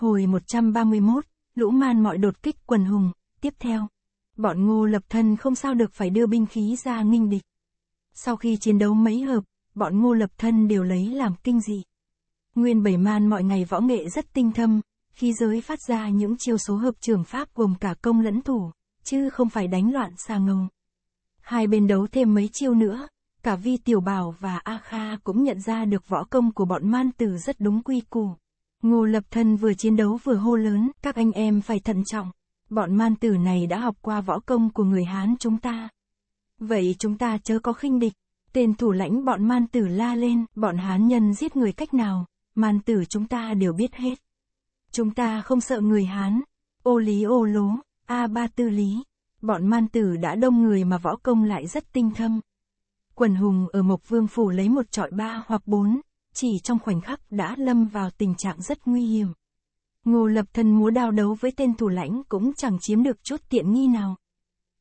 Hồi 131, lũ man mọi đột kích quần hùng, tiếp theo. Bọn ngô lập thân không sao được phải đưa binh khí ra nghinh địch. Sau khi chiến đấu mấy hợp, bọn ngô lập thân đều lấy làm kinh dị. Nguyên bảy man mọi ngày võ nghệ rất tinh thâm, khi giới phát ra những chiêu số hợp trường pháp gồm cả công lẫn thủ, chứ không phải đánh loạn xa ngông. Hai bên đấu thêm mấy chiêu nữa, cả Vi Tiểu Bảo và A Kha cũng nhận ra được võ công của bọn man tử rất đúng quy củ. Ngô Lập Thân vừa chiến đấu vừa hô lớn, các anh em phải thận trọng. Bọn man tử này đã học qua võ công của người Hán chúng ta. Vậy chúng ta chớ có khinh địch. Tên thủ lãnh bọn man tử la lên, bọn Hán nhân giết người cách nào, man tử chúng ta đều biết hết. Chúng ta không sợ người Hán. Ô lý ô lố, A ba tư lý. Bọn man tử đã đông người mà võ công lại rất tinh thâm. Quần hùng ở Mộc Vương Phủ lấy một trọi ba hoặc bốn, chỉ trong khoảnh khắc đã lâm vào tình trạng rất nguy hiểm. Ngô lập thân múa đao đấu với tên thủ lãnh cũng chẳng chiếm được chút tiện nghi nào.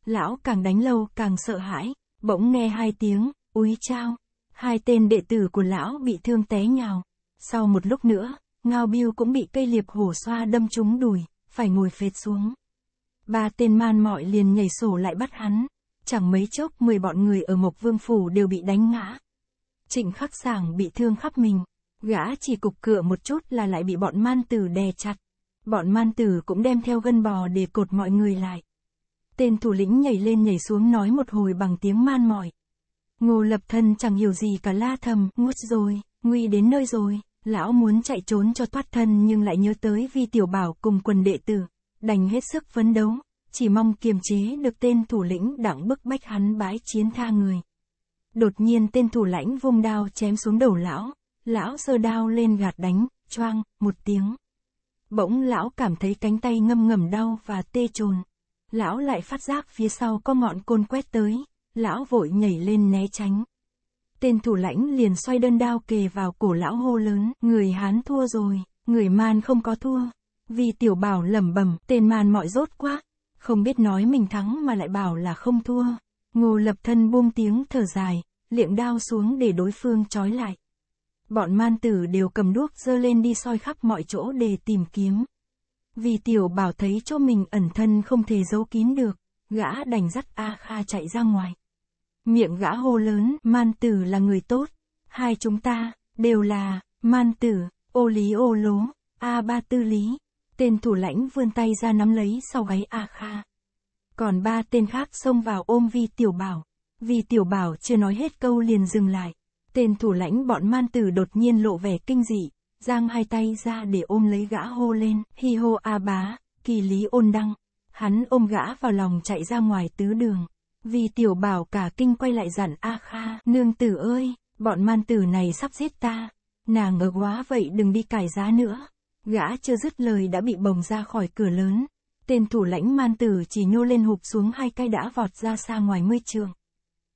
Lão càng đánh lâu càng sợ hãi, bỗng nghe hai tiếng, úi trao, Hai tên đệ tử của lão bị thương té nhào. Sau một lúc nữa, Ngao Biêu cũng bị cây liệp hổ xoa đâm trúng đùi, phải ngồi phệt xuống. Ba tên man mọi liền nhảy sổ lại bắt hắn. Chẳng mấy chốc mười bọn người ở Mộc Vương Phủ đều bị đánh ngã, Trịnh khắc sàng bị thương khắp mình. Gã chỉ cục cửa một chút là lại bị bọn man tử đè chặt. Bọn man tử cũng đem theo gân bò để cột mọi người lại. Tên thủ lĩnh nhảy lên nhảy xuống nói một hồi bằng tiếng man mỏi. Ngô lập thân chẳng hiểu gì cả la thầm, ngút rồi, nguy đến nơi rồi. Lão muốn chạy trốn cho thoát thân nhưng lại nhớ tới vi tiểu bảo cùng quần đệ tử. Đành hết sức phấn đấu, chỉ mong kiềm chế được tên thủ lĩnh đặng bức bách hắn bái chiến tha người. Đột nhiên tên thủ lãnh vung đao chém xuống đầu lão, lão sơ đao lên gạt đánh, choang, một tiếng. Bỗng lão cảm thấy cánh tay ngâm ngầm đau và tê trồn. Lão lại phát giác phía sau có ngọn côn quét tới, lão vội nhảy lên né tránh. Tên thủ lãnh liền xoay đơn đao kề vào cổ lão hô lớn, người Hán thua rồi, người Man không có thua. Vì tiểu bảo lẩm bẩm, tên Man mọi rốt quá, không biết nói mình thắng mà lại bảo là không thua. Ngô lập thân buông tiếng thở dài, liệng đao xuống để đối phương trói lại. Bọn man tử đều cầm đuốc dơ lên đi soi khắp mọi chỗ để tìm kiếm. Vì tiểu bảo thấy cho mình ẩn thân không thể giấu kín được, gã đành dắt A Kha chạy ra ngoài. Miệng gã hô lớn, man tử là người tốt, hai chúng ta, đều là, man tử, ô lý ô lố, A ba tư lý. Tên thủ lãnh vươn tay ra nắm lấy sau gáy A Kha. Còn ba tên khác xông vào ôm Vi Tiểu Bảo. Vi Tiểu Bảo chưa nói hết câu liền dừng lại. Tên thủ lãnh bọn man tử đột nhiên lộ vẻ kinh dị, giang hai tay ra để ôm lấy gã hô lên, hi hô a bá, kỳ lý ôn đăng. Hắn ôm gã vào lòng chạy ra ngoài tứ đường. Vì tiểu bảo cả kinh quay lại dặn A Kha, nương tử ơi, bọn man tử này sắp giết ta. Nàng ngờ quá vậy đừng đi cải giá nữa. Gã chưa dứt lời đã bị bồng ra khỏi cửa lớn. Tên thủ lãnh man tử chỉ nhô lên hụp xuống hai cái đã vọt ra xa ngoài mươi trường.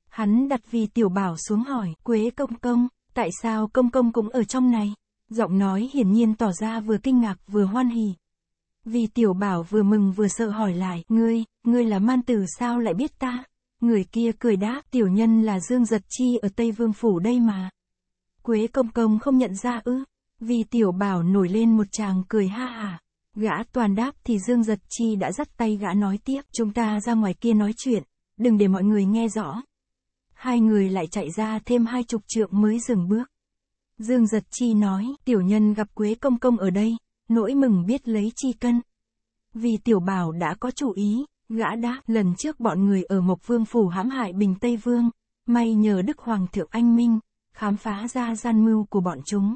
Hắn đặt vì tiểu bảo xuống hỏi, Quế công công, tại sao công công cũng ở trong này? Giọng nói hiển nhiên tỏ ra vừa kinh ngạc vừa hoan hỉ. Vì tiểu bảo vừa mừng vừa sợ hỏi lại, ngươi, ngươi là man tử sao lại biết ta? Người kia cười đáp, tiểu nhân là Dương Giật Chi ở Tây Vương Phủ đây mà. Quế công công không nhận ra ư, vì tiểu bảo nổi lên một chàng cười ha hả. Gã toàn đáp thì Dương Giật Chi đã dắt tay gã nói tiếp, chúng ta ra ngoài kia nói chuyện, đừng để mọi người nghe rõ. Hai người lại chạy ra thêm hai chục trượng mới dừng bước. Dương Giật Chi nói, tiểu nhân gặp Quế Công Công ở đây, nỗi mừng biết lấy chi cân. Vì tiểu bảo đã có chủ ý, gã đã lần trước bọn người ở Mộc Vương Phủ hãm hại Bình Tây Vương, may nhờ Đức Hoàng Thượng Anh Minh, khám phá ra gian mưu của bọn chúng.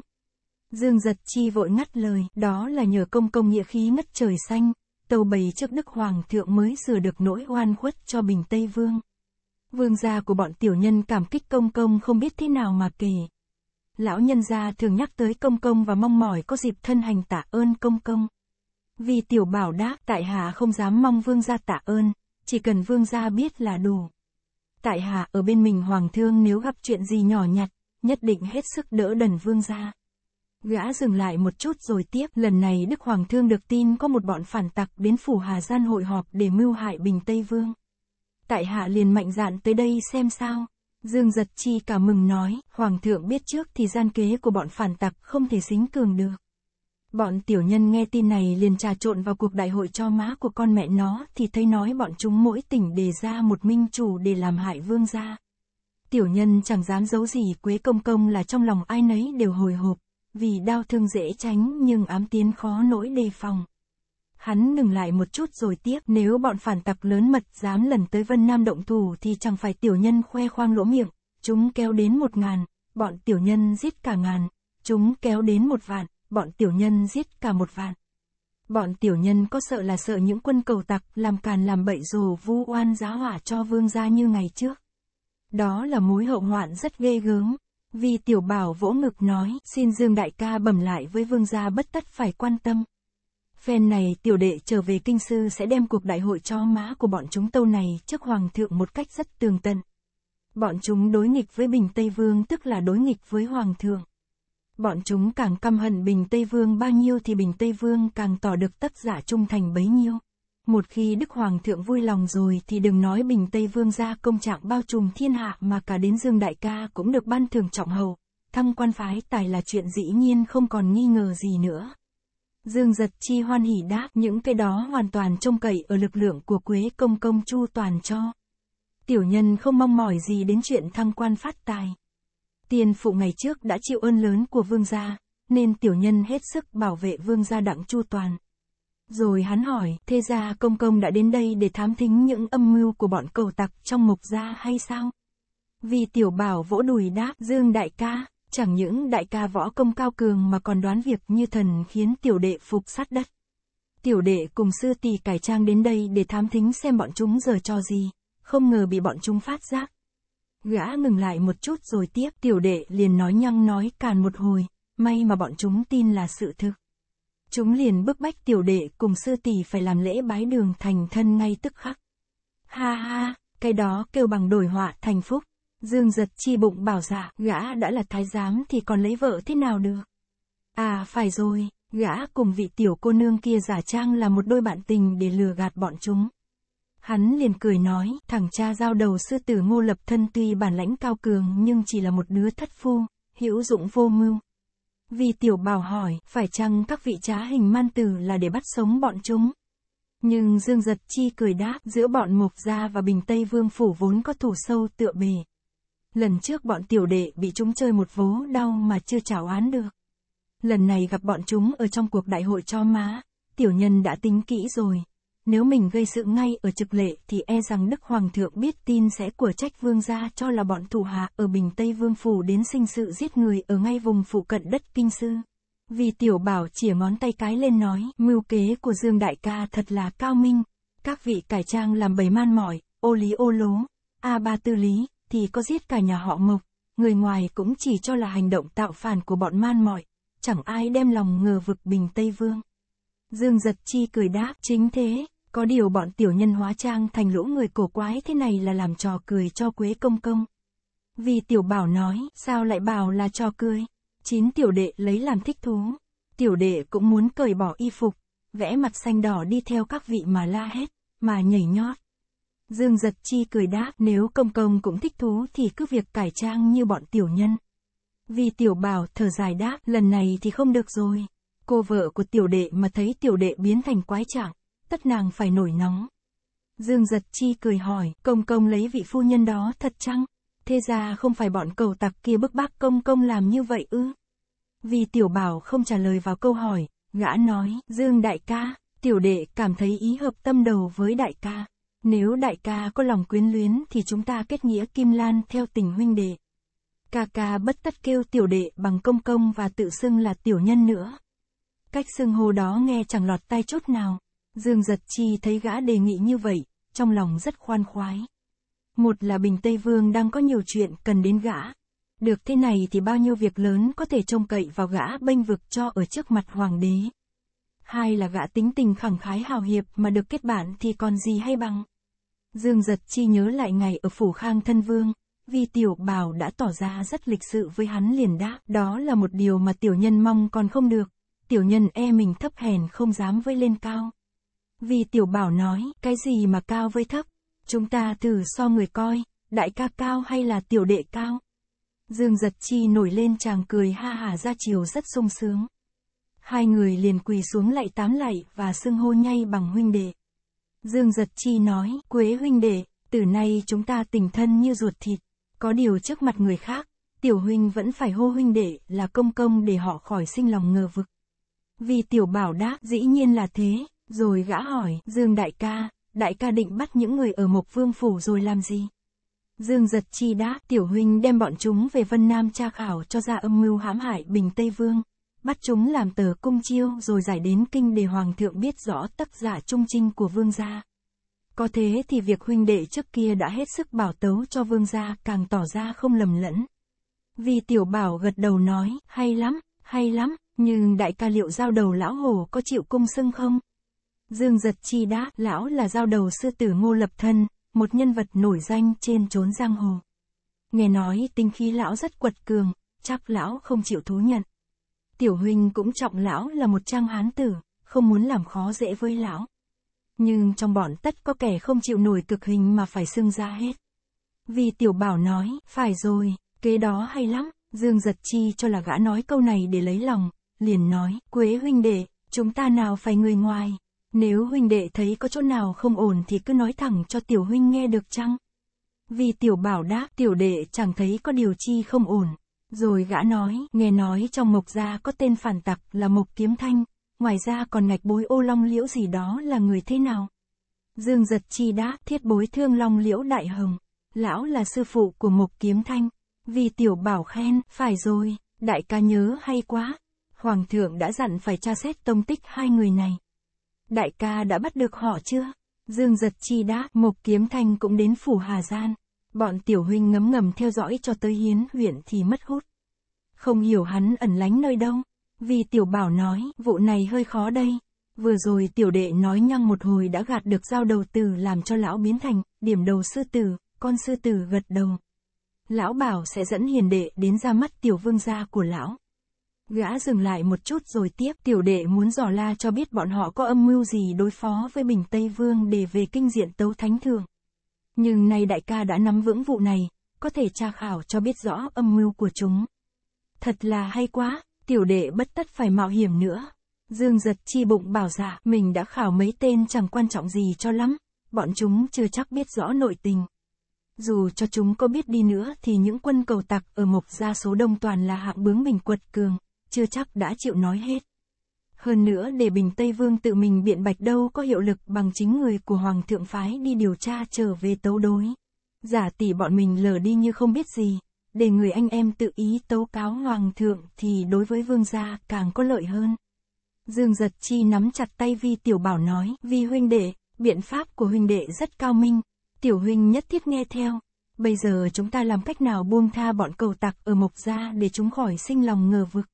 Dương giật chi vội ngắt lời, đó là nhờ công công nghĩa khí ngất trời xanh, tàu bầy trước Đức Hoàng thượng mới sửa được nỗi oan khuất cho Bình Tây Vương. Vương gia của bọn tiểu nhân cảm kích công công không biết thế nào mà kể. Lão nhân gia thường nhắc tới công công và mong mỏi có dịp thân hành tạ ơn công công. Vì tiểu bảo đáp, tại hạ không dám mong vương gia tạ ơn, chỉ cần vương gia biết là đủ. Tại hạ ở bên mình hoàng thương nếu gặp chuyện gì nhỏ nhặt, nhất định hết sức đỡ đần vương gia. Gã dừng lại một chút rồi tiếp, lần này Đức Hoàng Thương được tin có một bọn phản tặc đến phủ Hà Gian hội họp để mưu hại Bình Tây Vương. Tại hạ liền mạnh dạn tới đây xem sao. Dương giật chi cả mừng nói, Hoàng thượng biết trước thì gian kế của bọn phản tặc không thể xính cường được. Bọn tiểu nhân nghe tin này liền trà trộn vào cuộc đại hội cho má của con mẹ nó thì thấy nói bọn chúng mỗi tỉnh đề ra một minh chủ để làm hại vương gia. Tiểu nhân chẳng dám giấu gì quế công công là trong lòng ai nấy đều hồi hộp vì đau thương dễ tránh nhưng ám tiến khó nỗi đề phòng. Hắn ngừng lại một chút rồi tiếp, nếu bọn phản tặc lớn mật dám lần tới Vân Nam động thủ thì chẳng phải tiểu nhân khoe khoang lỗ miệng, chúng kéo đến một ngàn, bọn tiểu nhân giết cả ngàn, chúng kéo đến một vạn, bọn tiểu nhân giết cả một vạn. Bọn tiểu nhân có sợ là sợ những quân cầu tặc làm càn làm bậy dù vu oan giá hỏa cho vương gia như ngày trước. Đó là mối hậu hoạn rất ghê gớm. Vi tiểu bảo vỗ ngực nói, xin Dương đại ca bẩm lại với vương gia bất tất phải quan tâm. Phen này tiểu đệ trở về kinh sư sẽ đem cuộc đại hội cho mã của bọn chúng tâu này trước hoàng thượng một cách rất tường tận. Bọn chúng đối nghịch với Bình Tây Vương tức là đối nghịch với hoàng thượng. Bọn chúng càng căm hận Bình Tây Vương bao nhiêu thì Bình Tây Vương càng tỏ được tất giả trung thành bấy nhiêu. Một khi Đức Hoàng thượng vui lòng rồi thì đừng nói Bình Tây Vương gia công trạng bao trùm thiên hạ mà cả đến Dương Đại ca cũng được ban thường trọng hầu. Thăng quan phái tài là chuyện dĩ nhiên không còn nghi ngờ gì nữa. Dương giật chi hoan hỉ đáp những cái đó hoàn toàn trông cậy ở lực lượng của Quế công công chu toàn cho. Tiểu nhân không mong mỏi gì đến chuyện thăng quan phát tài. Tiền phụ ngày trước đã chịu ơn lớn của vương gia, nên tiểu nhân hết sức bảo vệ vương gia đặng chu toàn. Rồi hắn hỏi, thế ra công công đã đến đây để thám thính những âm mưu của bọn cầu tặc trong mục gia hay sao? Vì tiểu bảo vỗ đùi đáp, Dương đại ca, chẳng những đại ca võ công cao cường mà còn đoán việc như thần khiến tiểu đệ phục sát đất. Tiểu đệ cùng sư tỷ cải trang đến đây để thám thính xem bọn chúng giờ cho gì, không ngờ bị bọn chúng phát giác. Gã ngừng lại một chút rồi tiếp, tiểu đệ liền nói nhăng nói càn một hồi, may mà bọn chúng tin là sự thực. Chúng liền bức bách tiểu đệ cùng sư tỷ phải làm lễ bái đường thành thân ngay tức khắc. Ha ha, cái đó kêu bằng đổi họa thành phúc. Dương giật chi bụng bảo dạ gã đã là thái giám thì còn lấy vợ thế nào được. À phải rồi, gã cùng vị tiểu cô nương kia giả trang là một đôi bạn tình để lừa gạt bọn chúng. Hắn liền cười nói, thằng cha giao đầu sư tử ngô lập thân tuy bản lãnh cao cường nhưng chỉ là một đứa thất phu, hữu dụng vô mưu. Vì tiểu bảo hỏi, phải chăng các vị trá hình man tử là để bắt sống bọn chúng? Nhưng Dương Giật Chi cười đáp, giữa bọn Mục Gia và Bình Tây Vương Phủ vốn có thủ sâu tựa bề. Lần trước bọn tiểu đệ bị chúng chơi một vố đau mà chưa trả án được. Lần này gặp bọn chúng ở trong cuộc đại hội cho má, tiểu nhân đã tính kỹ rồi, nếu mình gây sự ngay ở trực lệ thì e rằng Đức Hoàng thượng biết tin sẽ của trách vương gia cho là bọn thủ hạ ở Bình Tây Vương Phủ đến sinh sự giết người ở ngay vùng phụ cận đất Kinh Sư. Vì tiểu bảo chỉa ngón tay cái lên nói, mưu kế của Dương Đại ca thật là cao minh. Các vị cải trang làm bầy man mỏi, ô lý ô lố, a ba tư lý, thì có giết cả nhà họ mộc. Người ngoài cũng chỉ cho là hành động tạo phản của bọn man mỏi, chẳng ai đem lòng ngờ vực Bình Tây Vương. Dương giật chi cười đáp, chính thế, có điều bọn tiểu nhân hóa trang thành lũ người cổ quái thế này là làm trò cười cho Quế Công Công. Vì tiểu bảo nói, sao lại bảo là trò cười? Chín tiểu đệ lấy làm thích thú. Tiểu đệ cũng muốn cởi bỏ y phục, vẽ mặt xanh đỏ đi theo các vị mà la hét, mà nhảy nhót. Dương giật chi cười đáp nếu công công cũng thích thú thì cứ việc cải trang như bọn tiểu nhân. Vì tiểu bảo thở dài đáp lần này thì không được rồi. Cô vợ của tiểu đệ mà thấy tiểu đệ biến thành quái trạng, tất nàng phải nổi nóng. Dương giật chi cười hỏi, công công lấy vị phu nhân đó thật chăng? Thế ra không phải bọn cầu tặc kia bức bác công công làm như vậy ư? Vì tiểu bảo không trả lời vào câu hỏi, gã nói, Dương đại ca, tiểu đệ cảm thấy ý hợp tâm đầu với đại ca. Nếu đại ca có lòng quyến luyến thì chúng ta kết nghĩa kim lan theo tình huynh đệ. Ca ca bất tất kêu tiểu đệ bằng công công và tự xưng là tiểu nhân nữa. Cách xưng hô đó nghe chẳng lọt tai chút nào. Dương Giật Chi thấy gã đề nghị như vậy, trong lòng rất khoan khoái. Một là Bình Tây Vương đang có nhiều chuyện cần đến gã. Được thế này thì bao nhiêu việc lớn có thể trông cậy vào gã bênh vực cho ở trước mặt hoàng đế. Hai là gã tính tình khẳng khái hào hiệp mà được kết bạn thì còn gì hay bằng. Dương Giật Chi nhớ lại ngày ở phủ khang thân vương, vi tiểu bào đã tỏ ra rất lịch sự với hắn liền đáp. Đó là một điều mà tiểu nhân mong còn không được, tiểu nhân e mình thấp hèn không dám với lên cao. Vì tiểu bảo nói, cái gì mà cao với thấp, chúng ta thử so người coi, đại ca cao hay là tiểu đệ cao. Dương giật chi nổi lên chàng cười ha hả ra chiều rất sung sướng. Hai người liền quỳ xuống lại tám lạy và xưng hô nhay bằng huynh đệ. Dương giật chi nói, quế huynh đệ, từ nay chúng ta tình thân như ruột thịt, có điều trước mặt người khác, tiểu huynh vẫn phải hô huynh đệ là công công để họ khỏi sinh lòng ngờ vực. Vì tiểu bảo đáp dĩ nhiên là thế, rồi gã hỏi, Dương đại ca, đại ca định bắt những người ở Mộc Vương Phủ rồi làm gì? Dương giật chi đã tiểu huynh đem bọn chúng về Vân Nam tra khảo cho ra âm mưu hãm hại Bình Tây Vương. Bắt chúng làm tờ cung chiêu rồi giải đến kinh để Hoàng thượng biết rõ tất giả trung trinh của Vương gia. Có thế thì việc huynh đệ trước kia đã hết sức bảo tấu cho Vương gia càng tỏ ra không lầm lẫn. Vì tiểu bảo gật đầu nói, hay lắm, hay lắm, nhưng đại ca liệu giao đầu lão hồ có chịu cung sưng không? Dương Giật Chi đã, lão là giao đầu sư tử Ngô Lập Thân, một nhân vật nổi danh trên chốn giang hồ. Nghe nói tinh khí lão rất quật cường, chắc lão không chịu thú nhận. Tiểu huynh cũng trọng lão là một trang hán tử, không muốn làm khó dễ với lão. Nhưng trong bọn tất có kẻ không chịu nổi cực hình mà phải xưng ra hết. Vì tiểu bảo nói, phải rồi, kế đó hay lắm, Dương giật chi cho là gã nói câu này để lấy lòng, liền nói, Quế huynh đệ, chúng ta nào phải người ngoài, nếu huynh đệ thấy có chỗ nào không ổn thì cứ nói thẳng cho tiểu huynh nghe được chăng? Vì tiểu bảo đáp tiểu đệ chẳng thấy có điều chi không ổn. Rồi gã nói, nghe nói trong mộc gia có tên phản tặc là mộc kiếm thanh, ngoài ra còn ngạch bối ô long liễu gì đó là người thế nào? Dương giật chi đáp thiết bối thương long liễu đại hồng, lão là sư phụ của mộc kiếm thanh. Vì tiểu bảo khen, phải rồi, đại ca nhớ hay quá. Hoàng thượng đã dặn phải tra xét tông tích hai người này. Đại ca đã bắt được họ chưa? Dương giật chi đáp, Mộc Kiếm Thanh cũng đến phủ Hà Gian. Bọn tiểu huynh ngấm ngầm theo dõi cho tới hiến huyện thì mất hút. Không hiểu hắn ẩn lánh nơi đâu. Vì tiểu bảo nói, vụ này hơi khó đây. Vừa rồi tiểu đệ nói nhăng một hồi đã gạt được giao đầu tử làm cho lão biến thành, điểm đầu sư tử, con sư tử gật đầu. Lão bảo sẽ dẫn hiền đệ đến ra mắt tiểu vương gia của lão. Gã dừng lại một chút rồi tiếp tiểu đệ muốn dò la cho biết bọn họ có âm mưu gì đối phó với Bình Tây Vương để về kinh diện tấu thánh thường. Nhưng nay đại ca đã nắm vững vụ này, có thể tra khảo cho biết rõ âm mưu của chúng. Thật là hay quá, tiểu đệ bất tất phải mạo hiểm nữa. Dương giật chi bụng bảo giả, dạ, mình đã khảo mấy tên chẳng quan trọng gì cho lắm, bọn chúng chưa chắc biết rõ nội tình. Dù cho chúng có biết đi nữa thì những quân cầu tặc ở Mộc Gia số đông toàn là hạng bướng mình quật cường chưa chắc đã chịu nói hết. Hơn nữa để Bình Tây Vương tự mình biện bạch đâu có hiệu lực bằng chính người của Hoàng thượng phái đi điều tra trở về tấu đối. Giả tỷ bọn mình lờ đi như không biết gì, để người anh em tự ý tố cáo Hoàng thượng thì đối với Vương gia càng có lợi hơn. Dương giật chi nắm chặt tay Vi Tiểu Bảo nói, Vi huynh đệ, biện pháp của huynh đệ rất cao minh, Tiểu huynh nhất thiết nghe theo. Bây giờ chúng ta làm cách nào buông tha bọn cầu tặc ở Mộc Gia để chúng khỏi sinh lòng ngờ vực.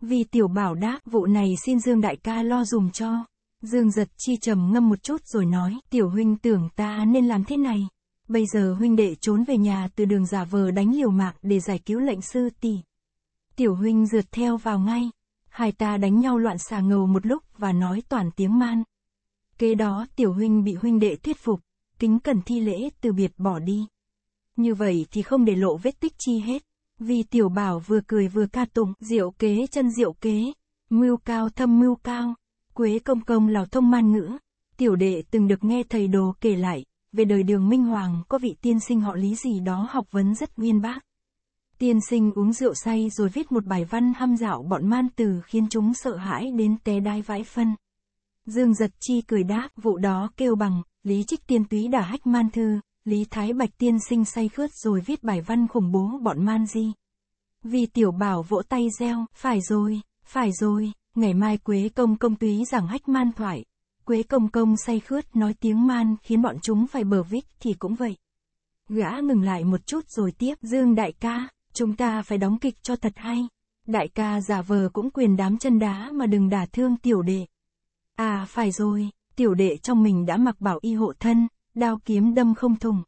Vì tiểu bảo đã, vụ này xin Dương đại ca lo dùm cho. Dương giật chi trầm ngâm một chút rồi nói, tiểu huynh tưởng ta nên làm thế này. Bây giờ huynh đệ trốn về nhà từ đường giả vờ đánh liều mạng để giải cứu lệnh sư tỷ. Tiểu huynh rượt theo vào ngay. Hai ta đánh nhau loạn xà ngầu một lúc và nói toàn tiếng man. Kế đó tiểu huynh bị huynh đệ thuyết phục, kính cần thi lễ từ biệt bỏ đi. Như vậy thì không để lộ vết tích chi hết. Vì tiểu bảo vừa cười vừa ca tụng, diệu kế chân diệu kế, mưu cao thâm mưu cao, quế công công lào thông man ngữ. Tiểu đệ từng được nghe thầy đồ kể lại, về đời đường Minh Hoàng có vị tiên sinh họ lý gì đó học vấn rất nguyên bác. Tiên sinh uống rượu say rồi viết một bài văn ham dạo bọn man từ khiến chúng sợ hãi đến té đai vãi phân. Dương giật chi cười đáp vụ đó kêu bằng, lý trích tiên túy đả hách man thư, Lý Thái Bạch tiên sinh say khướt rồi viết bài văn khủng bố bọn man di. Vì tiểu bảo vỗ tay reo, phải rồi, phải rồi, ngày mai Quế Công công túy giảng hách man thoại. Quế Công công say khướt nói tiếng man khiến bọn chúng phải bờ vít thì cũng vậy. Gã ngừng lại một chút rồi tiếp, Dương đại ca, chúng ta phải đóng kịch cho thật hay. Đại ca giả vờ cũng quyền đám chân đá mà đừng đả thương tiểu đệ. À phải rồi, tiểu đệ trong mình đã mặc bảo y hộ thân, đao kiếm đâm không thùng.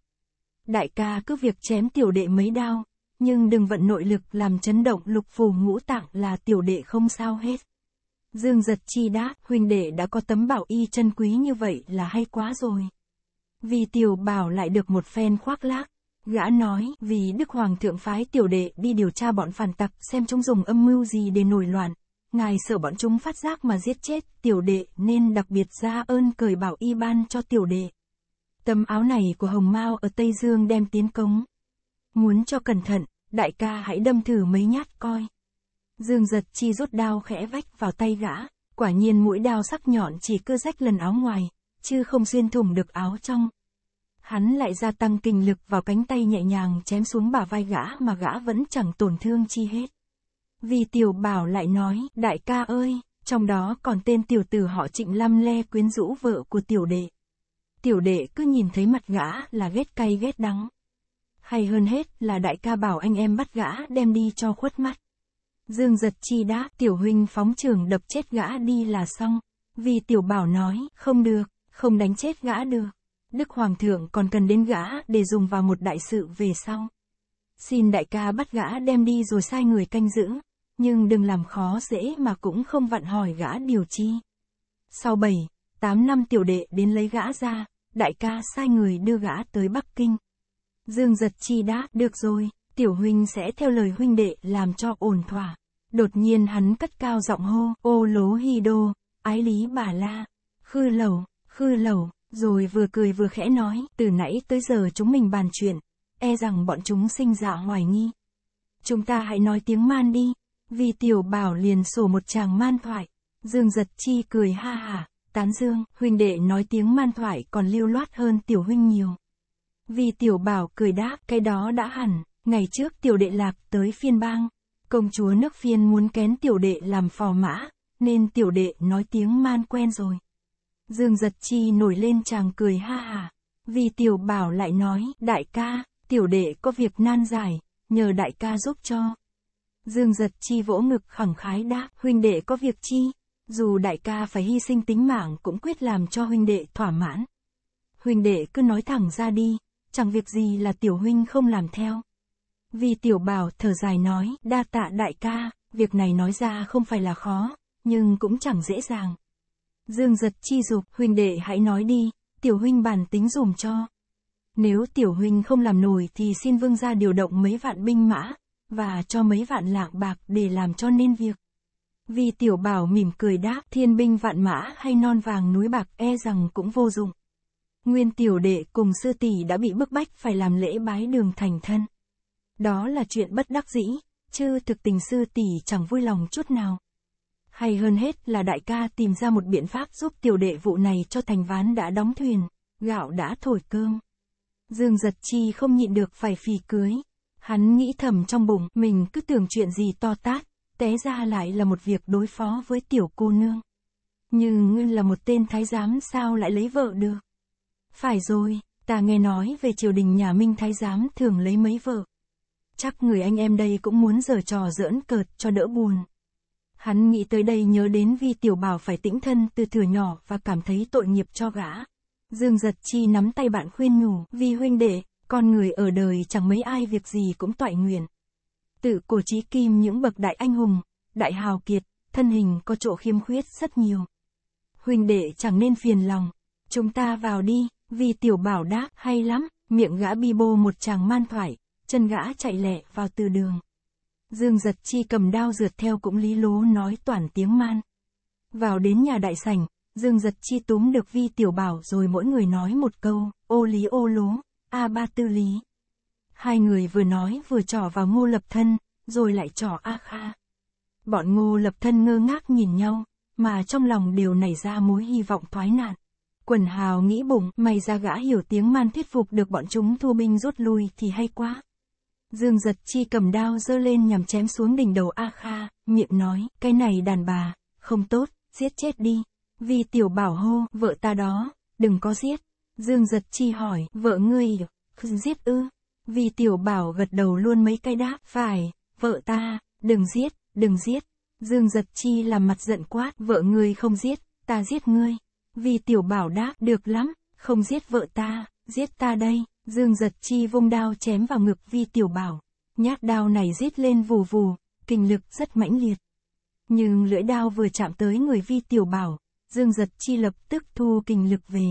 Đại ca cứ việc chém tiểu đệ mấy đao, nhưng đừng vận nội lực làm chấn động lục phù ngũ tạng là tiểu đệ không sao hết. Dương giật chi đáp, huynh đệ đã có tấm bảo y chân quý như vậy là hay quá rồi. Vì tiểu bảo lại được một phen khoác lác, gã nói, vì Đức Hoàng thượng phái tiểu đệ đi điều tra bọn phản tặc xem chúng dùng âm mưu gì để nổi loạn. Ngài sợ bọn chúng phát giác mà giết chết tiểu đệ nên đặc biệt ra ơn cởi bảo y ban cho tiểu đệ. Tấm áo này của Hồng Mao ở Tây Dương đem tiến cống. Muốn cho cẩn thận, đại ca hãy đâm thử mấy nhát coi. Dương giật chi rút đao khẽ vách vào tay gã, quả nhiên mũi đao sắc nhọn chỉ cưa rách lần áo ngoài, chứ không xuyên thủng được áo trong. Hắn lại gia tăng kinh lực vào cánh tay nhẹ nhàng chém xuống bả vai gã mà gã vẫn chẳng tổn thương chi hết. Vì tiểu bảo lại nói, đại ca ơi, trong đó còn tên tiểu tử họ trịnh lăm le quyến rũ vợ của tiểu đệ tiểu đệ cứ nhìn thấy mặt gã là ghét cay ghét đắng. Hay hơn hết là đại ca bảo anh em bắt gã đem đi cho khuất mắt. Dương giật chi đã, tiểu huynh phóng trường đập chết gã đi là xong. Vì tiểu bảo nói, không được, không đánh chết gã được. Đức Hoàng thượng còn cần đến gã để dùng vào một đại sự về sau. Xin đại ca bắt gã đem đi rồi sai người canh giữ, nhưng đừng làm khó dễ mà cũng không vặn hỏi gã điều chi. Sau 7, 8 năm tiểu đệ đến lấy gã ra, đại ca sai người đưa gã tới Bắc Kinh. Dương giật chi đã, được rồi, tiểu huynh sẽ theo lời huynh đệ làm cho ổn thỏa. Đột nhiên hắn cất cao giọng hô, ô lố hi đô, ái lý bà la, khư lẩu, khư lẩu. rồi vừa cười vừa khẽ nói, từ nãy tới giờ chúng mình bàn chuyện, e rằng bọn chúng sinh dạ hoài nghi. Chúng ta hãy nói tiếng man đi, vì tiểu bảo liền sổ một chàng man thoại, dương giật chi cười ha hả, tán dương, huynh đệ nói tiếng man thoại còn lưu loát hơn tiểu huynh nhiều. Vì tiểu bảo cười đáp, cái đó đã hẳn, ngày trước tiểu đệ lạc tới phiên bang, công chúa nước phiên muốn kén tiểu đệ làm phò mã, nên tiểu đệ nói tiếng man quen rồi. Dương giật chi nổi lên chàng cười ha hà, vì tiểu bảo lại nói, đại ca, tiểu đệ có việc nan giải, nhờ đại ca giúp cho. Dương giật chi vỗ ngực khẳng khái đáp, huynh đệ có việc chi, dù đại ca phải hy sinh tính mạng cũng quyết làm cho huynh đệ thỏa mãn. Huynh đệ cứ nói thẳng ra đi, chẳng việc gì là tiểu huynh không làm theo. Vì tiểu bảo thở dài nói, đa tạ đại ca, việc này nói ra không phải là khó, nhưng cũng chẳng dễ dàng. Dương giật chi dục, huynh đệ hãy nói đi, tiểu huynh bàn tính dùm cho. Nếu tiểu huynh không làm nổi thì xin vương gia điều động mấy vạn binh mã, và cho mấy vạn lạng bạc để làm cho nên việc vì tiểu bảo mỉm cười đáp thiên binh vạn mã hay non vàng núi bạc e rằng cũng vô dụng. Nguyên tiểu đệ cùng sư tỷ đã bị bức bách phải làm lễ bái đường thành thân. Đó là chuyện bất đắc dĩ, chứ thực tình sư tỷ chẳng vui lòng chút nào. Hay hơn hết là đại ca tìm ra một biện pháp giúp tiểu đệ vụ này cho thành ván đã đóng thuyền, gạo đã thổi cơm. Dương giật chi không nhịn được phải phì cưới. Hắn nghĩ thầm trong bụng, mình cứ tưởng chuyện gì to tát, Té ra lại là một việc đối phó với tiểu cô nương. Nhưng ngươi là một tên thái giám sao lại lấy vợ được? Phải rồi, ta nghe nói về triều đình nhà Minh thái giám thường lấy mấy vợ. Chắc người anh em đây cũng muốn giở trò giỡn cợt cho đỡ buồn. Hắn nghĩ tới đây nhớ đến vì tiểu bảo phải tĩnh thân từ thừa nhỏ và cảm thấy tội nghiệp cho gã. Dương giật chi nắm tay bạn khuyên nhủ, vì huynh đệ, con người ở đời chẳng mấy ai việc gì cũng toại nguyện. Tự của Chí Kim những bậc đại anh hùng, đại hào kiệt, thân hình có chỗ khiêm khuyết rất nhiều. Huynh đệ chẳng nên phiền lòng, chúng ta vào đi, vì tiểu bảo đáp hay lắm, miệng gã bi bô một chàng man thoải, chân gã chạy lẹ vào từ đường. Dương giật chi cầm đao rượt theo cũng lý lố nói toàn tiếng man. Vào đến nhà đại sảnh, Dương giật chi túm được vi tiểu bảo rồi mỗi người nói một câu, ô lý ô lố, a ba tư lý. Hai người vừa nói vừa trỏ vào ngô lập thân, rồi lại trỏ A Kha. Bọn ngô lập thân ngơ ngác nhìn nhau, mà trong lòng đều nảy ra mối hy vọng thoái nạn. Quần hào nghĩ bụng, mày ra gã hiểu tiếng man thuyết phục được bọn chúng thua binh rút lui thì hay quá. Dương giật chi cầm đao giơ lên nhằm chém xuống đỉnh đầu A Kha, miệng nói, cái này đàn bà, không tốt, giết chết đi. Vì tiểu bảo hô, vợ ta đó, đừng có giết. Dương giật chi hỏi, vợ ngươi, giết ư. Vì tiểu bảo gật đầu luôn mấy cái đáp, phải, vợ ta, đừng giết, đừng giết. Dương giật chi làm mặt giận quát, vợ ngươi không giết, ta giết ngươi. Vì tiểu bảo đáp, được lắm, không giết vợ ta, giết ta đây. Dương giật chi vung đao chém vào ngực vi tiểu bảo. Nhát đao này giết lên vù vù, kinh lực rất mãnh liệt. Nhưng lưỡi đao vừa chạm tới người vi tiểu bảo, dương giật chi lập tức thu kinh lực về.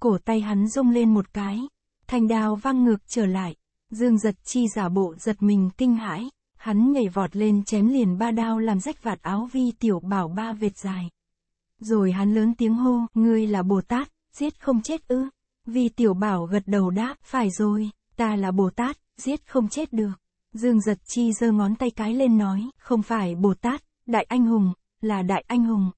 Cổ tay hắn rung lên một cái, Thành đào văng ngược trở lại. Dương giật chi giả bộ giật mình kinh hãi. Hắn nhảy vọt lên chém liền ba đao làm rách vạt áo vi tiểu bảo ba vệt dài. Rồi hắn lớn tiếng hô, ngươi là Bồ Tát, giết không chết ư. Vi tiểu bảo gật đầu đáp, phải rồi, ta là Bồ Tát, giết không chết được. Dương giật chi giơ ngón tay cái lên nói, không phải Bồ Tát, đại anh hùng, là đại anh hùng.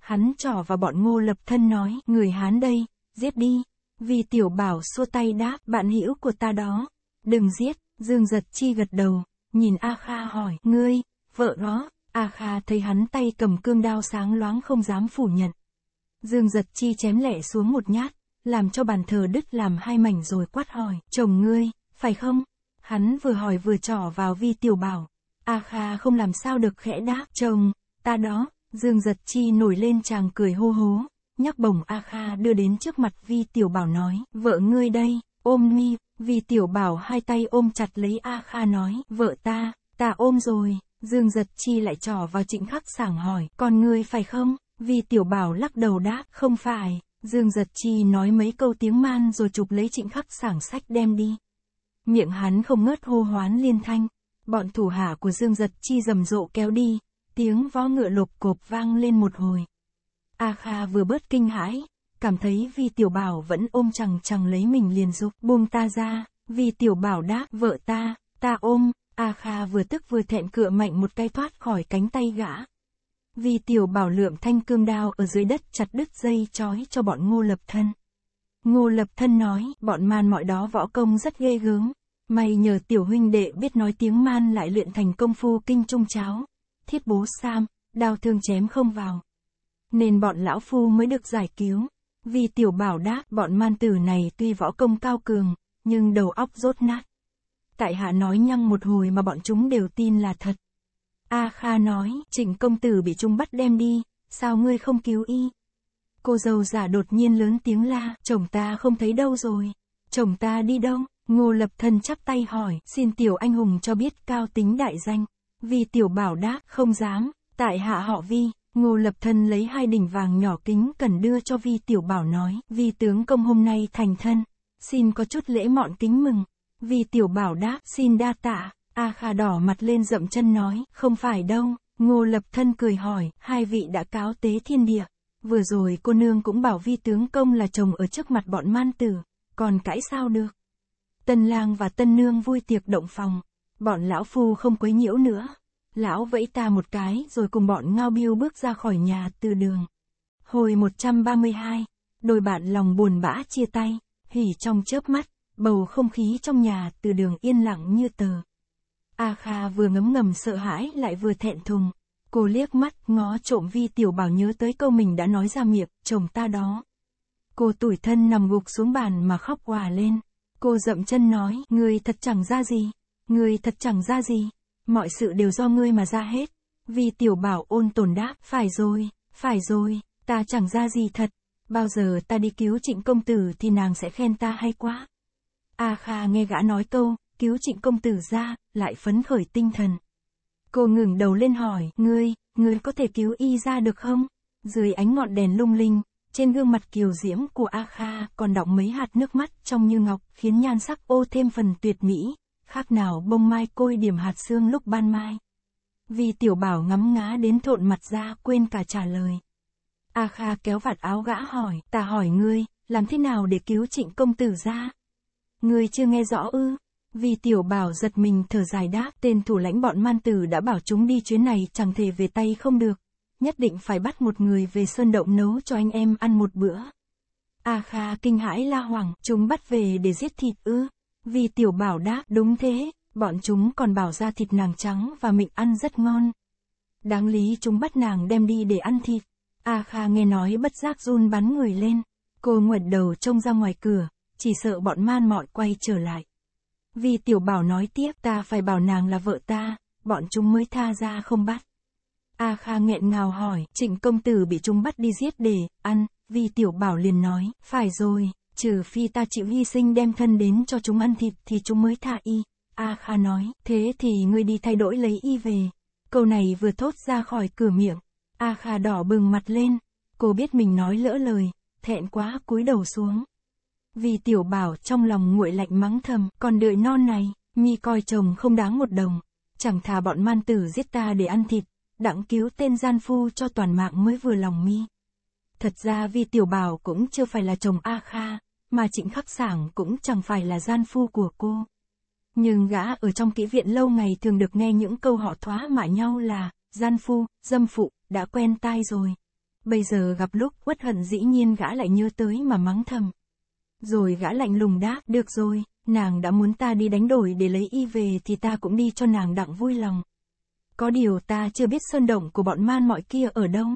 Hắn trỏ vào bọn ngô lập thân nói, người Hán đây, giết đi. Vì tiểu bảo xua tay đáp, bạn hữu của ta đó. Đừng giết, Dương giật chi gật đầu, nhìn A Kha hỏi, ngươi, vợ đó, A Kha thấy hắn tay cầm cương đao sáng loáng không dám phủ nhận. Dương giật chi chém lẻ xuống một nhát, làm cho bàn thờ đứt làm hai mảnh rồi quát hỏi, chồng ngươi, phải không? Hắn vừa hỏi vừa trỏ vào vi tiểu bảo. A Kha không làm sao được khẽ đáp, chồng, ta đó, Dương giật chi nổi lên chàng cười hô hố nhắc bổng A Kha đưa đến trước mặt Vi Tiểu Bảo nói, vợ ngươi đây, ôm mi, Vi Tiểu Bảo hai tay ôm chặt lấy A Kha nói, vợ ta, ta ôm rồi, Dương Giật Chi lại trỏ vào trịnh khắc sảng hỏi, còn ngươi phải không? Vi Tiểu Bảo lắc đầu đáp, không phải, Dương Giật Chi nói mấy câu tiếng man rồi chụp lấy trịnh khắc sảng sách đem đi. Miệng hắn không ngớt hô hoán liên thanh, bọn thủ hạ của Dương Giật Chi rầm rộ kéo đi, tiếng vó ngựa lộp cộp vang lên một hồi. A Kha vừa bớt kinh hãi, cảm thấy vì tiểu bảo vẫn ôm chằng chằng lấy mình liền giúp buông ta ra, vì tiểu bảo đáp vợ ta, ta ôm, A Kha vừa tức vừa thẹn cựa mạnh một cái thoát khỏi cánh tay gã. Vì tiểu bảo lượm thanh cương đao ở dưới đất chặt đứt dây trói cho bọn ngô lập thân. Ngô lập thân nói, bọn man mọi đó võ công rất ghê gớm, may nhờ tiểu huynh đệ biết nói tiếng man lại luyện thành công phu kinh trung cháo. Thiết bố Sam, đao thương chém không vào, nên bọn lão phu mới được giải cứu. Vì tiểu bảo đáp bọn man tử này tuy võ công cao cường, nhưng đầu óc rốt nát. Tại hạ nói nhăng một hồi mà bọn chúng đều tin là thật. A Kha nói, trịnh công tử bị chúng bắt đem đi, sao ngươi không cứu y? Cô dâu giả đột nhiên lớn tiếng la, chồng ta không thấy đâu rồi, chồng ta đi đâu? Ngô lập thân chắp tay hỏi, xin tiểu anh hùng cho biết cao tính đại danh. Vì tiểu bảo đáp, không dám, tại hạ họ vi, Ngô lập thân lấy hai đỉnh vàng nhỏ kính cần đưa cho vi tiểu bảo nói, vi tướng công hôm nay thành thân, xin có chút lễ mọn kính mừng. Vi tiểu bảo đáp, xin đa tạ, A Kha đỏ mặt lên dậm chân nói, không phải đâu, ngô lập thân cười hỏi, hai vị đã cáo tế thiên địa. Vừa rồi cô nương cũng bảo vi tướng công là chồng ở trước mặt bọn man tử, còn cãi sao được. Tân lang và tân nương vui tiệc động phòng, bọn lão phu không quấy nhiễu nữa. Lão vẫy ta một cái rồi cùng bọn ngao biêu bước ra khỏi nhà từ đường. Hồi 132, đôi bạn lòng buồn bã chia tay, hỉ trong chớp mắt, bầu không khí trong nhà từ đường yên lặng như tờ. A Kha vừa ngấm ngầm sợ hãi lại vừa thẹn thùng. Cô liếc mắt ngó trộm vi tiểu bảo nhớ tới câu mình đã nói ra miệng, chồng ta đó. Cô tủi thân nằm gục xuống bàn mà khóc hòa lên. Cô dậm chân nói, người thật chẳng ra gì, người thật chẳng ra gì mọi sự đều do ngươi mà ra hết. Vì tiểu bảo ôn tồn đáp, phải rồi, phải rồi, ta chẳng ra gì thật. Bao giờ ta đi cứu trịnh công tử thì nàng sẽ khen ta hay quá. A Kha nghe gã nói câu, cứu trịnh công tử ra, lại phấn khởi tinh thần. Cô ngừng đầu lên hỏi, ngươi, ngươi có thể cứu y ra được không? Dưới ánh ngọn đèn lung linh, trên gương mặt kiều diễm của A Kha còn đọng mấy hạt nước mắt trong như ngọc khiến nhan sắc ô thêm phần tuyệt mỹ khác nào bông mai côi điểm hạt xương lúc ban mai. Vì tiểu bảo ngắm ngá đến thộn mặt ra quên cả trả lời. A Kha kéo vạt áo gã hỏi, ta hỏi ngươi, làm thế nào để cứu trịnh công tử ra? Ngươi chưa nghe rõ ư? Vì tiểu bảo giật mình thở dài đáp, tên thủ lãnh bọn man tử đã bảo chúng đi chuyến này chẳng thể về tay không được. Nhất định phải bắt một người về sơn động nấu cho anh em ăn một bữa. A Kha kinh hãi la hoàng chúng bắt về để giết thịt ư. Vì tiểu bảo đáp đúng thế, bọn chúng còn bảo ra thịt nàng trắng và mịn ăn rất ngon. Đáng lý chúng bắt nàng đem đi để ăn thịt. A Kha nghe nói bất giác run bắn người lên. Cô nguệt đầu trông ra ngoài cửa, chỉ sợ bọn man mọi quay trở lại. Vì tiểu bảo nói tiếp ta phải bảo nàng là vợ ta, bọn chúng mới tha ra không bắt. A Kha nghẹn ngào hỏi, trịnh công tử bị chúng bắt đi giết để, ăn, vì tiểu bảo liền nói, phải rồi, trừ phi ta chịu hy sinh đem thân đến cho chúng ăn thịt thì chúng mới thả y. A Kha nói, thế thì ngươi đi thay đổi lấy y về. Câu này vừa thốt ra khỏi cửa miệng, A Kha đỏ bừng mặt lên, cô biết mình nói lỡ lời, thẹn quá cúi đầu xuống. Vì tiểu bảo trong lòng nguội lạnh mắng thầm, còn đợi non này, mi coi chồng không đáng một đồng, chẳng thà bọn man tử giết ta để ăn thịt, đặng cứu tên gian phu cho toàn mạng mới vừa lòng mi. Thật ra vì tiểu bảo cũng chưa phải là chồng A Kha, mà trịnh khắc sảng cũng chẳng phải là gian phu của cô. Nhưng gã ở trong kỹ viện lâu ngày thường được nghe những câu họ thoá mạ nhau là, gian phu, dâm phụ, đã quen tai rồi. Bây giờ gặp lúc uất hận dĩ nhiên gã lại nhớ tới mà mắng thầm. Rồi gã lạnh lùng đáp, được rồi, nàng đã muốn ta đi đánh đổi để lấy y về thì ta cũng đi cho nàng đặng vui lòng. Có điều ta chưa biết sơn động của bọn man mọi kia ở đâu.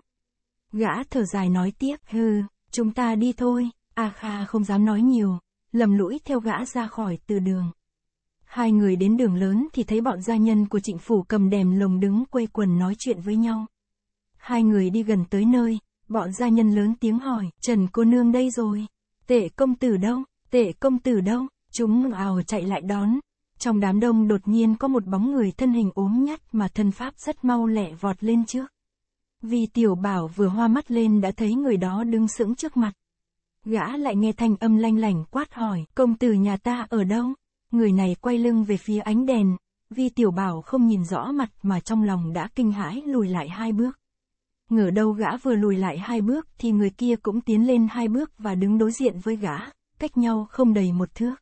Gã thở dài nói tiếp, hừ, chúng ta đi thôi. A Kha không dám nói nhiều, lầm lũi theo gã ra khỏi từ đường. Hai người đến đường lớn thì thấy bọn gia nhân của trịnh phủ cầm đèn lồng đứng quây quần nói chuyện với nhau. Hai người đi gần tới nơi, bọn gia nhân lớn tiếng hỏi, Trần cô nương đây rồi, tệ công tử đâu, tệ công tử đâu, chúng ào chạy lại đón. Trong đám đông đột nhiên có một bóng người thân hình ốm nhắt mà thân pháp rất mau lẹ vọt lên trước. Vì tiểu bảo vừa hoa mắt lên đã thấy người đó đứng sững trước mặt. Gã lại nghe thanh âm lanh lảnh quát hỏi, công tử nhà ta ở đâu? Người này quay lưng về phía ánh đèn, vi tiểu bảo không nhìn rõ mặt mà trong lòng đã kinh hãi lùi lại hai bước. Ngờ đâu gã vừa lùi lại hai bước thì người kia cũng tiến lên hai bước và đứng đối diện với gã, cách nhau không đầy một thước.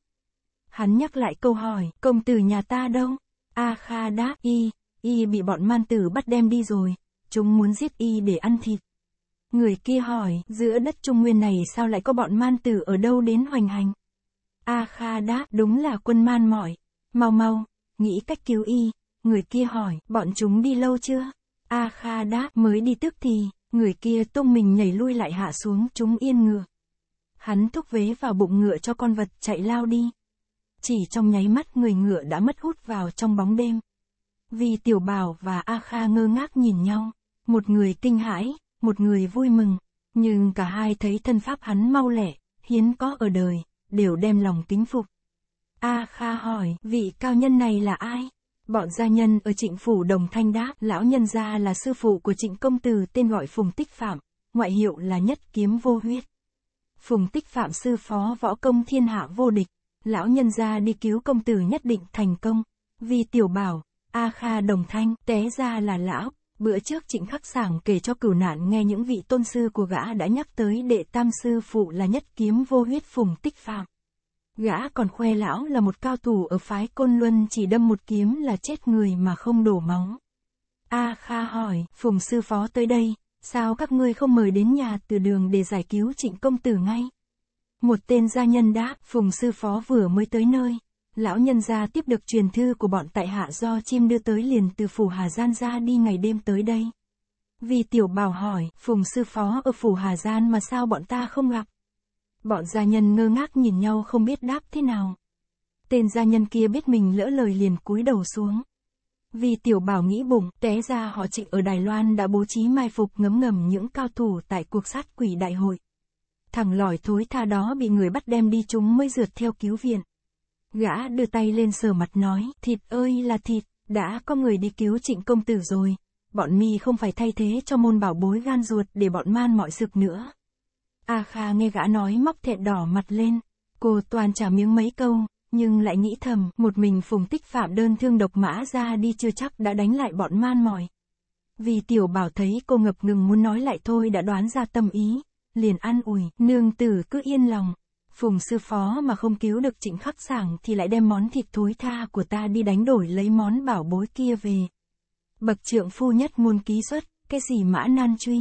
Hắn nhắc lại câu hỏi, công tử nhà ta đâu? A Kha đáp, y, y bị bọn man tử bắt đem đi rồi, chúng muốn giết y để ăn thịt. Người kia hỏi, giữa đất Trung Nguyên này sao lại có bọn man tử ở đâu đến hoành hành? A Kha đáp, đúng là quân man mỏi. Mau mau, nghĩ cách cứu y. Người kia hỏi, bọn chúng đi lâu chưa? A Kha đáp, mới đi tức thì, người kia tung mình nhảy lui lại hạ xuống, chúng yên ngựa. Hắn thúc vế vào bụng ngựa cho con vật chạy lao đi. Chỉ trong nháy mắt người ngựa đã mất hút vào trong bóng đêm. Vì Tiểu Bảo và A Kha ngơ ngác nhìn nhau, một người kinh hãi, một người vui mừng, nhưng cả hai thấy thân pháp hắn mau lẹ hiến có ở đời, đều đem lòng kính phục. A Kha hỏi, vị cao nhân này là ai? Bọn gia nhân ở trịnh phủ Đồng Thanh đáp, lão nhân gia là sư phụ của trịnh công tử tên gọi Phùng Tích Phạm, ngoại hiệu là Nhất Kiếm Vô Huyết. Phùng Tích Phạm sư phó võ công thiên hạ vô địch, lão nhân gia đi cứu công tử nhất định thành công, vì tiểu bảo, A Kha Đồng Thanh té ra là lão. Bữa trước Trịnh Khắc Sảng kể cho cửu nạn nghe những vị tôn sư của gã đã nhắc tới đệ tam sư phụ là nhất kiếm vô huyết phùng tích phạm. Gã còn khoe lão là một cao thủ ở phái Côn Luân chỉ đâm một kiếm là chết người mà không đổ máu. A Kha hỏi, phùng sư phó tới đây, sao các ngươi không mời đến nhà từ đường để giải cứu trịnh công tử ngay? Một tên gia nhân đáp, phùng sư phó vừa mới tới nơi, lão nhân gia tiếp được truyền thư của bọn tại hạ do chim đưa tới liền từ phủ Hà Gian ra đi ngày đêm tới đây. Vì tiểu bảo hỏi, phùng sư phó ở phủ Hà Gian mà sao bọn ta không gặp? Bọn gia nhân ngơ ngác nhìn nhau không biết đáp thế nào. Tên gia nhân kia biết mình lỡ lời liền cúi đầu xuống. Vì tiểu bảo nghĩ bụng, té ra họ trịnh ở Đài Loan đã bố trí mai phục ngấm ngầm những cao thủ tại cuộc sát quỷ đại hội. Thằng lỏi thối tha đó bị người bắt đem đi chúng mới rượt theo cứu viện gã đưa tay lên sờ mặt nói, thịt ơi là thịt, đã có người đi cứu trịnh công tử rồi, bọn mi không phải thay thế cho môn bảo bối gan ruột để bọn man mọi sực nữa. A Kha nghe gã nói móc thẹn đỏ mặt lên, cô toàn trả miếng mấy câu, nhưng lại nghĩ thầm, một mình phùng tích phạm đơn thương độc mã ra đi chưa chắc đã đánh lại bọn man mỏi. Vì tiểu bảo thấy cô ngập ngừng muốn nói lại thôi đã đoán ra tâm ý, liền ăn ủi, nương tử cứ yên lòng, Phùng sư phó mà không cứu được trịnh khắc sảng thì lại đem món thịt thối tha của ta đi đánh đổi lấy món bảo bối kia về. Bậc trượng phu nhất muôn ký xuất, cái gì mã nan truy.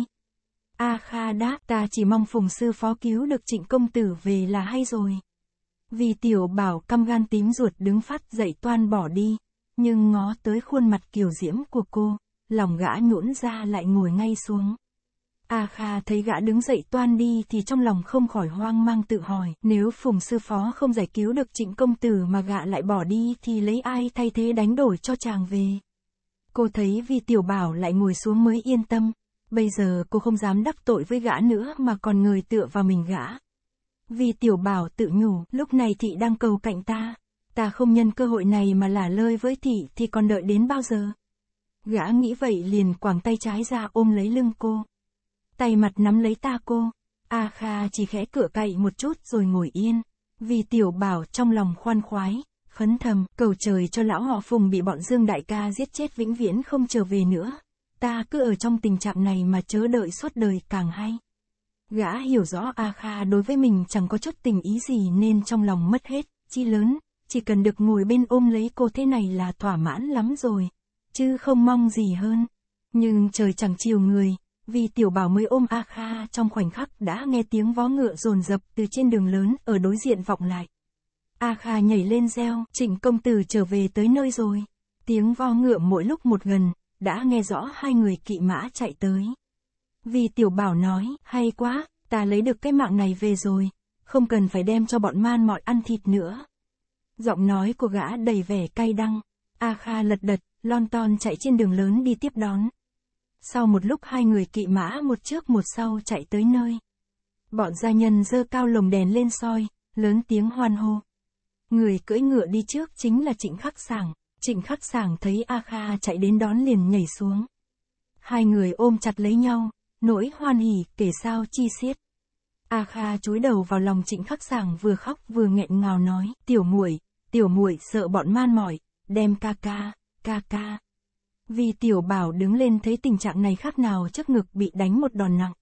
A Kha đáp ta chỉ mong phùng sư phó cứu được trịnh công tử về là hay rồi. Vì tiểu bảo căm gan tím ruột đứng phát dậy toan bỏ đi, nhưng ngó tới khuôn mặt kiều diễm của cô, lòng gã nhũn ra lại ngồi ngay xuống. A Kha thấy gã đứng dậy toan đi thì trong lòng không khỏi hoang mang tự hỏi, nếu Phùng Sư Phó không giải cứu được trịnh công tử mà gã lại bỏ đi thì lấy ai thay thế đánh đổi cho chàng về. Cô thấy vì tiểu bảo lại ngồi xuống mới yên tâm, bây giờ cô không dám đắc tội với gã nữa mà còn người tựa vào mình gã. Vì tiểu bảo tự nhủ, lúc này thị đang cầu cạnh ta, ta không nhân cơ hội này mà lả lơi với thị thì còn đợi đến bao giờ. Gã nghĩ vậy liền quàng tay trái ra ôm lấy lưng cô tay mặt nắm lấy ta cô. A Kha chỉ khẽ cửa cậy một chút rồi ngồi yên. Vì tiểu bảo trong lòng khoan khoái, khấn thầm, cầu trời cho lão họ phùng bị bọn Dương Đại ca giết chết vĩnh viễn không trở về nữa. Ta cứ ở trong tình trạng này mà chớ đợi suốt đời càng hay. Gã hiểu rõ A Kha đối với mình chẳng có chút tình ý gì nên trong lòng mất hết, chi lớn, chỉ cần được ngồi bên ôm lấy cô thế này là thỏa mãn lắm rồi, chứ không mong gì hơn. Nhưng trời chẳng chiều người, vì tiểu bảo mới ôm A Kha trong khoảnh khắc đã nghe tiếng vó ngựa rồn rập từ trên đường lớn ở đối diện vọng lại. A Kha nhảy lên reo, trịnh công tử trở về tới nơi rồi. Tiếng vó ngựa mỗi lúc một gần, đã nghe rõ hai người kỵ mã chạy tới. Vì tiểu bảo nói, hay quá, ta lấy được cái mạng này về rồi, không cần phải đem cho bọn man mọi ăn thịt nữa. Giọng nói của gã đầy vẻ cay đắng, A Kha lật đật, lon ton chạy trên đường lớn đi tiếp đón. Sau một lúc hai người kỵ mã một trước một sau chạy tới nơi. Bọn gia nhân dơ cao lồng đèn lên soi, lớn tiếng hoan hô. Người cưỡi ngựa đi trước chính là Trịnh Khắc Sảng. Trịnh Khắc Sảng thấy A Kha chạy đến đón liền nhảy xuống. Hai người ôm chặt lấy nhau, nỗi hoan hỉ kể sao chi xiết. A Kha chúi đầu vào lòng Trịnh Khắc Sảng vừa khóc vừa nghẹn ngào nói, "Tiểu muội, tiểu muội sợ bọn man mỏi, đem ca ca, ca ca vì tiểu bảo đứng lên thấy tình trạng này khác nào chắc ngực bị đánh một đòn nặng.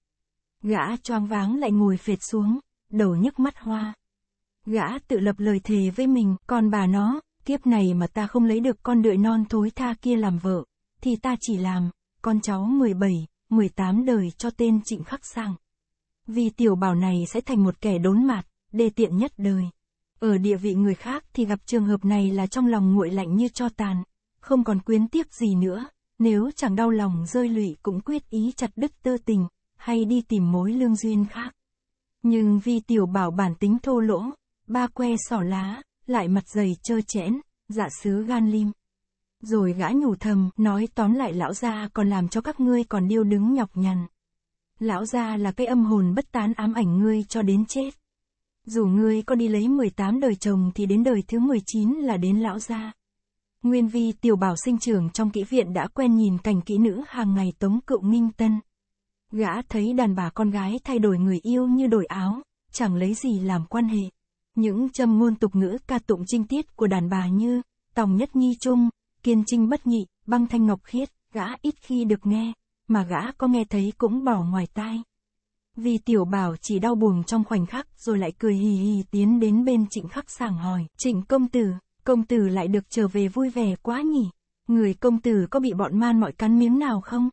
Gã choang váng lại ngồi phệt xuống, đầu nhức mắt hoa. Gã tự lập lời thề với mình, còn bà nó, kiếp này mà ta không lấy được con đợi non thối tha kia làm vợ, thì ta chỉ làm, con cháu 17, 18 đời cho tên trịnh khắc sang. Vì tiểu bảo này sẽ thành một kẻ đốn mặt, đê tiện nhất đời. Ở địa vị người khác thì gặp trường hợp này là trong lòng nguội lạnh như cho tàn, không còn quyến tiếc gì nữa, nếu chẳng đau lòng rơi lụy cũng quyết ý chặt đứt tư tình, hay đi tìm mối lương duyên khác. Nhưng vì tiểu bảo bản tính thô lỗ, ba que sỏ lá, lại mặt dày trơ chẽn, dạ sứ gan lim. Rồi gã nhủ thầm, nói tóm lại lão gia còn làm cho các ngươi còn điêu đứng nhọc nhằn. Lão gia là cái âm hồn bất tán ám ảnh ngươi cho đến chết. Dù ngươi có đi lấy 18 đời chồng thì đến đời thứ 19 là đến lão gia. Nguyên vi tiểu bảo sinh trưởng trong kỹ viện đã quen nhìn cảnh kỹ nữ hàng ngày tống cựu minh tân. Gã thấy đàn bà con gái thay đổi người yêu như đổi áo, chẳng lấy gì làm quan hệ. Những châm ngôn tục ngữ ca tụng trinh tiết của đàn bà như tòng nhất nhi trung, kiên trinh bất nhị, băng thanh ngọc khiết, gã ít khi được nghe, mà gã có nghe thấy cũng bỏ ngoài tai. Vì tiểu bảo chỉ đau buồn trong khoảnh khắc rồi lại cười hì hì tiến đến bên trịnh khắc sảng hỏi, trịnh công tử, Công tử lại được trở về vui vẻ quá nhỉ. Người công tử có bị bọn man mọi cắn miếng nào không?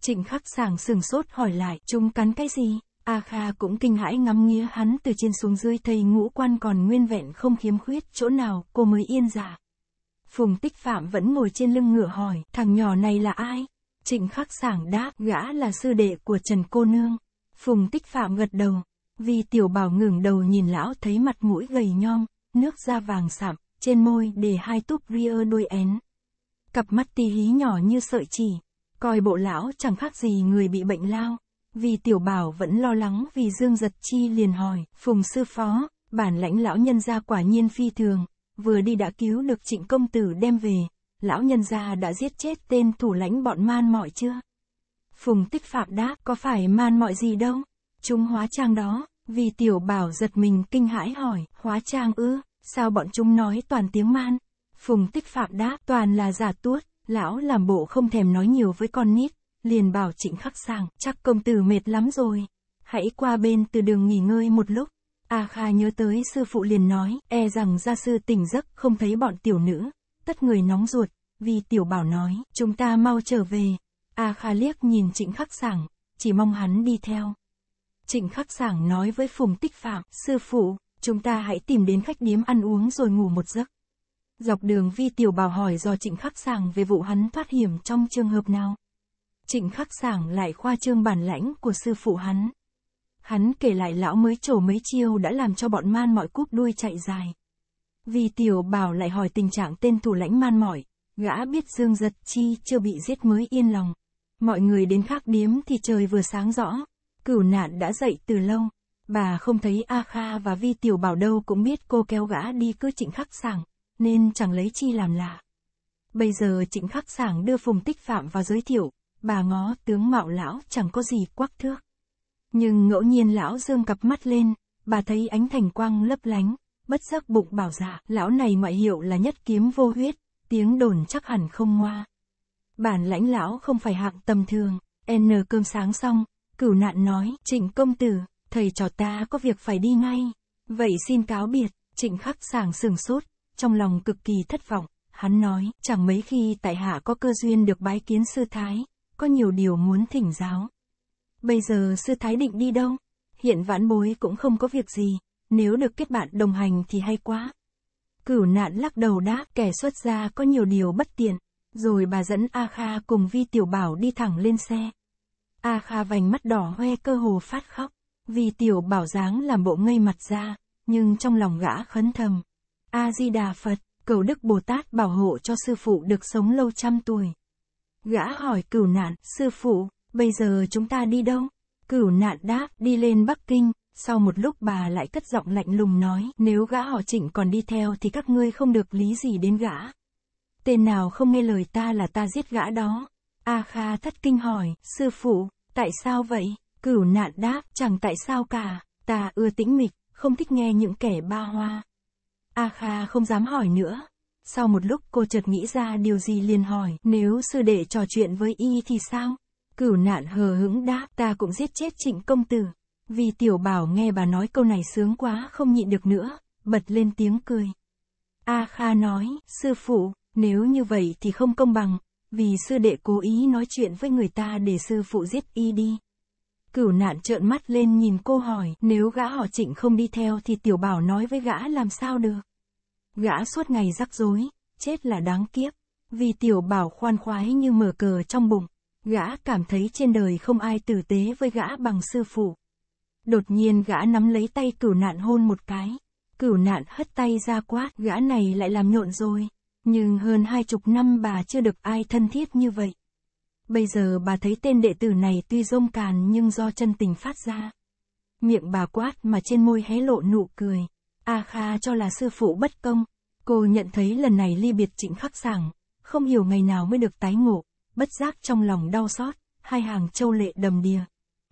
Trịnh khắc sảng sừng sốt hỏi lại, chúng cắn cái gì? A Kha cũng kinh hãi ngắm nghía hắn từ trên xuống dưới thầy ngũ quan còn nguyên vẹn không khiếm khuyết, chỗ nào cô mới yên giả dạ. Phùng tích phạm vẫn ngồi trên lưng ngựa hỏi, thằng nhỏ này là ai? Trịnh khắc sảng đáp, gã là sư đệ của Trần Cô Nương. Phùng tích phạm gật đầu, vì tiểu bảo ngừng đầu nhìn lão thấy mặt mũi gầy nhom, nước da vàng sạm, trên môi để hai túp ria đôi én. Cặp mắt tí hí nhỏ như sợi chỉ, coi bộ lão chẳng khác gì người bị bệnh lao. Vì tiểu bảo vẫn lo lắng vì Dương Giật Chi liền hỏi, Phùng sư phó, bản lãnh lão nhân gia quả nhiên phi thường, vừa đi đã cứu được trịnh công tử đem về, lão nhân gia đã giết chết tên thủ lãnh bọn man mọi chưa? Phùng tích phạm đáp, có phải man mọi gì đâu, chúng hóa trang đó, vì tiểu bảo giật mình kinh hãi hỏi, hóa trang ư, sao bọn chúng nói toàn tiếng man? Phùng tích phạm đáp, toàn là giả tuốt, lão làm bộ không thèm nói nhiều với con nít, liền bảo trịnh khắc sàng, chắc công tử mệt lắm rồi. Hãy qua bên từ đường nghỉ ngơi một lúc. A Kha nhớ tới sư phụ liền nói, e rằng gia sư tỉnh giấc không thấy bọn tiểu nữ, tất người nóng ruột, vì tiểu bảo nói, chúng ta mau trở về. A Kha liếc nhìn trịnh khắc sảng, chỉ mong hắn đi theo. Trịnh khắc sảng nói với Phùng Tích Phạm, sư phụ, chúng ta hãy tìm đến khách điếm ăn uống rồi ngủ một giấc. Dọc đường Vi Tiểu Bảo hỏi do Trịnh Khắc Sảng về vụ hắn thoát hiểm trong trường hợp nào. Trịnh Khắc Sảng lại khoa trương bản lãnh của sư phụ hắn. Hắn kể lại lão mới trổ mấy chiêu đã làm cho bọn man mọi cúp đuôi chạy dài. Vi Tiểu Bảo lại hỏi tình trạng tên thủ lãnh man mỏi, gã biết Dương Giật Chi chưa bị giết mới yên lòng. Mọi người đến khác điếm thì trời vừa sáng rõ, cửu nạn đã dậy từ lâu. Bà không thấy A Kha và Vi Tiểu Bảo đâu cũng biết cô kéo gã đi cứ trịnh khắc sảng, nên chẳng lấy chi làm lạ. Bây giờ trịnh khắc sảng đưa Phùng Tích Phạm vào giới thiệu, bà ngó tướng mạo lão chẳng có gì quắc thước. Nhưng ngẫu nhiên lão dương cặp mắt lên, bà thấy ánh thành quang lấp lánh, bất giác bụng bảo dạ, lão này ngoại hiệu là nhất kiếm vô huyết, tiếng đồn chắc hẳn không ngoa. Bản lãnh lão không phải hạng tầm thường, N cơm sáng xong, cửu nạn nói, trịnh công tử, thầy trò ta có việc phải đi ngay. Vậy xin cáo biệt, trịnh khắc sàng sừng sốt, trong lòng cực kỳ thất vọng, hắn nói, chẳng mấy khi tại hạ có cơ duyên được bái kiến sư thái, có nhiều điều muốn thỉnh giáo. Bây giờ sư thái định đi đâu? Hiện vãn bối cũng không có việc gì, nếu được kết bạn đồng hành thì hay quá. Cửu nạn lắc đầu đáp kẻ xuất gia có nhiều điều bất tiện, rồi bà dẫn A Kha cùng Vi Tiểu Bảo đi thẳng lên xe. A Kha vành mắt đỏ hoe cơ hồ phát khóc. Vì tiểu bảo dáng làm bộ ngây mặt ra, nhưng trong lòng gã khấn thầm. A-di-đà Phật, cầu Đức Bồ Tát bảo hộ cho sư phụ được sống lâu trăm tuổi. Gã hỏi cửu nạn, sư phụ, bây giờ chúng ta đi đâu? Cửu nạn đáp, đi lên Bắc Kinh, sau một lúc bà lại cất giọng lạnh lùng nói, nếu gã họ trịnh còn đi theo thì các ngươi không được lý gì đến gã. Tên nào không nghe lời ta là ta giết gã đó. A Kha thất kinh hỏi, sư phụ, tại sao vậy? Cửu nạn đáp, chẳng tại sao cả, ta ưa tĩnh mịch, không thích nghe những kẻ ba hoa. A Kha không dám hỏi nữa. Sau một lúc cô chợt nghĩ ra điều gì liền hỏi, nếu sư đệ trò chuyện với y thì sao? Cửu nạn hờ hững đáp, ta cũng giết chết trịnh công tử. Vì tiểu bảo nghe bà nói câu này sướng quá không nhịn được nữa, bật lên tiếng cười. A Kha nói, sư phụ, nếu như vậy thì không công bằng, vì sư đệ cố ý nói chuyện với người ta để sư phụ giết y đi. Cửu nạn trợn mắt lên nhìn cô hỏi, nếu gã họ trịnh không đi theo thì tiểu bảo nói với gã làm sao được. Gã suốt ngày rắc rối, chết là đáng kiếp. Vì tiểu bảo khoan khoái như mở cờ trong bụng, gã cảm thấy trên đời không ai tử tế với gã bằng sư phụ. Đột nhiên gã nắm lấy tay cửu nạn hôn một cái. Cửu nạn hất tay ra quát, gã này lại làm nhộn rồi. Nhưng hơn hai chục năm bà chưa được ai thân thiết như vậy. Bây giờ bà thấy tên đệ tử này tuy rông càn nhưng do chân tình phát ra. Miệng bà quát mà trên môi hé lộ nụ cười. A Kha cho là sư phụ bất công. Cô nhận thấy lần này ly biệt trịnh khắc sảng, không hiểu ngày nào mới được tái ngộ, bất giác trong lòng đau xót, hai hàng châu lệ đầm đìa.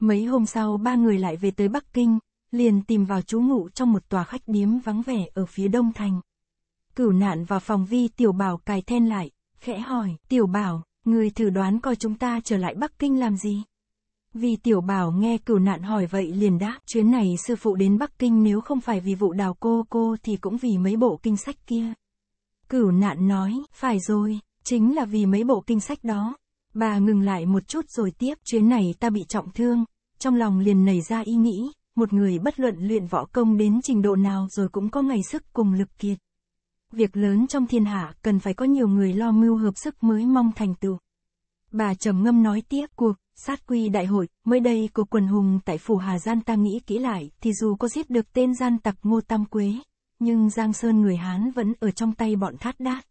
Mấy hôm sau ba người lại về tới Bắc Kinh, liền tìm vào trú ngụ trong một tòa khách điếm vắng vẻ ở phía đông thành. Cửu nạn vào phòng vi tiểu bảo cài then lại, khẽ hỏi, tiểu bảo, Người thử đoán coi chúng ta trở lại Bắc Kinh làm gì? Vì tiểu bảo nghe cửu nạn hỏi vậy liền đáp, chuyến này sư phụ đến Bắc Kinh nếu không phải vì vụ đào cô cô thì cũng vì mấy bộ kinh sách kia. Cửu nạn nói, phải rồi, chính là vì mấy bộ kinh sách đó. Bà ngừng lại một chút rồi tiếp, chuyến này ta bị trọng thương, trong lòng liền nảy ra ý nghĩ, một người bất luận luyện võ công đến trình độ nào rồi cũng có ngày sức cùng lực kiệt việc lớn trong thiên hạ cần phải có nhiều người lo mưu hợp sức mới mong thành tựu. Bà trầm ngâm nói tiếp cuộc sát quy đại hội, mới đây của quần hùng tại phủ Hà Gian ta nghĩ kỹ lại thì dù có giết được tên gian tặc Ngô Tam Quế, nhưng Giang Sơn người Hán vẫn ở trong tay bọn thát đát.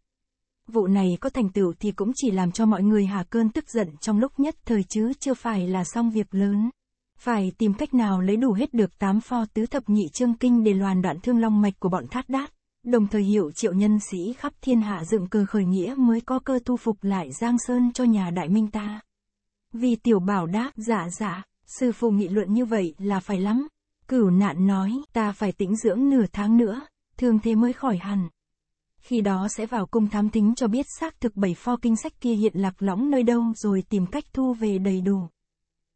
Vụ này có thành tựu thì cũng chỉ làm cho mọi người hà cơn tức giận trong lúc nhất thời chứ chưa phải là xong việc lớn. Phải tìm cách nào lấy đủ hết được tám pho tứ thập nhị chương kinh để loàn đoạn thương long mạch của bọn thát đát đồng thời hiệu triệu nhân sĩ khắp thiên hạ dựng cờ khởi nghĩa mới có cơ tu phục lại Giang Sơn cho nhà Đại Minh ta. Vì tiểu bảo đáp, dạ dạ, sư phụ nghị luận như vậy là phải lắm. Cửu nạn nói, ta phải tĩnh dưỡng nửa tháng nữa, thương thế mới khỏi hẳn. Khi đó sẽ vào cung thám tính cho biết xác thực bảy pho kinh sách kia hiện lạc lõng nơi đâu rồi tìm cách thu về đầy đủ.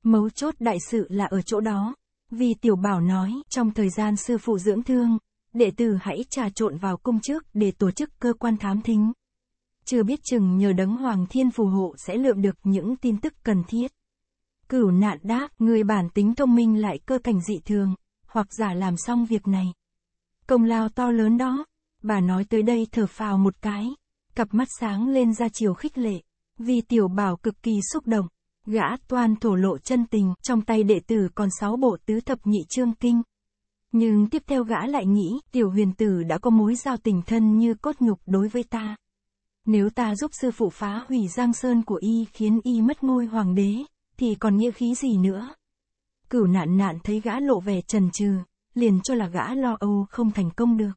Mấu chốt đại sự là ở chỗ đó. Vì tiểu bảo nói, trong thời gian sư phụ dưỡng thương, đệ tử hãy trà trộn vào cung trước để tổ chức cơ quan thám thính. Chưa biết chừng nhờ đấng hoàng thiên phù hộ sẽ lượm được những tin tức cần thiết. Cửu nạn đáp, người bản tính thông minh lại cơ cảnh dị thường, hoặc giả làm xong việc này. Công lao to lớn đó, bà nói tới đây thở phào một cái, cặp mắt sáng lên ra chiều khích lệ, vì tiểu bảo cực kỳ xúc động, gã toan thổ lộ chân tình, trong tay đệ tử còn sáu bộ tứ thập nhị trương kinh. Nhưng tiếp theo gã lại nghĩ, tiểu huyền tử đã có mối giao tình thân như cốt nhục đối với ta. Nếu ta giúp sư phụ phá hủy giang sơn của y khiến y mất ngôi hoàng đế, thì còn nghĩa khí gì nữa? Cửu nạn nạn thấy gã lộ vẻ trần trừ, liền cho là gã lo âu không thành công được.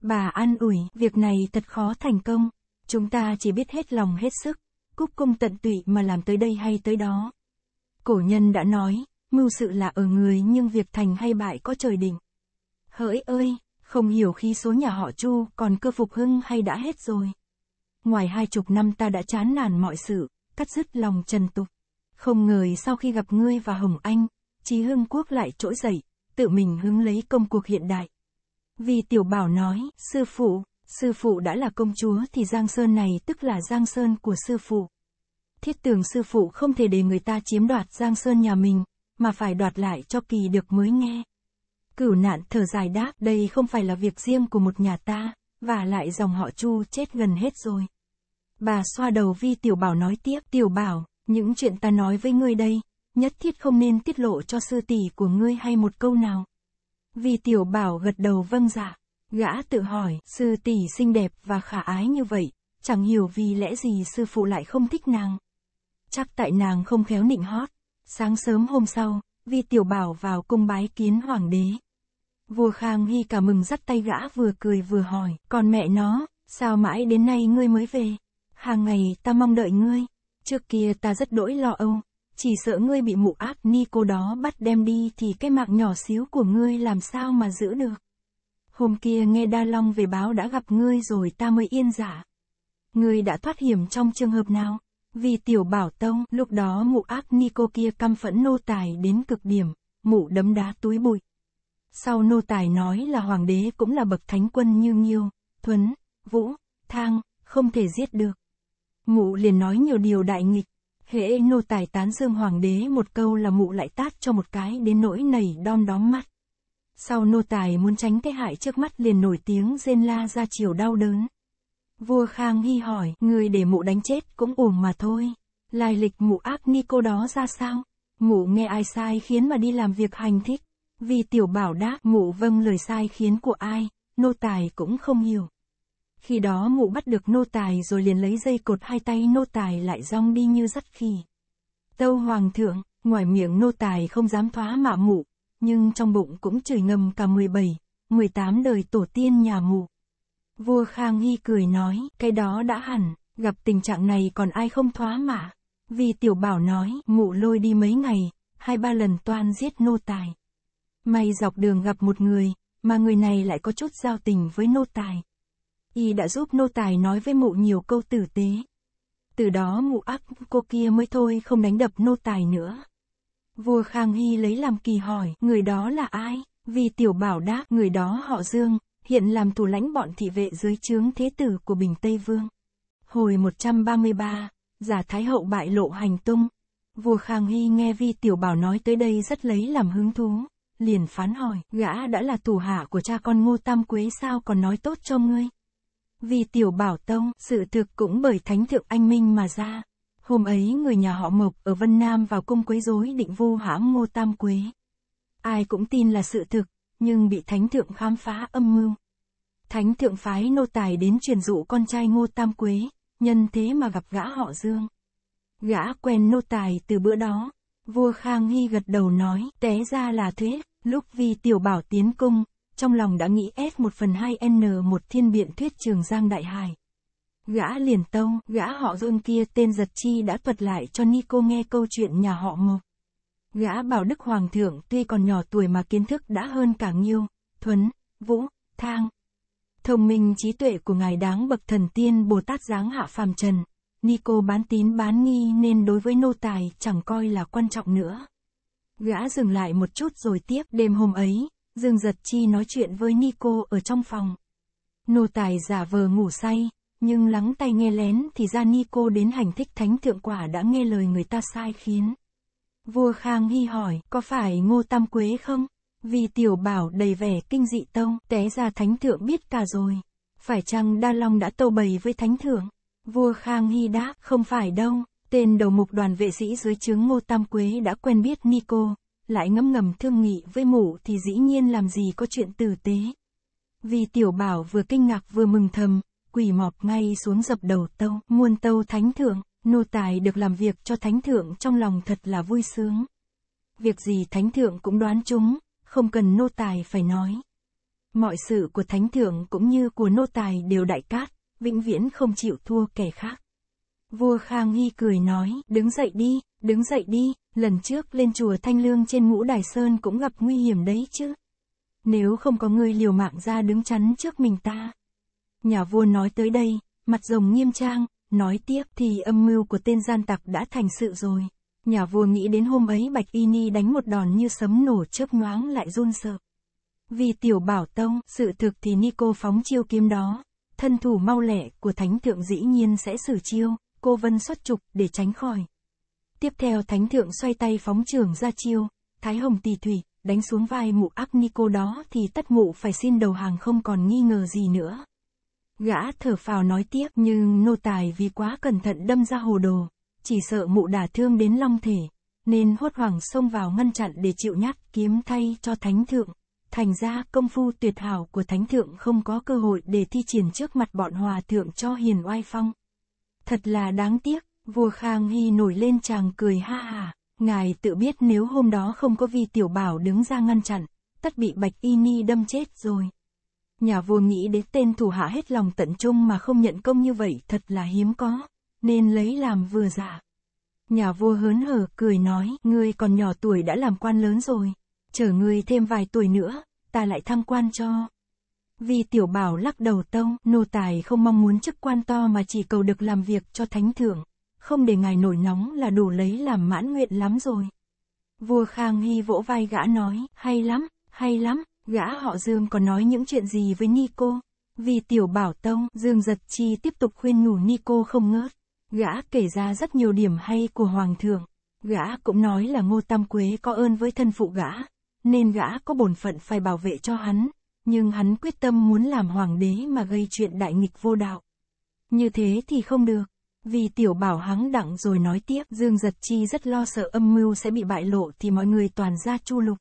Bà an ủi, việc này thật khó thành công, chúng ta chỉ biết hết lòng hết sức, cúc công tận tụy mà làm tới đây hay tới đó. Cổ nhân đã nói, mưu sự là ở người nhưng việc thành hay bại có trời định. Hỡi ơi, không hiểu khi số nhà họ Chu còn cơ phục hưng hay đã hết rồi. Ngoài hai chục năm ta đã chán nản mọi sự, cắt dứt lòng trần tục. Không ngờ sau khi gặp ngươi và Hồng Anh, Chí Hưng Quốc lại trỗi dậy, tự mình hứng lấy công cuộc hiện đại. Vì Tiểu Bảo nói, sư phụ, sư phụ đã là công chúa thì Giang Sơn này tức là Giang Sơn của sư phụ. Thiết tưởng sư phụ không thể để người ta chiếm đoạt Giang Sơn nhà mình, mà phải đoạt lại cho kỳ được mới nghe. Cửu nạn thở dài đáp đây không phải là việc riêng của một nhà ta, và lại dòng họ chu chết gần hết rồi. Bà xoa đầu vi tiểu bảo nói tiếp tiểu bảo, những chuyện ta nói với ngươi đây, nhất thiết không nên tiết lộ cho sư tỷ của ngươi hay một câu nào. Vi tiểu bảo gật đầu vâng dạ, gã tự hỏi sư tỷ xinh đẹp và khả ái như vậy, chẳng hiểu vì lẽ gì sư phụ lại không thích nàng. Chắc tại nàng không khéo nịnh hót. Sáng sớm hôm sau, Vi Tiểu Bảo vào cung bái kiến hoàng đế. Vua Khang Hy cả mừng dắt tay gã vừa cười vừa hỏi, còn mẹ nó, sao mãi đến nay ngươi mới về? Hàng ngày ta mong đợi ngươi, trước kia ta rất đỗi lo âu, chỉ sợ ngươi bị mụ ác ni cô đó bắt đem đi thì cái mạng nhỏ xíu của ngươi làm sao mà giữ được. Hôm kia nghe Đa Long về báo đã gặp ngươi rồi ta mới yên giả. Dạ. Ngươi đã thoát hiểm trong trường hợp nào? Vì tiểu bảo tông, lúc đó mụ ác Nico kia căm phẫn nô tài đến cực điểm, mụ đấm đá túi bụi. Sau nô tài nói là hoàng đế cũng là bậc thánh quân như Nghiêu, Thuấn, Vũ, Thang, không thể giết được. Mụ liền nói nhiều điều đại nghịch, hễ nô tài tán dương hoàng đế một câu là mụ lại tát cho một cái đến nỗi nảy đom đóm mắt. Sau nô tài muốn tránh cái hại trước mắt liền nổi tiếng rên la ra chiều đau đớn. Vua Khang Hy hỏi, người để mụ đánh chết cũng uổng mà thôi. Lai lịch mụ ác ni cô đó ra sao? Mụ nghe ai sai khiến mà đi làm việc hành thích. Vì tiểu bảo đáp mụ vâng lời sai khiến của ai, nô tài cũng không hiểu. Khi đó mụ bắt được nô tài rồi liền lấy dây cột hai tay nô tài lại rong đi như dắt khi Tâu hoàng thượng, ngoài miệng nô tài không dám thoá mạ mụ, nhưng trong bụng cũng chửi ngầm cả 17, 18 đời tổ tiên nhà mụ. Vua Khang Hy cười nói, cái đó đã hẳn, gặp tình trạng này còn ai không thoá mà? Vì tiểu bảo nói, mụ lôi đi mấy ngày, hai ba lần toan giết nô tài. May dọc đường gặp một người, mà người này lại có chút giao tình với nô tài. Y đã giúp nô tài nói với mụ nhiều câu tử tế. Từ đó mụ ác cô kia mới thôi không đánh đập nô tài nữa. Vua Khang Hy lấy làm kỳ hỏi, người đó là ai? Vì tiểu bảo đáp, người đó họ Dương, hiện làm thủ lãnh bọn thị vệ dưới trướng thế tử của Bình Tây Vương. Hồi 133, giả Thái Hậu bại lộ hành tung. Vua Khang Hy nghe Vi Tiểu Bảo nói tới đây rất lấy làm hứng thú, liền phán hỏi, gã đã là thủ hạ của cha con Ngô Tam Quế sao còn nói tốt cho ngươi? Vì Tiểu Bảo Tông, sự thực cũng bởi Thánh Thượng Anh Minh mà ra. Hôm ấy người nhà họ Mộc ở Vân Nam vào cung quấy rối định vô hãm Ngô Tam Quế. Ai cũng tin là sự thực, nhưng bị thánh thượng khám phá âm mưu. Thánh thượng phái nô tài đến truyền dụ con trai Ngô Tam Quế, nhân thế mà gặp gã họ Dương. Gã quen nô tài từ bữa đó, vua Khang Hy gật đầu nói, té ra là thế, lúc vi tiểu bảo tiến cung, trong lòng đã nghĩ F1 phần 2 N một thiên biện thuyết trường Giang Đại Hải. Gã liền tông, gã họ Dương kia tên giật chi đã thuật lại cho Nico nghe câu chuyện nhà họ Mộc. Gã Bảo Đức Hoàng thượng tuy còn nhỏ tuổi mà kiến thức đã hơn cả Nghiêu, Thuấn, Vũ, Thang. Thông minh trí tuệ của ngài đáng bậc thần tiên Bồ Tát giáng hạ phàm trần. Nico bán tín bán nghi nên đối với nô tài chẳng coi là quan trọng nữa. Gã dừng lại một chút rồi tiếp đêm hôm ấy, Dương Giật Chi nói chuyện với Nico ở trong phòng. Nô tài giả vờ ngủ say, nhưng lắng tay nghe lén thì ra Nico đến hành thích thánh thượng quả đã nghe lời người ta sai khiến. Vua Khang Hy hỏi, có phải Ngô Tam Quế không? Vì tiểu bảo đầy vẻ kinh dị tông, té ra thánh thượng biết cả rồi. Phải chăng Đa Long đã tô bày với thánh thượng? Vua Khang Hy đáp, không phải đâu. Tên đầu mục đoàn vệ sĩ dưới chướng Ngô Tam Quế đã quen biết Nico, lại ngâm ngầm thương nghị với mụ thì dĩ nhiên làm gì có chuyện tử tế. Vì tiểu bảo vừa kinh ngạc vừa mừng thầm, quỳ mọp ngay xuống dập đầu tâu, muôn tâu thánh thượng, Nô tài được làm việc cho thánh thượng trong lòng thật là vui sướng. Việc gì thánh thượng cũng đoán chúng, không cần nô tài phải nói. Mọi sự của thánh thượng cũng như của nô tài đều đại cát, vĩnh viễn không chịu thua kẻ khác. Vua Khang nghi cười nói, đứng dậy đi, đứng dậy đi, lần trước lên chùa Thanh Lương trên ngũ Đài Sơn cũng gặp nguy hiểm đấy chứ. Nếu không có người liều mạng ra đứng chắn trước mình ta. Nhà vua nói tới đây, mặt rồng nghiêm trang, Nói tiếp thì âm mưu của tên gian tặc đã thành sự rồi. Nhà vua nghĩ đến hôm ấy Bạch Y Ni đánh một đòn như sấm nổ chớp nhoáng lại run sợ. Vì tiểu bảo tông, sự thực thì Nico phóng chiêu kiếm đó. Thân thủ mau lẹ của thánh thượng dĩ nhiên sẽ xử chiêu, cô vân xuất trục để tránh khỏi. Tiếp theo thánh thượng xoay tay phóng trường ra chiêu, thái hồng tỳ thủy, đánh xuống vai mụ ác Nico đó thì tất mụ phải xin đầu hàng không còn nghi ngờ gì nữa. Gã thở phào nói tiếp nhưng nô tài vì quá cẩn thận đâm ra hồ đồ, chỉ sợ mụ đả thương đến long thể, nên hốt hoảng xông vào ngăn chặn để chịu nhát kiếm thay cho thánh thượng. Thành ra công phu tuyệt hảo của thánh thượng không có cơ hội để thi triển trước mặt bọn hòa thượng cho hiền oai phong. Thật là đáng tiếc, vua Khang Hy nổi lên chàng cười ha hà, ngài tự biết nếu hôm đó không có vi tiểu bảo đứng ra ngăn chặn, tất bị bạch y ni đâm chết rồi. Nhà vua nghĩ đến tên thủ hạ hết lòng tận trung mà không nhận công như vậy thật là hiếm có, nên lấy làm vừa giả. Nhà vua hớn hở cười nói, ngươi còn nhỏ tuổi đã làm quan lớn rồi, chờ ngươi thêm vài tuổi nữa, ta lại thăng quan cho. Vì tiểu bảo lắc đầu tông, nô tài không mong muốn chức quan to mà chỉ cầu được làm việc cho thánh thượng, không để ngài nổi nóng là đủ lấy làm mãn nguyện lắm rồi. Vua Khang Hy vỗ vai gã nói, hay lắm, hay lắm, Gã họ Dương còn nói những chuyện gì với Nico? Vì tiểu bảo tông, Dương Giật Chi tiếp tục khuyên nhủ Nico không ngớt. Gã kể ra rất nhiều điểm hay của Hoàng thượng. Gã cũng nói là Ngô Tam Quế có ơn với thân phụ gã, nên gã có bổn phận phải bảo vệ cho hắn, nhưng hắn quyết tâm muốn làm hoàng đế mà gây chuyện đại nghịch vô đạo. Như thế thì không được, vì tiểu bảo hắng đặng rồi nói tiếp, Dương Giật Chi rất lo sợ âm mưu sẽ bị bại lộ thì mọi người toàn ra chu lục.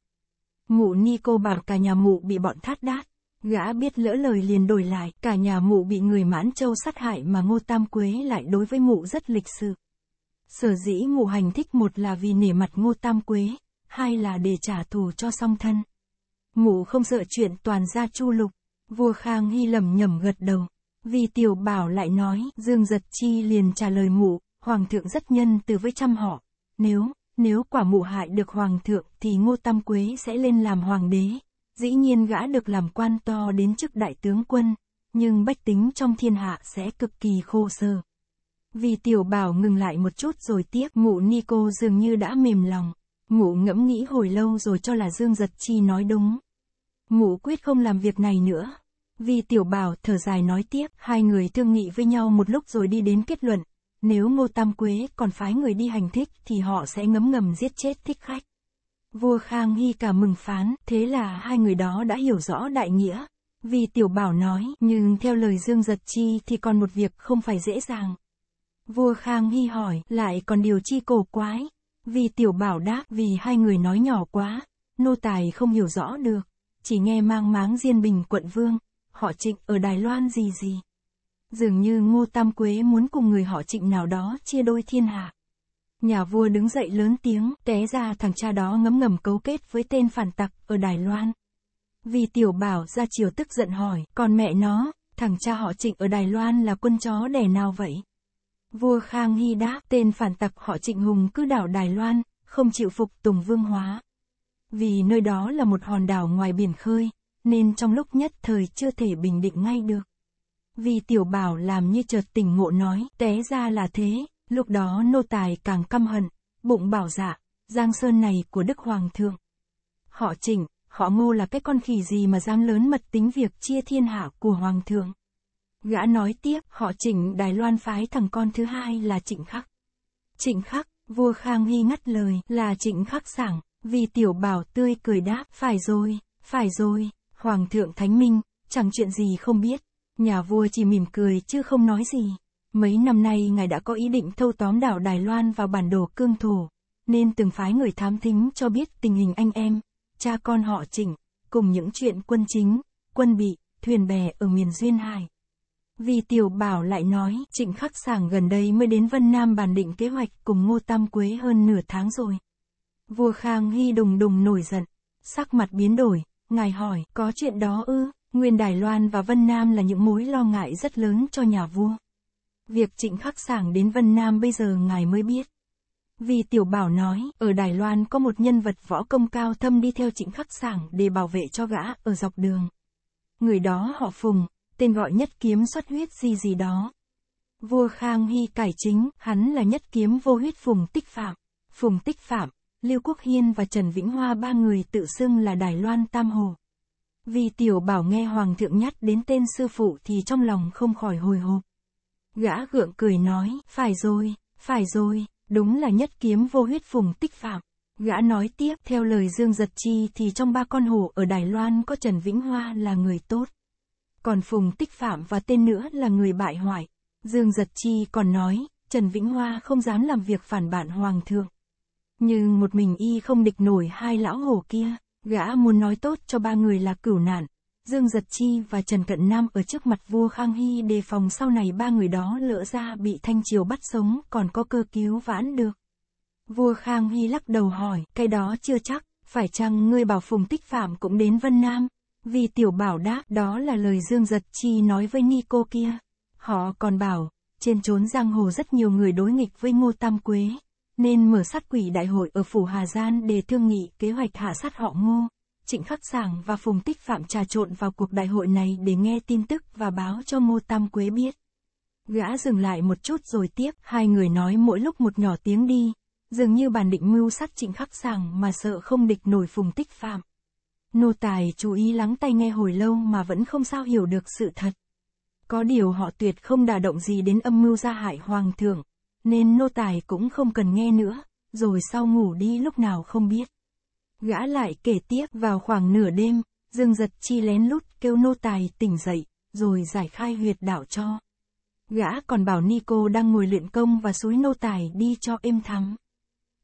Mụ ni cô bảo cả nhà mụ bị bọn thát đát. Gã biết lỡ lời liền đổi lại, cả nhà mụ bị người mãn châu sát hại mà ngô tam quế lại đối với mụ rất lịch sự. Sở dĩ mụ hành thích một là vì nể mặt ngô tam quế, hai là để trả thù cho song thân. Mụ không sợ chuyện toàn gia chu lục, vua Khang Hy lầm nhầm gật đầu. Vì tiểu bảo lại nói, Dương Giật Chi liền trả lời mụ, Hoàng thượng rất nhân từ với trăm họ. Nếu, nếu quả mụ hại được hoàng thượng thì Ngô Tam Quế sẽ lên làm hoàng đế. Dĩ nhiên gã được làm quan to đến chức đại tướng quân, nhưng bách tính trong thiên hạ sẽ cực kỳ khô sơ. Vì tiểu bảo ngừng lại một chút rồi tiếc mụ Nico dường như đã mềm lòng. Mụ ngẫm nghĩ hồi lâu rồi cho là Dương Giật Chi nói đúng. Mụ quyết không làm việc này nữa. Vì tiểu bảo thở dài nói tiếp, hai người thương nghị với nhau một lúc rồi đi đến kết luận, nếu Ngô Tam Quế còn phái người đi hành thích thì họ sẽ ngấm ngầm giết chết thích khách. Vua Khang Hy cả mừng phán, thế là hai người đó đã hiểu rõ đại nghĩa. Vì Tiểu Bảo nói, nhưng theo lời Dương Giật Chi thì còn một việc không phải dễ dàng. Vua Khang Hy hỏi, lại còn điều chi cổ quái. Vì Tiểu Bảo đáp, vì hai người nói nhỏ quá, nô tài không hiểu rõ được. Chỉ nghe mang máng Diên Bình quận Vương, họ trịnh ở Đài Loan gì gì. Dường như Ngô Tam Quế muốn cùng người họ trịnh nào đó chia đôi thiên hạ. Nhà vua đứng dậy lớn tiếng, té ra thằng cha đó ngấm ngầm cấu kết với tên phản tặc ở Đài Loan. Vì tiểu bảo ra chiều tức giận hỏi, còn mẹ nó, thằng cha họ trịnh ở Đài Loan là quân chó đẻ nào vậy? Vua Khang Hy đáp, tên phản tặc họ trịnh hùng cứ đảo Đài Loan, không chịu phục tùng vương hóa. Vì nơi đó là một hòn đảo ngoài biển khơi, nên trong lúc nhất thời chưa thể bình định ngay được. Vì tiểu bảo làm như chợt tỉnh ngộ nói, té ra là thế, lúc đó nô tài càng căm hận, bụng bảo dạ, giang sơn này của Đức Hoàng thượng. Họ chỉnh, họ ngô là cái con khỉ gì mà dám lớn mật tính việc chia thiên hạ của Hoàng thượng. Gã nói tiếp, họ chỉnh Đài Loan phái thằng con thứ hai là Trịnh Khắc. Trịnh Khắc, vua Khang Hy ngắt lời, là Trịnh Khắc sảng, vì tiểu bảo tươi cười đáp, phải rồi, phải rồi, Hoàng thượng Thánh Minh, chẳng chuyện gì không biết. Nhà vua chỉ mỉm cười chứ không nói gì. Mấy năm nay ngài đã có ý định thâu tóm đảo Đài Loan vào bản đồ cương thổ, nên từng phái người thám thính cho biết tình hình anh em, cha con họ Trịnh cùng những chuyện quân chính, quân bị, thuyền bè ở miền Duyên Hải. Vì tiểu bảo lại nói trịnh khắc sảng gần đây mới đến Vân Nam bàn định kế hoạch cùng Ngô Tam Quế hơn nửa tháng rồi. Vua Khang Hy đùng đùng nổi giận, sắc mặt biến đổi, ngài hỏi có chuyện đó ư? Nguyên Đài Loan và Vân Nam là những mối lo ngại rất lớn cho nhà vua. Việc trịnh khắc sảng đến Vân Nam bây giờ ngài mới biết. Vì Tiểu Bảo nói, ở Đài Loan có một nhân vật võ công cao thâm đi theo trịnh khắc sảng để bảo vệ cho gã ở dọc đường. Người đó họ Phùng, tên gọi nhất kiếm xuất huyết gì gì đó. Vua Khang Hy cải chính, hắn là nhất kiếm vô huyết Phùng Tích Phạm. Phùng Tích Phạm, Lưu Quốc Hiên và Trần Vĩnh Hoa ba người tự xưng là Đài Loan Tam Hồ. Vì tiểu bảo nghe hoàng thượng nhắc đến tên sư phụ thì trong lòng không khỏi hồi hộp. Gã gượng cười nói, phải rồi, phải rồi, đúng là nhất kiếm vô huyết phùng tích phạm. Gã nói tiếp, theo lời Dương Giật Chi thì trong ba con hổ ở Đài Loan có Trần Vĩnh Hoa là người tốt. Còn Phùng Tích Phạm và tên nữa là người bại hoại. Dương Giật Chi còn nói, Trần Vĩnh Hoa không dám làm việc phản bản hoàng thượng. Nhưng một mình y không địch nổi hai lão hổ kia. Gã muốn nói tốt cho ba người là cửu nạn, Dương Giật Chi và Trần Cận Nam ở trước mặt vua Khang Hy đề phòng sau này ba người đó lỡ ra bị Thanh Triều bắt sống còn có cơ cứu vãn được. Vua Khang Hy lắc đầu hỏi, cái đó chưa chắc, phải chăng ngươi bảo Phùng Tích Phạm cũng đến Vân Nam? Vì tiểu bảo đáp, đó là lời Dương Giật Chi nói với Nico kia. Họ còn bảo, trên trốn giang hồ rất nhiều người đối nghịch với Ngô Tam Quế, nên mở sát quỷ đại hội ở Phủ Hà Gian để thương nghị kế hoạch hạ sát họ ngô. Trịnh Khắc Sảng và Phùng Tích Phạm trà trộn vào cuộc đại hội này để nghe tin tức và báo cho Ngô Tam Quế biết. Gã dừng lại một chút rồi tiếp, hai người nói mỗi lúc một nhỏ tiếng đi, dường như bản định mưu sát Trịnh Khắc Sảng mà sợ không địch nổi Phùng Tích Phạm. Nô Tài chú ý lắng tai nghe hồi lâu mà vẫn không sao hiểu được sự thật. Có điều họ tuyệt không đả động gì đến âm mưu gia hại hoàng thượng, nên nô tài cũng không cần nghe nữa, rồi sau ngủ đi lúc nào không biết. Gã lại kể tiếp vào khoảng nửa đêm, Dương giật chi lén lút kêu nô tài tỉnh dậy, rồi giải khai huyệt đảo cho. Gã còn bảo Nico đang ngồi luyện công và suối nô tài đi cho êm thắm.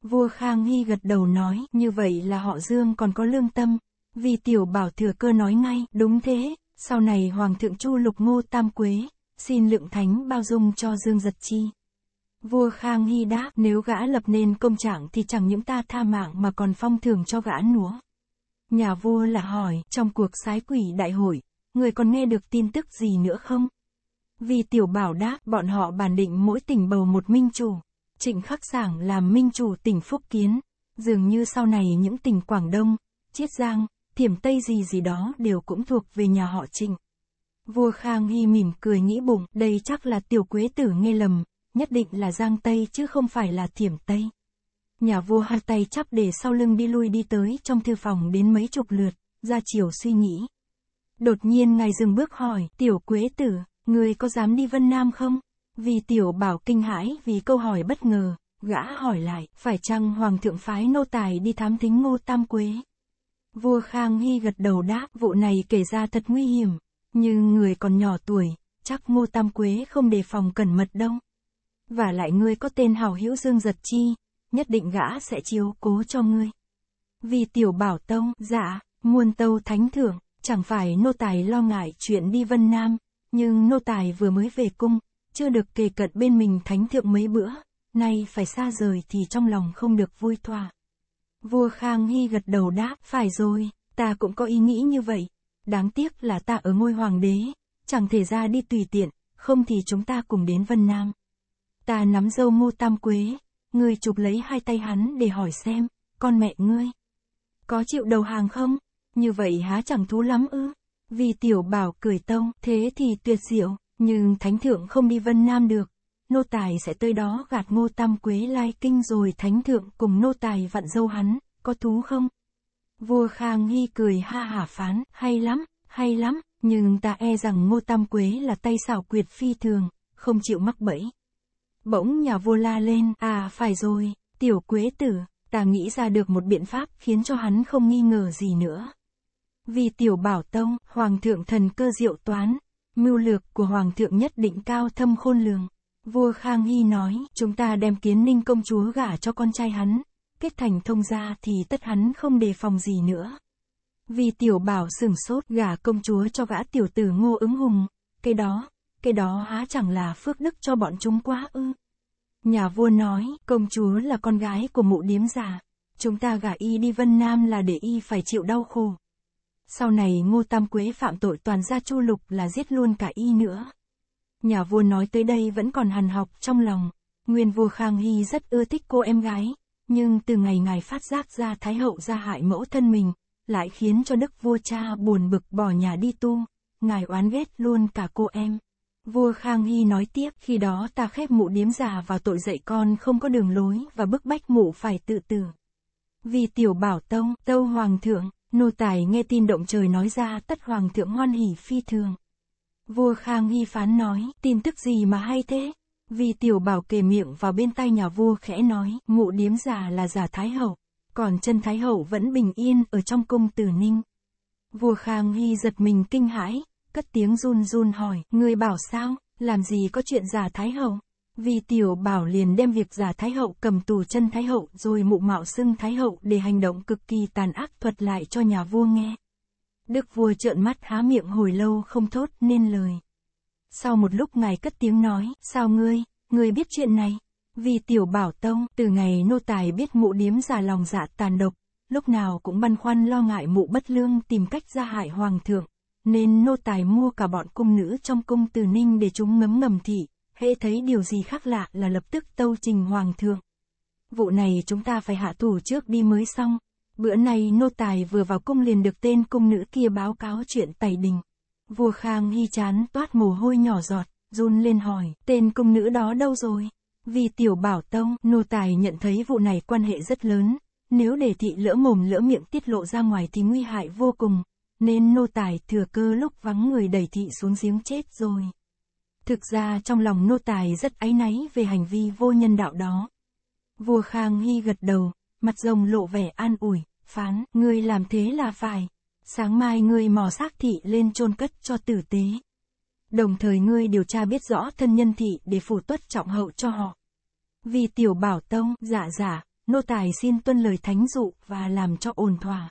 Vua Khang Hy gật đầu nói, như vậy là họ Dương còn có lương tâm, vì tiểu bảo thừa cơ nói ngay, đúng thế, sau này Hoàng thượng Chu Lục Ngô Tam Quế, xin lượng thánh bao dung cho Dương Giật Chi. Vua Khang Hy đáp, nếu gã lập nên công trạng thì chẳng những ta tha mạng mà còn phong thưởng cho gã nữa Nhà vua là hỏi, trong cuộc sái quỷ đại hội, người còn nghe được tin tức gì nữa không? Vì tiểu bảo đáp, bọn họ bàn định mỗi tỉnh bầu một minh chủ. Trịnh Khắc Sảng làm minh chủ tỉnh Phúc Kiến. Dường như sau này những tỉnh Quảng Đông, Chiết Giang, Thiểm Tây gì gì đó đều cũng thuộc về nhà họ Trịnh. Vua Khang Hy mỉm cười nghĩ bụng, đây chắc là tiểu quế tử nghe lầm, nhất định là Giang Tây chứ không phải là Thiểm Tây. Nhà vua hai tay chắp để sau lưng đi lui đi tới trong thư phòng đến mấy chục lượt, ra chiều suy nghĩ. Đột nhiên ngài dừng bước hỏi, tiểu quế tử, người có dám đi Vân Nam không? Vì tiểu bảo kinh hãi vì câu hỏi bất ngờ, gã hỏi lại, phải chăng hoàng thượng phái nô tài đi thám thính ngô tam quế? Vua Khang Hy gật đầu đáp, vụ này kể ra thật nguy hiểm, nhưng người còn nhỏ tuổi, chắc ngô tam quế không đề phòng cẩn mật đông và lại ngươi có tên hào hữu Dương Giật Chi, nhất định gã sẽ chiếu cố cho ngươi. Vì tiểu bảo tông, dạ, muôn tâu thánh thượng chẳng phải nô tài lo ngại chuyện đi Vân Nam, nhưng nô tài vừa mới về cung, chưa được kề cận bên mình thánh thượng mấy bữa, nay phải xa rời thì trong lòng không được vui thỏa. Vua Khang Hy gật đầu đáp, phải rồi, ta cũng có ý nghĩ như vậy. Đáng tiếc là ta ở ngôi hoàng đế, chẳng thể ra đi tùy tiện, không thì chúng ta cùng đến Vân Nam. Ta nắm dâu ngô tam quế, ngươi chụp lấy hai tay hắn để hỏi xem, con mẹ ngươi. Có chịu đầu hàng không? Như vậy há chẳng thú lắm ư? Vì tiểu bảo cười tông, thế thì tuyệt diệu, nhưng thánh thượng không đi vân nam được. Nô tài sẽ tới đó gạt ngô tam quế lai kinh rồi thánh thượng cùng nô tài vặn dâu hắn, có thú không? Vua Khang Hy cười ha hả phán, hay lắm, hay lắm, nhưng ta e rằng ngô tam quế là tay xảo quyệt phi thường, không chịu mắc bẫy. Bỗng nhà vua la lên, à phải rồi, tiểu quế tử, ta nghĩ ra được một biện pháp khiến cho hắn không nghi ngờ gì nữa. Vì tiểu bảo tông, hoàng thượng thần cơ diệu toán, mưu lược của hoàng thượng nhất định cao thâm khôn lường. Vua Khang Hy nói, chúng ta đem kiến ninh công chúa gả cho con trai hắn, kết thành thông gia thì tất hắn không đề phòng gì nữa. Vì tiểu bảo sửng sốt gả công chúa cho gã tiểu tử ngô ứng hùng, cái đó, cái đó há chẳng là phước đức cho bọn chúng quá ư. Nhà vua nói, công chúa là con gái của mụ điếm già. Chúng ta gả y đi Vân Nam là để y phải chịu đau khổ. Sau này Ngô Tam Quế phạm tội toàn gia chu lục là giết luôn cả y nữa. Nhà vua nói tới đây vẫn còn hằn học trong lòng. Nguyên vua Khang Hy rất ưa thích cô em gái, nhưng từ ngày ngài phát giác ra Thái Hậu ra hại mẫu thân mình, lại khiến cho đức vua cha buồn bực bỏ nhà đi tu, ngài oán ghét luôn cả cô em. Vua Khang Hy nói tiếp, khi đó ta khép mụ điếm già vào tội dạy con không có đường lối và bức bách mụ phải tự tử. Vì tiểu bảo tông, tâu hoàng thượng, nô tài nghe tin động trời nói ra tất hoàng thượng ngoan hỉ phi thường. Vua Khang Hy phán nói, tin tức gì mà hay thế? Vì tiểu bảo kề miệng vào bên tay nhà vua khẽ nói, mụ điếm già là giả thái hậu, còn chân thái hậu vẫn bình yên ở trong cung tử ninh. Vua Khang Hy giật mình kinh hãi, cất tiếng run run hỏi, người bảo sao, làm gì có chuyện giả thái hậu. Vì tiểu bảo liền đem việc giả thái hậu cầm tù chân thái hậu rồi mụ mạo xưng thái hậu để hành động cực kỳ tàn ác thuật lại cho nhà vua nghe. Đức vua trợn mắt há miệng hồi lâu không thốt nên lời. Sau một lúc ngài cất tiếng nói, sao ngươi, ngươi biết chuyện này? Vì tiểu bảo tông, từ ngày nô tài biết mụ điếm giả lòng dạ tàn độc, lúc nào cũng băn khoăn lo ngại mụ bất lương tìm cách ra hại hoàng thượng, nên nô tài mua cả bọn cung nữ trong cung từ ninh để chúng ngấm ngầm thị, hễ thấy điều gì khác lạ là lập tức tâu trình hoàng thượng. Vụ này chúng ta phải hạ thủ trước đi mới xong, bữa nay nô tài vừa vào cung liền được tên cung nữ kia báo cáo chuyện tẩy đình. Vua Khang hy chán toát mồ hôi nhỏ giọt, run lên hỏi, tên cung nữ đó đâu rồi? Vì tiểu bảo tông, nô tài nhận thấy vụ này quan hệ rất lớn, nếu để thị lỡ mồm lỡ miệng tiết lộ ra ngoài thì nguy hại vô cùng, nên nô tài thừa cơ lúc vắng người đẩy thị xuống giếng chết rồi. Thực ra trong lòng nô tài rất áy náy về hành vi vô nhân đạo đó. Vua Khang Hy gật đầu, mặt rồng lộ vẻ an ủi, phán, ngươi làm thế là phải. Sáng mai ngươi mò xác thị lên chôn cất cho tử tế. Đồng thời ngươi điều tra biết rõ thân nhân thị để phủ tuất trọng hậu cho họ. Vì tiểu bảo tông, giả giả, nô tài xin tuân lời thánh dụ và làm cho ổn thỏa.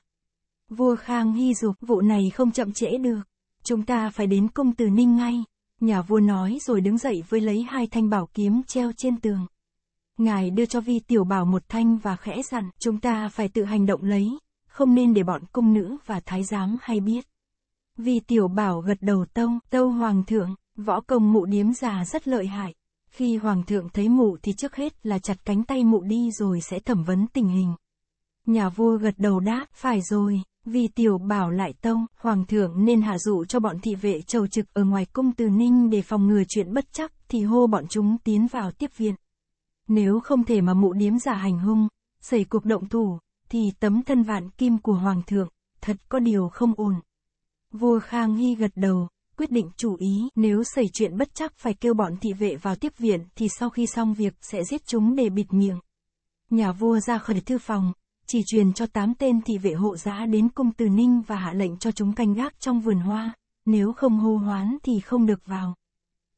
Vua Khang Hy dục vụ này không chậm trễ được. Chúng ta phải đến cung từ Ninh ngay. Nhà vua nói rồi đứng dậy với lấy hai thanh bảo kiếm treo trên tường. Ngài đưa cho vi tiểu bảo một thanh và khẽ dặn chúng ta phải tự hành động lấy, không nên để bọn cung nữ và thái giám hay biết. Vi tiểu bảo gật đầu tông, tâu hoàng thượng, võ công mụ điếm già rất lợi hại. Khi hoàng thượng thấy mụ thì trước hết là chặt cánh tay mụ đi rồi sẽ thẩm vấn tình hình. Nhà vua gật đầu đáp, phải rồi, vì tiểu bảo lại tông, hoàng thượng nên hạ dụ cho bọn thị vệ trầu trực ở ngoài cung từ ninh để phòng ngừa chuyện bất chắc, thì hô bọn chúng tiến vào tiếp viện. Nếu không thể mà mụ điếm giả hành hung, xảy cuộc động thủ, thì tấm thân vạn kim của hoàng thượng, thật có điều không ổn. Vua Khang Hy gật đầu, quyết định chủ ý, nếu xảy chuyện bất chắc phải kêu bọn thị vệ vào tiếp viện thì sau khi xong việc sẽ giết chúng để bịt miệng. Nhà vua ra khỏi thư phòng, chỉ truyền cho tám tên thị vệ hộ giá đến cung từ ninh và hạ lệnh cho chúng canh gác trong vườn hoa, nếu không hô hoán thì không được vào.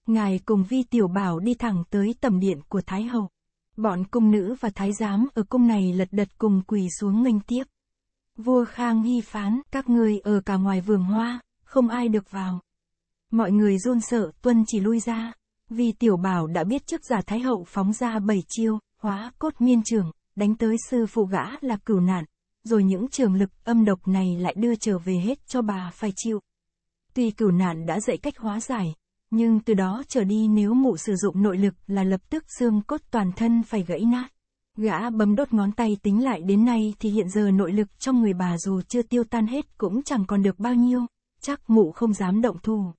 Ngài cùng vi tiểu bảo đi thẳng tới tầm điện của Thái Hậu. Bọn cung nữ và thái giám ở cung này lật đật cùng quỳ xuống nghênh tiếp. Vua Khang hy phán, các người ở cả ngoài vườn hoa, không ai được vào. Mọi người run sợ, tuân chỉ lui ra. Vì tiểu bảo đã biết trước giả thái hậu phóng ra bảy chiêu, hóa cốt miên trường, đánh tới sư phụ gã là cửu nạn, rồi những trường lực âm độc này lại đưa trở về hết cho bà phải chịu. Tuy cửu nạn đã dạy cách hóa giải, nhưng từ đó trở đi nếu mụ sử dụng nội lực là lập tức xương cốt toàn thân phải gãy nát. Gã bấm đốt ngón tay tính lại đến nay thì hiện giờ nội lực trong người bà dù chưa tiêu tan hết cũng chẳng còn được bao nhiêu, chắc mụ không dám động thủ.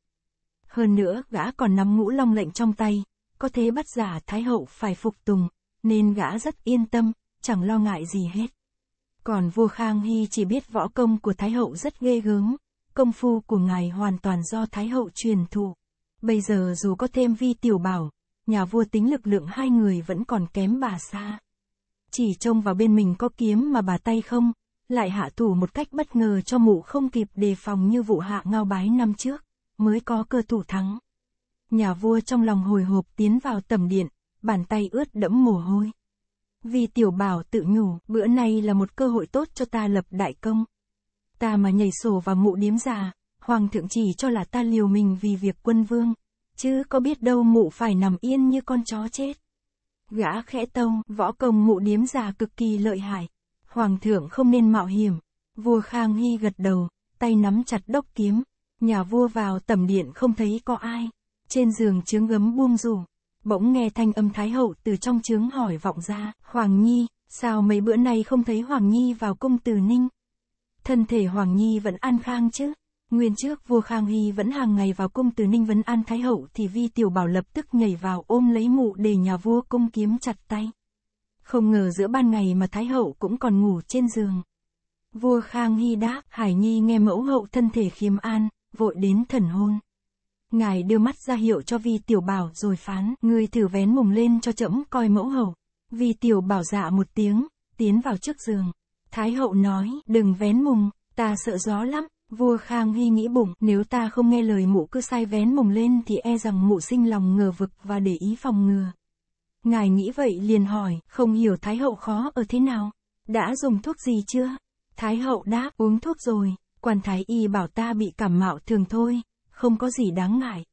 Hơn nữa gã còn nắm ngũ long lệnh trong tay, có thế bắt giả Thái Hậu phải phục tùng, nên gã rất yên tâm, chẳng lo ngại gì hết. Còn vua Khang Hy chỉ biết võ công của Thái Hậu rất ghê gớm, công phu của ngài hoàn toàn do Thái Hậu truyền thụ. Bây giờ dù có thêm vi tiểu bảo, nhà vua tính lực lượng hai người vẫn còn kém bà xa. Chỉ trông vào bên mình có kiếm mà bà tay không, lại hạ thủ một cách bất ngờ cho mụ không kịp đề phòng như vụ hạ ngao bái năm trước, mới có cơ thủ thắng. Nhà vua trong lòng hồi hộp tiến vào tầm điện, bàn tay ướt đẫm mồ hôi. Vì tiểu bảo tự nhủ, bữa nay là một cơ hội tốt cho ta lập đại công. Ta mà nhảy sổ vào mụ điếm già, hoàng thượng chỉ cho là ta liều mình vì việc quân vương. Chứ có biết đâu mụ phải nằm yên như con chó chết. Gã khẽ tông, võ công mụ điếm già cực kỳ lợi hại. Hoàng thượng không nên mạo hiểm. Vua Khang Hy gật đầu, tay nắm chặt đốc kiếm. Nhà vua vào tẩm điện không thấy có ai. Trên giường trướng gấm buông rủ, Bỗng nghe thanh âm Thái Hậu từ trong trướng hỏi vọng ra, Hoàng Nhi, sao mấy bữa nay không thấy Hoàng Nhi vào cung từ Ninh? Thân thể Hoàng Nhi vẫn an khang chứ? Nguyên trước vua Khang Hy vẫn hàng ngày vào cung từ Ninh vấn an Thái Hậu thì Vi Tiểu Bảo lập tức nhảy vào ôm lấy mụ để nhà vua cung kiếm chặt tay. Không ngờ giữa ban ngày mà Thái Hậu cũng còn ngủ trên giường. Vua Khang Hy đáp, Hải Nhi nghe mẫu hậu thân thể khiêm an, vội đến thần hôn. Ngài đưa mắt ra hiệu cho vi tiểu bảo rồi phán, ngươi thử vén mùng lên cho trẫm coi mẫu hậu. Vi tiểu bảo dạ một tiếng, tiến vào trước giường. Thái hậu nói, đừng vén mùng, ta sợ gió lắm. Vua Khang Hy nghĩ bụng, nếu ta không nghe lời mụ cứ sai vén mùng lên thì e rằng mụ sinh lòng ngờ vực và để ý phòng ngừa. Ngài nghĩ vậy liền hỏi, không hiểu Thái hậu khó ở thế nào? Đã dùng thuốc gì chưa? Thái hậu đáp, uống thuốc rồi, quan thái y bảo ta bị cảm mạo thường thôi, không có gì đáng ngại.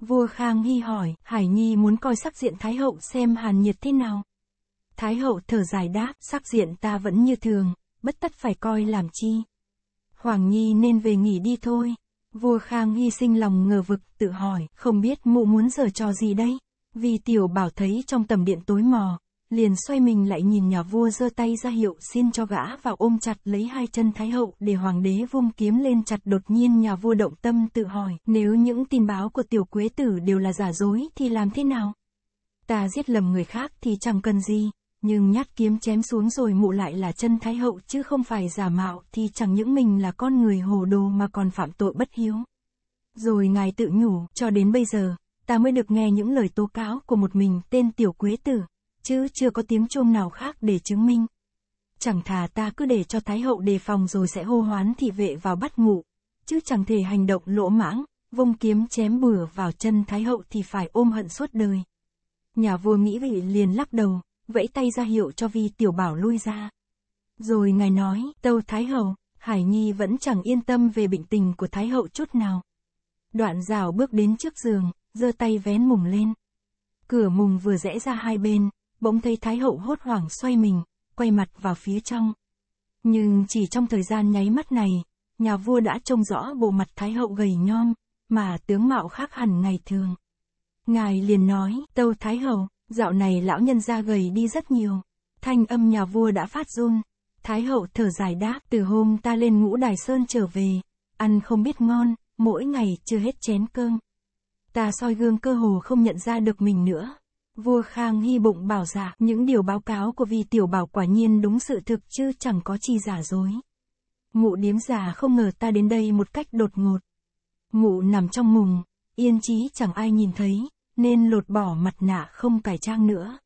Vua Khang Hy hỏi, Hải Nhi muốn coi sắc diện Thái Hậu xem hàn nhiệt thế nào. Thái Hậu thở dài đáp, sắc diện ta vẫn như thường, bất tất phải coi làm chi. Hoàng Nhi nên về nghỉ đi thôi. Vua Khang Hy sinh lòng ngờ vực, tự hỏi, không biết mụ muốn giờ trò gì đây? Vì tiểu bảo thấy trong tầm điện tối mò, liền xoay mình lại nhìn nhà vua giơ tay ra hiệu xin cho gã vào ôm chặt lấy hai chân thái hậu để hoàng đế vung kiếm lên chặt đột nhiên nhà vua động tâm tự hỏi nếu những tin báo của tiểu quế tử đều là giả dối thì làm thế nào ta giết lầm người khác thì chẳng cần gì nhưng nhát kiếm chém xuống rồi mụ lại là chân thái hậu chứ không phải giả mạo thì chẳng những mình là con người hồ đồ mà còn phạm tội bất hiếu rồi ngài tự nhủ cho đến bây giờ ta mới được nghe những lời tố cáo của một mình tên tiểu quế tử chứ chưa có tiếng chuông nào khác để chứng minh. Chẳng thà ta cứ để cho Thái Hậu đề phòng rồi sẽ hô hoán thị vệ vào bắt ngủ, chứ chẳng thể hành động lỗ mãng, vung kiếm chém bừa vào chân Thái Hậu thì phải ôm hận suốt đời. Nhà vua nghĩ vậy liền lắc đầu, vẫy tay ra hiệu cho vi tiểu bảo lui ra. Rồi ngài nói, tâu Thái Hậu, Hải Nhi vẫn chẳng yên tâm về bệnh tình của Thái Hậu chút nào. Đoạn rào bước đến trước giường, giơ tay vén mùng lên. Cửa mùng vừa rẽ ra hai bên, bỗng thấy Thái hậu hốt hoảng xoay mình, quay mặt vào phía trong. Nhưng chỉ trong thời gian nháy mắt này, nhà vua đã trông rõ bộ mặt Thái hậu gầy nhom, mà tướng mạo khác hẳn ngày thường. Ngài liền nói, tâu Thái hậu, dạo này lão nhân ra gầy đi rất nhiều. Thanh âm nhà vua đã phát run. Thái hậu thở dài đáp, từ hôm ta lên ngũ đài sơn trở về, ăn không biết ngon, mỗi ngày chưa hết chén cơm. Ta soi gương cơ hồ không nhận ra được mình nữa. Vua Khang Hy bụng bảo giả, dạ, những điều báo cáo của vi tiểu bảo quả nhiên đúng sự thực chứ chẳng có chi giả dối. Mụ điếm giả không ngờ ta đến đây một cách đột ngột. Mụ nằm trong mùng, yên chí chẳng ai nhìn thấy, nên lột bỏ mặt nạ không cải trang nữa.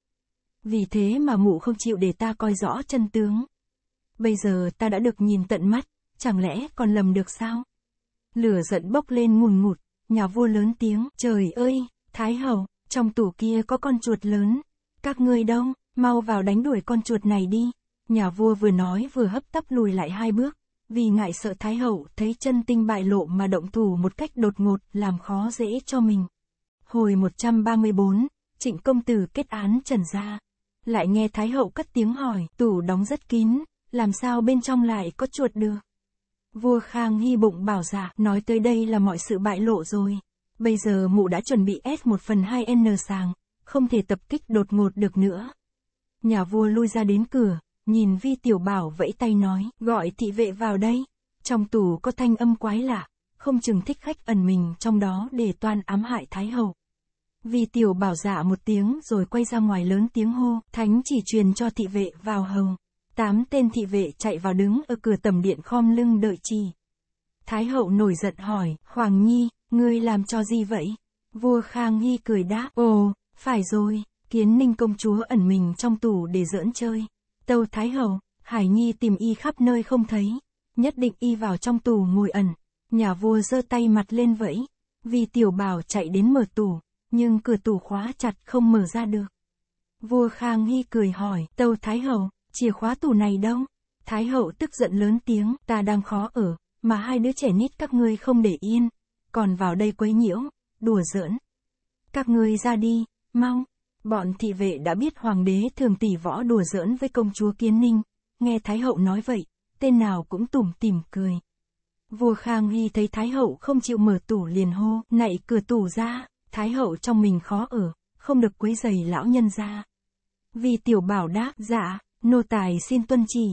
Vì thế mà mụ không chịu để ta coi rõ chân tướng. Bây giờ ta đã được nhìn tận mắt, chẳng lẽ còn lầm được sao? Lửa giận bốc lên ngùn ngụt, nhà vua lớn tiếng, trời ơi, Thái Hậu, trong tủ kia có con chuột lớn, các ngươi đông mau vào đánh đuổi con chuột này đi. Nhà vua vừa nói vừa hấp tấp lùi lại hai bước, vì ngại sợ Thái Hậu thấy chân tinh bại lộ mà động thủ một cách đột ngột làm khó dễ cho mình. Hồi 134, trịnh công tử kết án trần gia. Lại nghe Thái Hậu cất tiếng hỏi, tủ đóng rất kín, làm sao bên trong lại có chuột được. Vua Khang hy bụng bảo giả, dạ, nói tới đây là mọi sự bại lộ rồi. Bây giờ mụ đã chuẩn bị S 1 phần 2 N sàng, không thể tập kích đột ngột được nữa. Nhà vua lui ra đến cửa, nhìn Vi Tiểu Bảo vẫy tay nói, gọi thị vệ vào đây. Trong tù có thanh âm quái lạ, không chừng thích khách ẩn mình trong đó để toan ám hại Thái Hậu. Vi Tiểu Bảo dạ một tiếng rồi quay ra ngoài lớn tiếng hô, thánh chỉ truyền cho thị vệ vào hầu. Tám tên thị vệ chạy vào đứng ở cửa tầm điện khom lưng đợi chi. Thái hậu nổi giận hỏi, Hoàng Nhi, ngươi làm cho gì vậy? Vua Khang Hy cười đáp, ồ, phải rồi, kiến ninh công chúa ẩn mình trong tủ để giỡn chơi. Tâu Thái hậu, Hải Nhi tìm y khắp nơi không thấy, nhất định y vào trong tủ ngồi ẩn. Nhà vua giơ tay mặt lên vẫy, vì tiểu bảo chạy đến mở tủ, nhưng cửa tủ khóa chặt không mở ra được. Vua Khang nghi cười hỏi, Tâu Thái hậu, chìa khóa tủ này đâu? Thái hậu tức giận lớn tiếng, ta đang khó ở, mà hai đứa trẻ nít các ngươi không để yên, còn vào đây quấy nhiễu, đùa giỡn. Các ngươi ra đi, mau. Bọn thị vệ đã biết hoàng đế thường tỷ võ đùa giỡn với công chúa Kiến Ninh, nghe Thái hậu nói vậy, tên nào cũng tủm tỉm cười. Vua Khang Hy thấy Thái hậu không chịu mở tủ liền hô, nạy cửa tủ ra, Thái hậu trong mình khó ở, không được quấy giày lão nhân ra. Vì tiểu bảo đáp, dạ, nô tài xin tuân chỉ.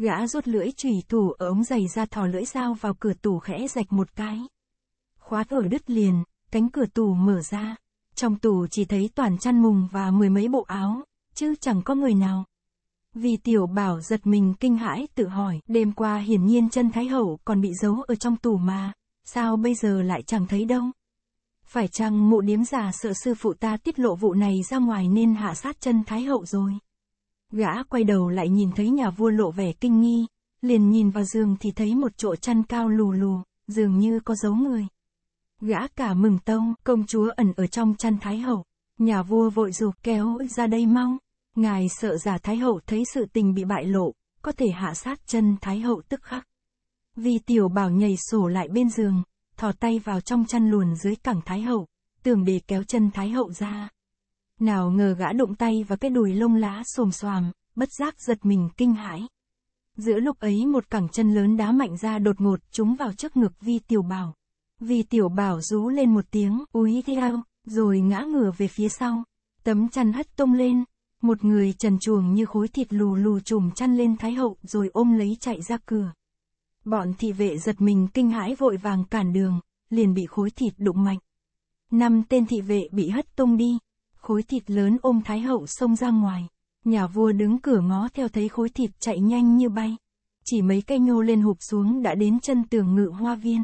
Gã rút lưỡi chùy tủ ở ống giày ra thò lưỡi dao vào cửa tủ khẽ rạch một cái. Khóa ở đứt liền, cánh cửa tủ mở ra. Trong tủ chỉ thấy toàn chăn mùng và mười mấy bộ áo, chứ chẳng có người nào. Vì tiểu bảo giật mình kinh hãi tự hỏi, đêm qua hiển nhiên chân Thái Hậu còn bị giấu ở trong tủ mà, sao bây giờ lại chẳng thấy đâu. Phải chăng mụ điếm già sợ sư phụ ta tiết lộ vụ này ra ngoài nên hạ sát chân Thái Hậu rồi? Gã quay đầu lại nhìn thấy nhà vua lộ vẻ kinh nghi, liền nhìn vào giường thì thấy một chỗ chăn cao lù lù, dường như có dấu người. Gã cả mừng tông, công chúa ẩn ở trong chăn thái hậu. Nhà vua vội dục kéo ra đây mau. Ngài sợ giả thái hậu thấy sự tình bị bại lộ, có thể hạ sát chân thái hậu tức khắc. Vì tiểu bảo nhảy sổ lại bên giường, thò tay vào trong chăn luồn dưới cẳng thái hậu, tưởng để kéo chân thái hậu ra. Nào ngờ gã đụng tay và cái đùi lông lá xồm xoàm, bất giác giật mình kinh hãi. Giữa lúc ấy một cẳng chân lớn đá mạnh ra đột ngột trúng vào trước ngực Vi Tiểu Bảo. Vi Tiểu Bảo rú lên một tiếng, úi theo, rồi ngã ngửa về phía sau. Tấm chăn hất tung lên, một người trần chuồng như khối thịt lù lù trùm chăn lên Thái Hậu rồi ôm lấy chạy ra cửa. Bọn thị vệ giật mình kinh hãi vội vàng cản đường, liền bị khối thịt đụng mạnh. Năm tên thị vệ bị hất tung đi, Khối thịt lớn ôm Thái Hậu xông ra ngoài. Nhà vua đứng cửa ngó theo thấy khối thịt chạy nhanh như bay. Chỉ mấy cây nhô lên hụp xuống đã đến chân tường ngự hoa viên.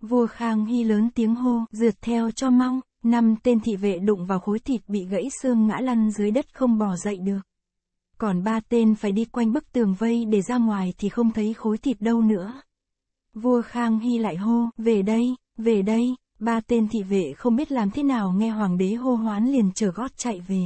Vua Khang Hy lớn tiếng hô, rượt theo cho mong năm tên thị vệ đụng vào khối thịt bị gãy xương ngã lăn dưới đất không bỏ dậy được. Còn ba tên phải đi quanh bức tường vây để ra ngoài thì không thấy khối thịt đâu nữa. Vua Khang Hy lại hô, về đây, về đây, Ba tên thị vệ không biết làm thế nào nghe hoàng đế hô hoán liền trở gót chạy về.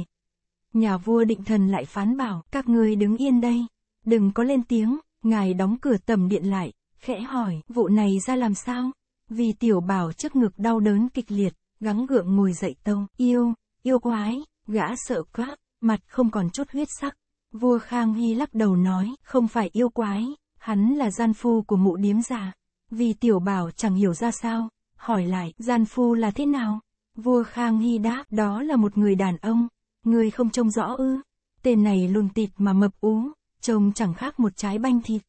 Nhà vua định thần lại phán bảo, các ngươi đứng yên đây, đừng có lên tiếng, ngài đóng cửa tầm điện lại, khẽ hỏi, vụ này ra làm sao? Vì tiểu bảo trước ngực đau đớn kịch liệt, gắng gượng ngồi dậy tông, yêu, yêu quái, gã sợ quá, mặt không còn chút huyết sắc. Vua Khang Hy lắc đầu nói, không phải yêu quái, hắn là gian phu của mụ điếm già. Vì tiểu bảo chẳng hiểu ra sao, hỏi lại, gian phu là thế nào? Vua Khang Hy đáp, đó là một người đàn ông, người không trông rõ ư. Tên này lùn tịt mà mập ú, trông chẳng khác một trái banh thịt.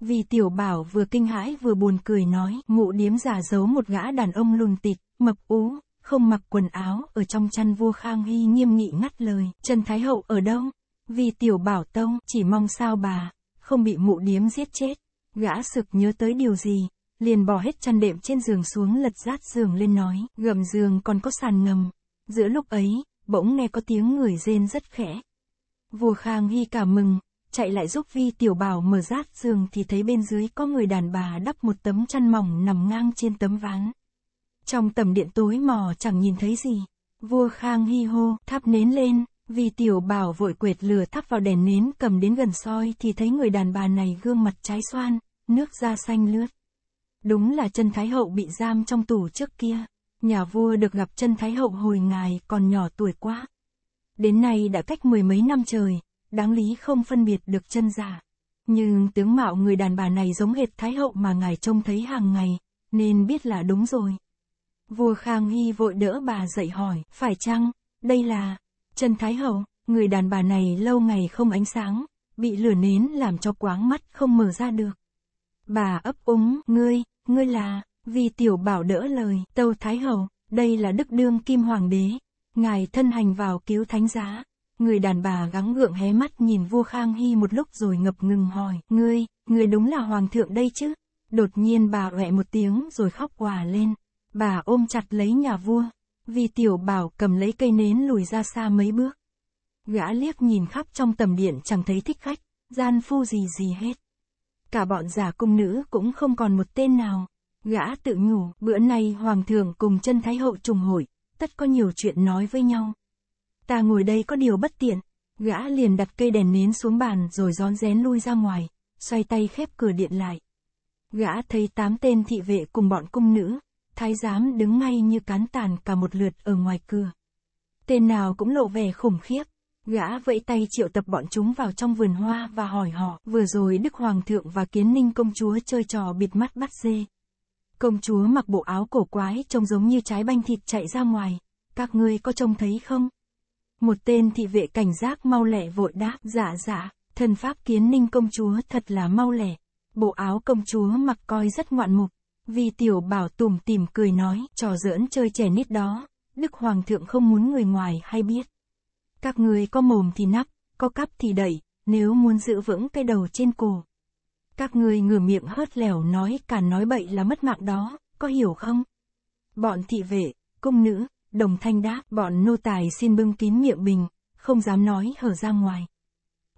Vì tiểu bảo vừa kinh hãi vừa buồn cười nói, mụ điếm giả giấu một gã đàn ông lùn tịt, mập ú, không mặc quần áo, ở trong chăn vua Khang Hy nghiêm nghị ngắt lời, Trần Thái Hậu ở đâu? Vì tiểu bảo tông, chỉ mong sao bà, không bị mụ điếm giết chết. Gã sực nhớ tới điều gì, liền bỏ hết chăn đệm trên giường xuống lật rát giường lên nói, gầm giường còn có sàn ngầm. Giữa lúc ấy, bỗng nghe có tiếng người rên rất khẽ. Vua Khang Hy cảm mừng, chạy lại giúp Vi Tiểu Bảo mở rát giường thì thấy bên dưới có người đàn bà đắp một tấm chăn mỏng nằm ngang trên tấm ván. Trong tầm điện tối mò chẳng nhìn thấy gì. Vua Khang Hy hô, thắp nến lên, vì tiểu bảo vội quệt lửa thắp vào đèn nến cầm đến gần soi thì thấy người đàn bà này gương mặt trái xoan, nước da xanh lướt. Đúng là chân Thái Hậu bị giam trong tù trước kia. Nhà vua được gặp chân Thái Hậu hồi ngài còn nhỏ tuổi quá. Đến nay đã cách mười mấy năm trời, đáng lý không phân biệt được chân giả. Nhưng tướng mạo người đàn bà này giống hệt Thái Hậu mà ngài trông thấy hàng ngày, nên biết là đúng rồi. Vua Khang Hy vội đỡ bà dậy hỏi, phải chăng, đây là, chân Thái Hậu, người đàn bà này lâu ngày không ánh sáng, bị lửa nến làm cho quáng mắt không mở ra được. Bà ấp úng, ngươi, ngươi là, vì tiểu bảo đỡ lời, tâu thái hậu đây là đức đương kim hoàng đế, ngài thân hành vào cứu thánh giá. Người đàn bà gắng gượng hé mắt nhìn vua Khang Hy một lúc rồi ngập ngừng hỏi, ngươi, ngươi đúng là hoàng thượng đây chứ? Đột nhiên bà huệ một tiếng rồi khóc hòa lên. Bà ôm chặt lấy nhà vua, vì tiểu bảo cầm lấy cây nến lùi ra xa mấy bước. Gã liếc nhìn khắp trong tầm điện chẳng thấy thích khách, gian phu gì gì hết cả bọn giả cung nữ cũng không còn một tên nào. Gã tự nhủ, bữa nay hoàng thượng cùng chân thái hậu trùng hội, tất có nhiều chuyện nói với nhau. Ta ngồi đây có điều bất tiện, gã liền đặt cây đèn nến xuống bàn rồi rón rén lui ra ngoài, xoay tay khép cửa điện lại. Gã thấy tám tên thị vệ cùng bọn cung nữ, thái giám đứng ngay như cán tàn cả một lượt ở ngoài cửa. Tên nào cũng lộ vẻ khủng khiếp, Gã vẫy tay triệu tập bọn chúng vào trong vườn hoa và hỏi họ, vừa rồi Đức Hoàng thượng và Kiến Ninh công chúa chơi trò bịt mắt bắt dê. Công chúa mặc bộ áo cổ quái trông giống như trái banh thịt chạy ra ngoài, các ngươi có trông thấy không? Một tên thị vệ cảnh giác mau lẹ vội đáp, dạ dạ, thần pháp Kiến Ninh công chúa thật là mau lẹ. Bộ áo công chúa mặc coi rất ngoạn mục, vì tiểu bảo tùm tìm cười nói, trò giỡn chơi trẻ nít đó, Đức Hoàng thượng không muốn người ngoài hay biết. Các người có mồm thì nắp, có cắp thì đẩy, nếu muốn giữ vững cái đầu trên cổ. Các người ngửa miệng hớt lẻo nói cả nói bậy là mất mạng đó, có hiểu không? Bọn thị vệ, công nữ, đồng thanh đáp, bọn nô tài xin bưng kín miệng bình, không dám nói hở ra ngoài.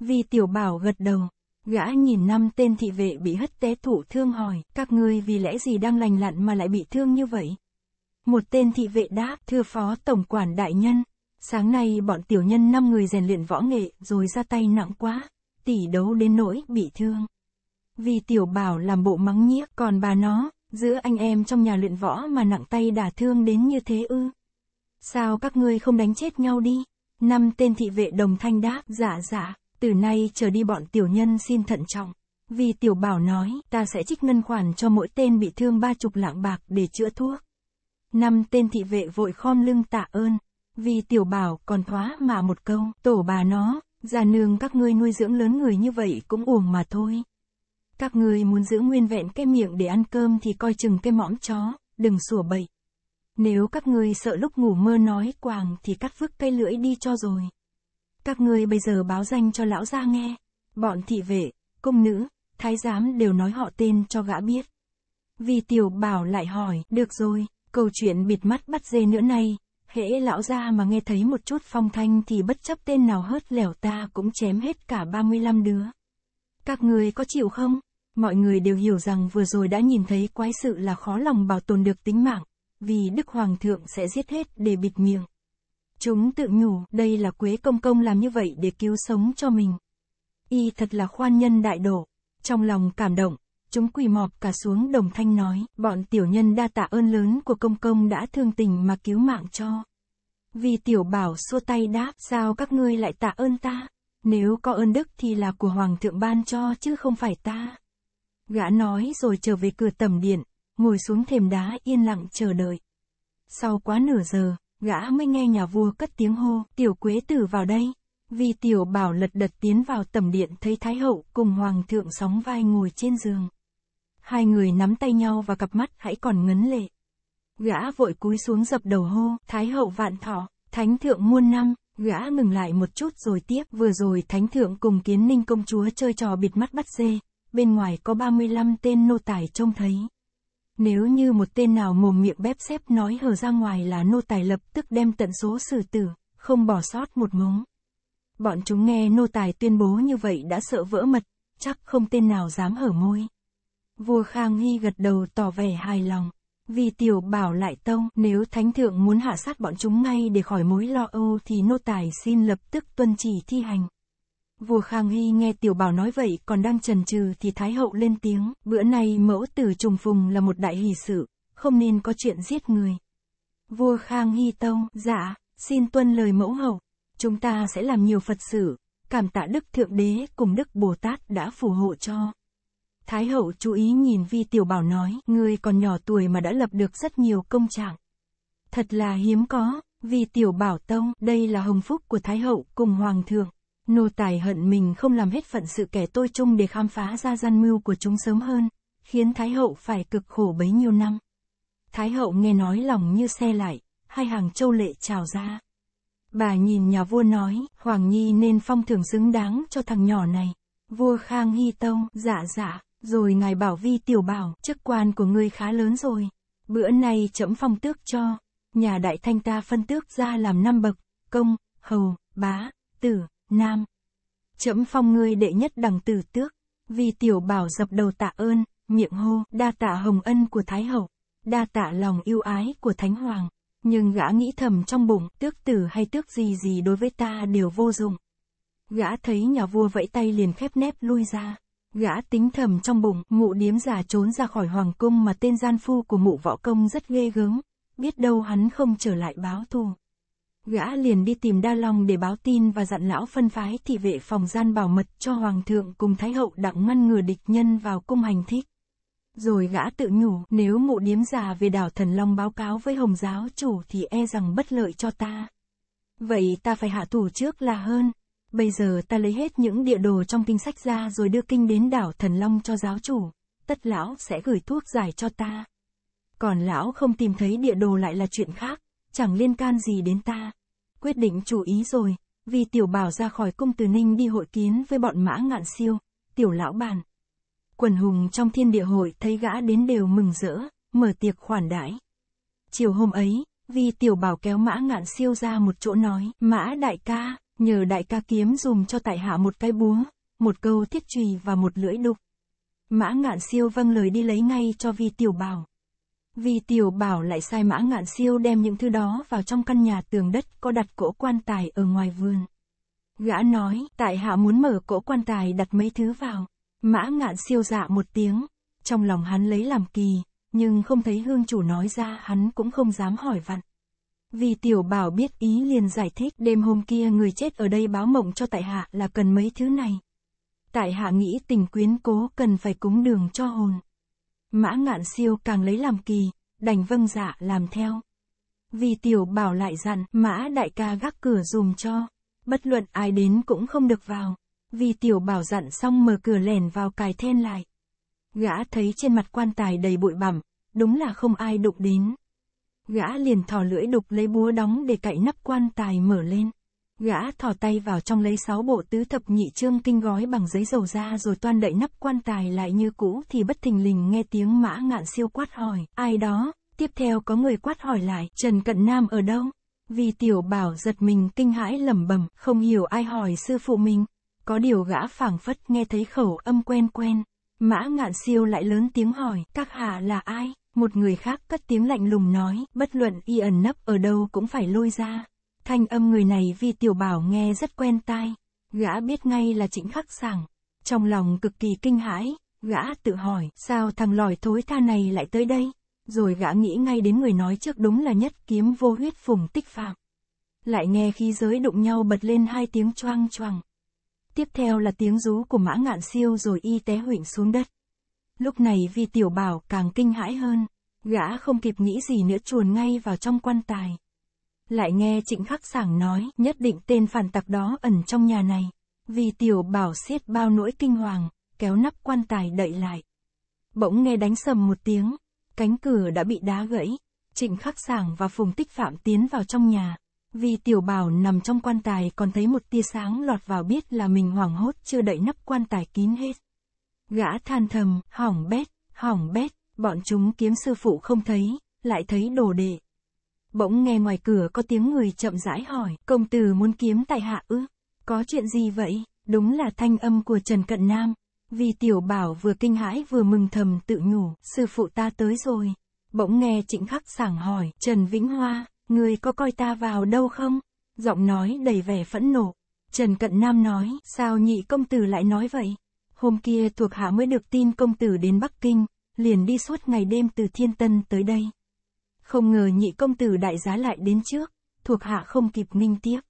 Vì tiểu bảo gật đầu, gã nhìn năm tên thị vệ bị hất té thủ thương hỏi, các ngươi vì lẽ gì đang lành lặn mà lại bị thương như vậy? Một tên thị vệ đáp, thưa phó tổng quản đại nhân, Sáng nay bọn tiểu nhân năm người rèn luyện võ nghệ rồi ra tay nặng quá, tỷ đấu đến nỗi bị thương. Vì tiểu bảo làm bộ mắng nhiếc còn bà nó, giữa anh em trong nhà luyện võ mà nặng tay đả thương đến như thế ư. Sao các ngươi không đánh chết nhau đi? Năm tên thị vệ đồng thanh đáp, dạ dạ, từ nay trở đi bọn tiểu nhân xin thận trọng. Vì tiểu bảo nói, ta sẽ trích ngân khoản cho mỗi tên bị thương ba chục lạng bạc để chữa thuốc. Năm tên thị vệ vội khom lưng tạ ơn vì tiểu bảo còn thoá mà một câu, tổ bà nó, già nương các ngươi nuôi dưỡng lớn người như vậy cũng uổng mà thôi. Các ngươi muốn giữ nguyên vẹn cái miệng để ăn cơm thì coi chừng cái mõm chó, đừng sủa bậy. Nếu các ngươi sợ lúc ngủ mơ nói quàng thì cắt vứt cây lưỡi đi cho rồi. Các ngươi bây giờ báo danh cho lão gia nghe. Bọn thị vệ, công nữ, thái giám đều nói họ tên cho gã biết. Vì tiểu bảo lại hỏi, được rồi, câu chuyện bịt mắt bắt dê nữa nay hễ lão gia mà nghe thấy một chút phong thanh thì bất chấp tên nào hớt lẻo ta cũng chém hết cả 35 đứa. Các người có chịu không? Mọi người đều hiểu rằng vừa rồi đã nhìn thấy quái sự là khó lòng bảo tồn được tính mạng, vì Đức Hoàng thượng sẽ giết hết để bịt miệng. Chúng tự nhủ, đây là Quế Công Công làm như vậy để cứu sống cho mình. Y thật là khoan nhân đại độ, trong lòng cảm động, chúng quỳ mọp cả xuống đồng thanh nói, bọn tiểu nhân đa tạ ơn lớn của công công đã thương tình mà cứu mạng cho. Vì tiểu bảo xua tay đáp, sao các ngươi lại tạ ơn ta? Nếu có ơn đức thì là của hoàng thượng ban cho chứ không phải ta. Gã nói rồi trở về cửa tầm điện, ngồi xuống thềm đá yên lặng chờ đợi. Sau quá nửa giờ, gã mới nghe nhà vua cất tiếng hô, tiểu quế tử vào đây. Vì tiểu bảo lật đật tiến vào tầm điện thấy Thái Hậu cùng Hoàng thượng sóng vai ngồi trên giường. Hai người nắm tay nhau và cặp mắt hãy còn ngấn lệ. Gã vội cúi xuống dập đầu hô, Thái hậu vạn thọ, Thánh thượng muôn năm, gã ngừng lại một chút rồi tiếp. Vừa rồi Thánh thượng cùng kiến ninh công chúa chơi trò bịt mắt bắt dê, bên ngoài có 35 tên nô tài trông thấy. Nếu như một tên nào mồm miệng bép xếp nói hở ra ngoài là nô tài lập tức đem tận số xử tử, không bỏ sót một mống Bọn chúng nghe nô tài tuyên bố như vậy đã sợ vỡ mật, chắc không tên nào dám hở môi. Vua Khang Hy gật đầu tỏ vẻ hài lòng. Vì tiểu bảo lại tông, nếu thánh thượng muốn hạ sát bọn chúng ngay để khỏi mối lo âu thì nô tài xin lập tức tuân chỉ thi hành. Vua Khang Hy nghe tiểu bảo nói vậy còn đang chần chừ thì Thái hậu lên tiếng, bữa nay mẫu tử trùng phùng là một đại hỷ sự, không nên có chuyện giết người. Vua Khang Hy tông, dạ, xin tuân lời mẫu hậu, chúng ta sẽ làm nhiều Phật sự, cảm tạ Đức Thượng Đế cùng Đức Bồ Tát đã phù hộ cho. Thái hậu chú ý nhìn Vi Tiểu Bảo nói, ngươi còn nhỏ tuổi mà đã lập được rất nhiều công trạng. Thật là hiếm có, Vi Tiểu Bảo Tông, đây là hồng phúc của Thái hậu cùng Hoàng thượng. Nô tài hận mình không làm hết phận sự kẻ tôi chung để khám phá ra gian mưu của chúng sớm hơn, khiến Thái hậu phải cực khổ bấy nhiêu năm. Thái hậu nghe nói lòng như xe lại, hai hàng châu lệ trào ra. Bà nhìn nhà vua nói, Hoàng Nhi nên phong thưởng xứng đáng cho thằng nhỏ này. Vua Khang Hy Tông, dạ dạ. Rồi ngài bảo vi tiểu bảo, chức quan của ngươi khá lớn rồi. Bữa nay trẫm phong tước cho. Nhà đại thanh ta phân tước ra làm năm bậc, công, hầu, bá, tử, nam. trẫm phong ngươi đệ nhất đẳng tử tước. Vi tiểu bảo dập đầu tạ ơn, miệng hô, đa tạ hồng ân của Thái Hậu. Đa tạ lòng yêu ái của Thánh Hoàng. Nhưng gã nghĩ thầm trong bụng, tước tử hay tước gì gì đối với ta đều vô dụng. Gã thấy nhà vua vẫy tay liền khép nép lui ra. Gã tính thầm trong bụng, mụ điếm giả trốn ra khỏi hoàng cung mà tên gian phu của mụ võ công rất ghê gớm, biết đâu hắn không trở lại báo thù. Gã liền đi tìm Đa Long để báo tin và dặn lão phân phái thị vệ phòng gian bảo mật cho hoàng thượng cùng thái hậu đặng ngăn ngừa địch nhân vào cung hành thích. Rồi gã tự nhủ, nếu mụ điếm già về đảo Thần Long báo cáo với Hồng giáo chủ thì e rằng bất lợi cho ta. Vậy ta phải hạ thủ trước là hơn. Bây giờ ta lấy hết những địa đồ trong kinh sách ra rồi đưa kinh đến đảo Thần Long cho giáo chủ. Tất lão sẽ gửi thuốc giải cho ta. Còn lão không tìm thấy địa đồ lại là chuyện khác, chẳng liên can gì đến ta. Quyết định chủ ý rồi, vì tiểu bảo ra khỏi cung từ ninh đi hội kiến với bọn mã ngạn siêu, tiểu lão bàn. Quần hùng trong thiên địa hội thấy gã đến đều mừng rỡ, mở tiệc khoản đãi. Chiều hôm ấy, vì tiểu bảo kéo mã ngạn siêu ra một chỗ nói, mã đại ca, Nhờ đại ca kiếm dùm cho tại hạ một cái búa, một câu thiết trùy và một lưỡi đục. Mã ngạn siêu vâng lời đi lấy ngay cho vi tiểu bảo. Vi tiểu bảo lại sai mã ngạn siêu đem những thứ đó vào trong căn nhà tường đất có đặt cỗ quan tài ở ngoài vườn. Gã nói, tại hạ muốn mở cỗ quan tài đặt mấy thứ vào. Mã ngạn siêu dạ một tiếng, trong lòng hắn lấy làm kỳ, nhưng không thấy hương chủ nói ra hắn cũng không dám hỏi vặn. Vì tiểu bảo biết ý liền giải thích đêm hôm kia người chết ở đây báo mộng cho tại hạ là cần mấy thứ này. Tại hạ nghĩ tình quyến cố cần phải cúng đường cho hồn. Mã ngạn siêu càng lấy làm kỳ, đành vâng dạ làm theo. Vì tiểu bảo lại dặn, mã đại ca gác cửa dùm cho, bất luận ai đến cũng không được vào. Vì tiểu bảo dặn xong mở cửa lẻn vào cài then lại. Gã thấy trên mặt quan tài đầy bụi bặm, đúng là không ai đụng đến. Gã liền thò lưỡi đục lấy búa đóng để cậy nắp quan tài mở lên. Gã thò tay vào trong lấy sáu bộ tứ thập nhị trương kinh gói bằng giấy dầu ra rồi toan đậy nắp quan tài lại như cũ thì bất thình lình nghe tiếng mã ngạn siêu quát hỏi, ai đó, tiếp theo có người quát hỏi lại, Trần Cận Nam ở đâu? Vì tiểu bảo giật mình kinh hãi lẩm bẩm, không hiểu ai hỏi sư phụ mình. Có điều gã phảng phất nghe thấy khẩu âm quen quen, Mã ngạn siêu lại lớn tiếng hỏi, các hạ là ai? Một người khác cất tiếng lạnh lùng nói, bất luận y ẩn nấp ở đâu cũng phải lôi ra. Thanh âm người này vì tiểu bảo nghe rất quen tai. Gã biết ngay là trịnh khắc sảng. Trong lòng cực kỳ kinh hãi, gã tự hỏi, sao thằng lòi thối tha này lại tới đây? Rồi gã nghĩ ngay đến người nói trước đúng là nhất kiếm vô huyết phùng tích phạm. Lại nghe khí giới đụng nhau bật lên hai tiếng choang choang. Tiếp theo là tiếng rú của mã ngạn siêu rồi y té huỳnh xuống đất. Lúc này vì tiểu bảo càng kinh hãi hơn, gã không kịp nghĩ gì nữa chuồn ngay vào trong quan tài. Lại nghe trịnh khắc sảng nói nhất định tên phản tặc đó ẩn trong nhà này. Vì tiểu bảo xiết bao nỗi kinh hoàng, kéo nắp quan tài đậy lại. Bỗng nghe đánh sầm một tiếng, cánh cửa đã bị đá gãy, trịnh khắc sảng và phùng tích phạm tiến vào trong nhà. Vì tiểu bảo nằm trong quan tài còn thấy một tia sáng lọt vào biết là mình hoảng hốt chưa đậy nắp quan tài kín hết. Gã than thầm, hỏng bét, hỏng bét, bọn chúng kiếm sư phụ không thấy, lại thấy đồ đệ. Bỗng nghe ngoài cửa có tiếng người chậm rãi hỏi, công tử muốn kiếm tại hạ ư? Có chuyện gì vậy? Đúng là thanh âm của Trần Cận Nam. Vì tiểu bảo vừa kinh hãi vừa mừng thầm tự nhủ, sư phụ ta tới rồi. Bỗng nghe trịnh khắc sảng hỏi, Trần Vĩnh Hoa, Ngươi có coi ta vào đâu không? Giọng nói đầy vẻ phẫn nộ. Trần Cận Nam nói, sao nhị công tử lại nói vậy? Hôm kia thuộc hạ mới được tin công tử đến Bắc Kinh, liền đi suốt ngày đêm từ Thiên Tân tới đây. Không ngờ nhị công tử đại giá lại đến trước, thuộc hạ không kịp nghinh tiếp.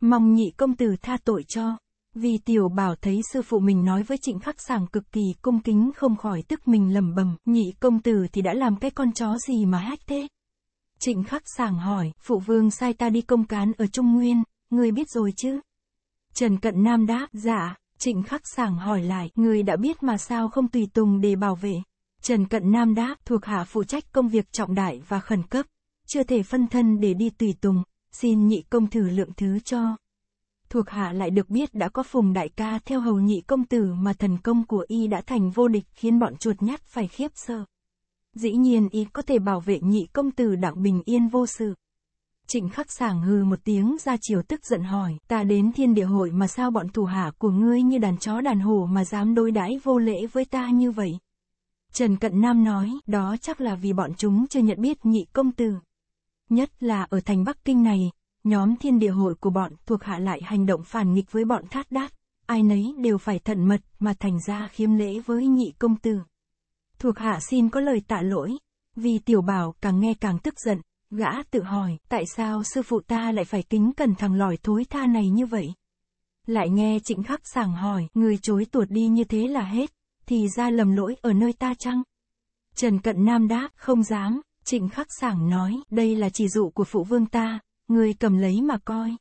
Mong nhị công tử tha tội cho, vì tiểu bảo thấy sư phụ mình nói với trịnh khắc sàng cực kỳ cung kính không khỏi tức mình lầm bầm, nhị công tử thì đã làm cái con chó gì mà hách thế. Trịnh khắc sảng hỏi, phụ vương sai ta đi công cán ở Trung Nguyên, ngươi biết rồi chứ? Trần Cận Nam đáp, dạ, trịnh khắc sảng hỏi lại, ngươi đã biết mà sao không tùy tùng để bảo vệ? Trần Cận Nam đáp, thuộc hạ phụ trách công việc trọng đại và khẩn cấp, chưa thể phân thân để đi tùy tùng, xin nhị công thử lượng thứ cho. Thuộc hạ lại được biết đã có phùng đại ca theo hầu nhị công tử mà thần công của y đã thành vô địch khiến bọn chuột nhắt phải khiếp sợ. Dĩ nhiên y có thể bảo vệ nhị công tử đạo bình yên vô sự. Trịnh khắc sảng hừ một tiếng ra chiều tức giận hỏi, ta đến thiên địa hội mà sao bọn thủ hạ của ngươi như đàn chó đàn hổ mà dám đối đãi vô lễ với ta như vậy. Trần Cận Nam nói, đó chắc là vì bọn chúng chưa nhận biết nhị công tử. Nhất là ở thành Bắc Kinh này, nhóm thiên địa hội của bọn thuộc hạ lại hành động phản nghịch với bọn thát đát, ai nấy đều phải thận mật mà thành ra khiêm lễ với nhị công tử. Thuộc hạ xin có lời tạ lỗi. Vì tiểu bảo càng nghe càng tức giận, gã tự hỏi, tại sao sư phụ ta lại phải kính cần thằng lòi thối tha này như vậy? Lại nghe trịnh khắc sàng hỏi, người chối tuột đi như thế là hết, thì ra lầm lỗi ở nơi ta chăng? Trần Cận Nam đáp, không dám, trịnh khắc sàng nói, đây là chỉ dụ của phụ vương ta, người cầm lấy mà coi.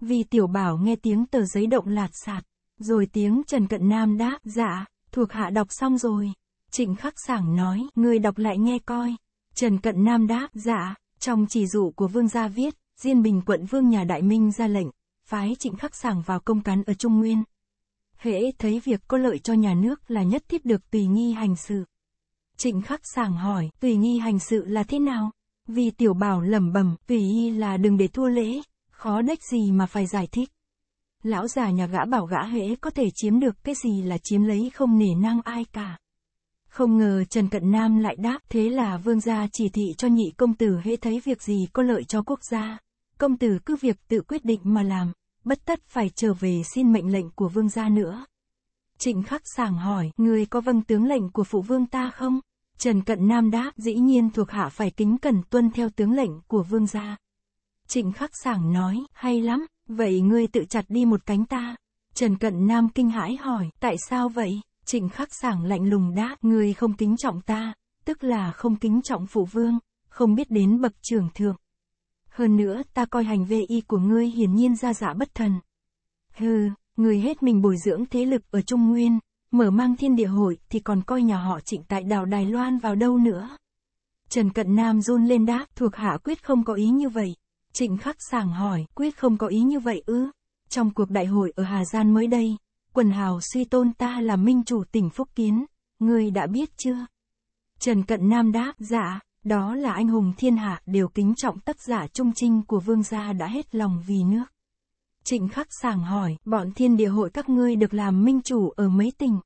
Vì tiểu bảo nghe tiếng tờ giấy động lạt sạt, rồi tiếng Trần Cận Nam đáp, dạ, thuộc hạ đọc xong rồi. Trịnh Khắc Sảng nói, người đọc lại nghe coi. Trần Cận Nam đáp, dạ, trong chỉ dụ của vương gia viết, Diên Bình quận vương nhà Đại Minh ra lệnh, phái Trịnh Khắc Sảng vào công cán ở Trung Nguyên. Hễ thấy việc có lợi cho nhà nước là nhất thiết được tùy nghi hành sự. Trịnh Khắc Sảng hỏi, tùy nghi hành sự là thế nào? Vì tiểu bảo lẩm bẩm, tùy y là đừng để thua lễ, khó đếch gì mà phải giải thích. Lão già nhà gã bảo gã hễ có thể chiếm được cái gì là chiếm lấy không nể năng ai cả. Không ngờ Trần Cận Nam lại đáp thế là vương gia chỉ thị cho nhị công tử hễ thấy việc gì có lợi cho quốc gia. Công tử cứ việc tự quyết định mà làm, bất tất phải trở về xin mệnh lệnh của vương gia nữa. Trịnh khắc sảng hỏi, người có vâng tướng lệnh của phụ vương ta không? Trần Cận Nam đáp, dĩ nhiên thuộc hạ phải kính cẩn tuân theo tướng lệnh của vương gia. Trịnh khắc sảng nói, hay lắm, vậy ngươi tự chặt đi một cánh ta. Trần Cận Nam kinh hãi hỏi, tại sao vậy? Trịnh khắc sảng lạnh lùng đáp, Ngươi không kính trọng ta, tức là không kính trọng phụ vương, không biết đến bậc trưởng thượng. Hơn nữa, ta coi hành vi y của ngươi hiển nhiên ra giả dạ bất thần. Hừ, người hết mình bồi dưỡng thế lực ở Trung Nguyên, mở mang thiên địa hội thì còn coi nhà họ trịnh tại đảo Đài Loan vào đâu nữa. Trần Cận Nam run lên đáp, thuộc hạ quyết không có ý như vậy. Trịnh khắc sảng hỏi, quyết không có ý như vậy ư? Trong cuộc đại hội ở Hà Giang mới đây, quần hào suy tôn ta là minh chủ tỉnh Phúc Kiến, ngươi đã biết chưa? Trần Cận Nam đáp, dạ, đó là anh hùng thiên hạ đều kính trọng tác giả trung trinh của vương gia đã hết lòng vì nước. Trịnh Khắc sàng hỏi, bọn thiên địa hội các ngươi được làm minh chủ ở mấy tỉnh?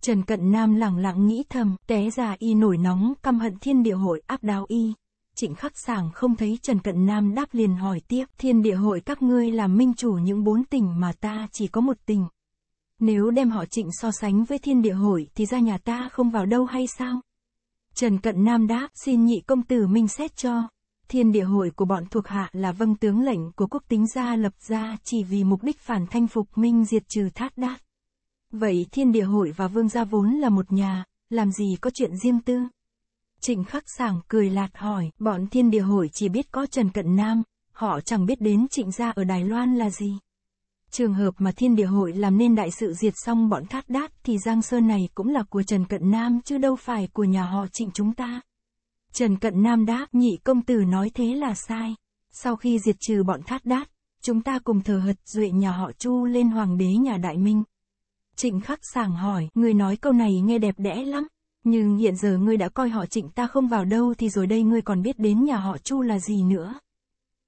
Trần Cận Nam lẳng lặng nghĩ thầm, té ra y nổi nóng căm hận thiên địa hội áp đáo y. Trịnh Khắc sàng không thấy Trần Cận Nam đáp liền hỏi tiếp, thiên địa hội các ngươi làm minh chủ những bốn tỉnh mà ta chỉ có một tỉnh. Nếu đem họ trịnh so sánh với thiên địa hội thì ra nhà ta không vào đâu hay sao? Trần Cận Nam đáp xin nhị công tử minh xét cho. Thiên địa hội của bọn thuộc hạ là vâng tướng lệnh của quốc tính gia lập ra chỉ vì mục đích phản thanh phục minh diệt trừ thát đát. Vậy thiên địa hội và vương gia vốn là một nhà, làm gì có chuyện riêng tư? Trịnh khắc sảng cười lạt hỏi, bọn thiên địa hội chỉ biết có Trần Cận Nam, họ chẳng biết đến trịnh gia ở Đài Loan là gì. Trường hợp mà thiên địa hội làm nên đại sự diệt xong bọn thát đát thì Giang Sơn này cũng là của Trần Cận Nam chứ đâu phải của nhà họ trịnh chúng ta. Trần Cận Nam đáp nhị công tử nói thế là sai. Sau khi diệt trừ bọn thát đát, chúng ta cùng thờ hật duệ nhà họ Chu lên hoàng đế nhà Đại Minh. Trịnh khắc sàng hỏi, người nói câu này nghe đẹp đẽ lắm, nhưng hiện giờ ngươi đã coi họ trịnh ta không vào đâu thì rồi đây ngươi còn biết đến nhà họ Chu là gì nữa.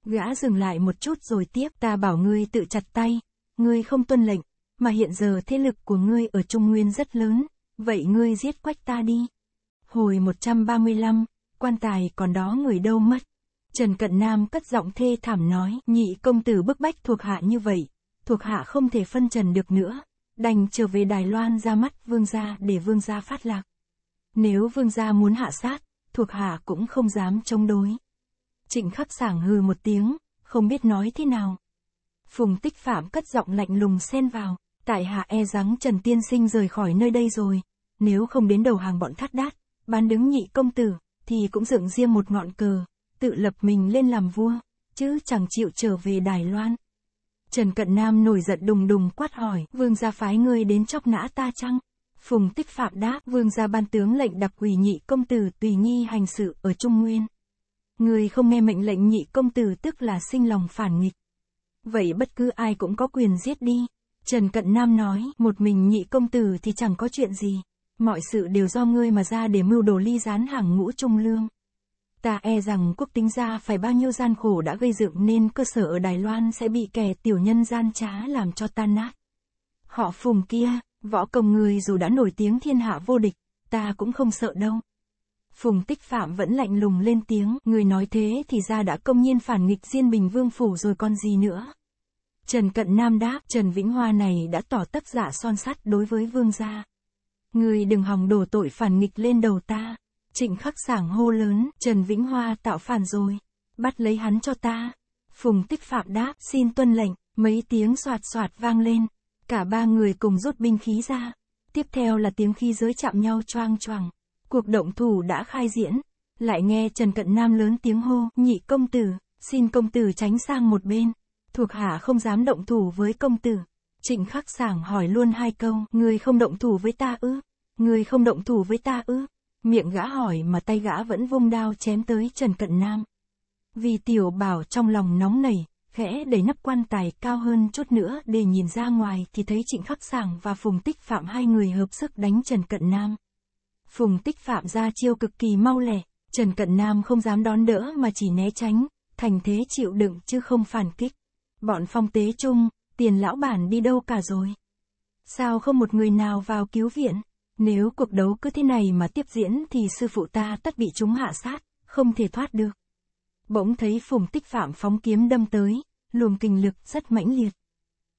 Gã dừng lại một chút rồi tiếp ta bảo ngươi tự chặt tay, ngươi không tuân lệnh, mà hiện giờ thế lực của ngươi ở Trung Nguyên rất lớn, vậy ngươi giết quách ta đi. Hồi 135, quan tài còn đó người đâu mất. Trần Cận Nam cất giọng thê thảm nói, nhị công tử bức bách thuộc hạ như vậy, thuộc hạ không thể phân trần được nữa, đành trở về Đài Loan ra mắt vương gia để vương gia phát lạc. Nếu vương gia muốn hạ sát, thuộc hạ cũng không dám chống đối. Trịnh khắc sảng hừ một tiếng, không biết nói thế nào. Phùng tích phạm cất giọng lạnh lùng xen vào, tại hạ e rằng Trần Tiên Sinh rời khỏi nơi đây rồi, nếu không đến đầu hàng bọn thắt đát, bán đứng nhị công tử, thì cũng dựng riêng một ngọn cờ, tự lập mình lên làm vua, chứ chẳng chịu trở về Đài Loan. Trần Cận Nam nổi giận đùng đùng quát hỏi, vương gia phái ngươi đến chóc nã ta chăng? Phùng tích phạm đáp, vương gia ban tướng lệnh đặc quỷ nhị công tử tùy nghi hành sự ở Trung Nguyên. Người không nghe mệnh lệnh nhị công tử tức là sinh lòng phản nghịch. Vậy bất cứ ai cũng có quyền giết đi. Trần Cận Nam nói, một mình nhị công tử thì chẳng có chuyện gì. Mọi sự đều do ngươi mà ra để mưu đồ ly gián hàng ngũ trung lương. Ta e rằng quốc tính gia phải bao nhiêu gian khổ đã gây dựng nên cơ sở ở Đài Loan sẽ bị kẻ tiểu nhân gian trá làm cho tan nát. Họ phùng kia, võ công người dù đã nổi tiếng thiên hạ vô địch, ta cũng không sợ đâu. Phùng Tích Phạm vẫn lạnh lùng lên tiếng, người nói thế thì ra đã công nhiên phản nghịch Diên Bình Vương Phủ rồi còn gì nữa. Trần Cận Nam đáp, Trần Vĩnh Hoa này đã tỏ tất giả son sắt đối với Vương gia. Người đừng hòng đổ tội phản nghịch lên đầu ta. Trịnh khắc sảng hô lớn, Trần Vĩnh Hoa tạo phản rồi. Bắt lấy hắn cho ta. Phùng Tích Phạm đáp, xin tuân lệnh, mấy tiếng soạt soạt vang lên. Cả ba người cùng rút binh khí ra. Tiếp theo là tiếng khí giới chạm nhau choang choàng. Cuộc động thủ đã khai diễn, lại nghe Trần Cận Nam lớn tiếng hô, nhị công tử, xin công tử tránh sang một bên. Thuộc hạ không dám động thủ với công tử. Trịnh khắc sảng hỏi luôn hai câu, người không động thủ với ta ư? Người không động thủ với ta ư? Miệng gã hỏi mà tay gã vẫn vung đao chém tới Trần Cận Nam. Vì tiểu bảo trong lòng nóng nảy, khẽ đẩy nắp quan tài cao hơn chút nữa để nhìn ra ngoài thì thấy trịnh khắc sảng và phùng tích phạm hai người hợp sức đánh Trần Cận Nam. Phùng tích phạm ra chiêu cực kỳ mau lẹ, Trần Cận Nam không dám đón đỡ mà chỉ né tránh, thành thế chịu đựng chứ không phản kích. Bọn phong tế chung, tiền lão bản đi đâu cả rồi? Sao không một người nào vào cứu viện? Nếu cuộc đấu cứ thế này mà tiếp diễn thì sư phụ ta tất bị chúng hạ sát, không thể thoát được. Bỗng thấy phùng tích phạm phóng kiếm đâm tới, luồng kinh lực rất mãnh liệt.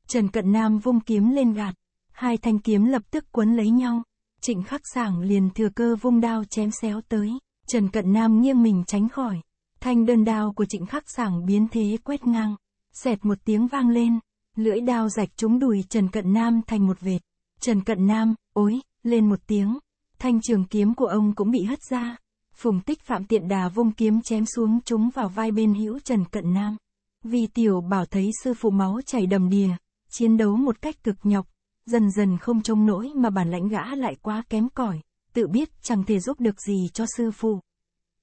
Trần Cận Nam vung kiếm lên gạt, hai thanh kiếm lập tức quấn lấy nhau. Trịnh khắc sảng liền thừa cơ vung đao chém xéo tới, Trần Cận Nam nghiêng mình tránh khỏi, thanh đơn đao của trịnh khắc sảng biến thế quét ngang, xẹt một tiếng vang lên, lưỡi đao rạch trúng đùi Trần Cận Nam thành một vệt, Trần Cận Nam, ối, lên một tiếng, thanh trường kiếm của ông cũng bị hất ra, phùng tích phạm tiện đà vung kiếm chém xuống trúng vào vai bên hữu Trần Cận Nam. Vì tiểu bảo thấy sư phụ máu chảy đầm đìa, chiến đấu một cách cực nhọc dần dần không trông nỗi mà bản lãnh gã lại quá kém cỏi, tự biết chẳng thể giúp được gì cho sư phụ.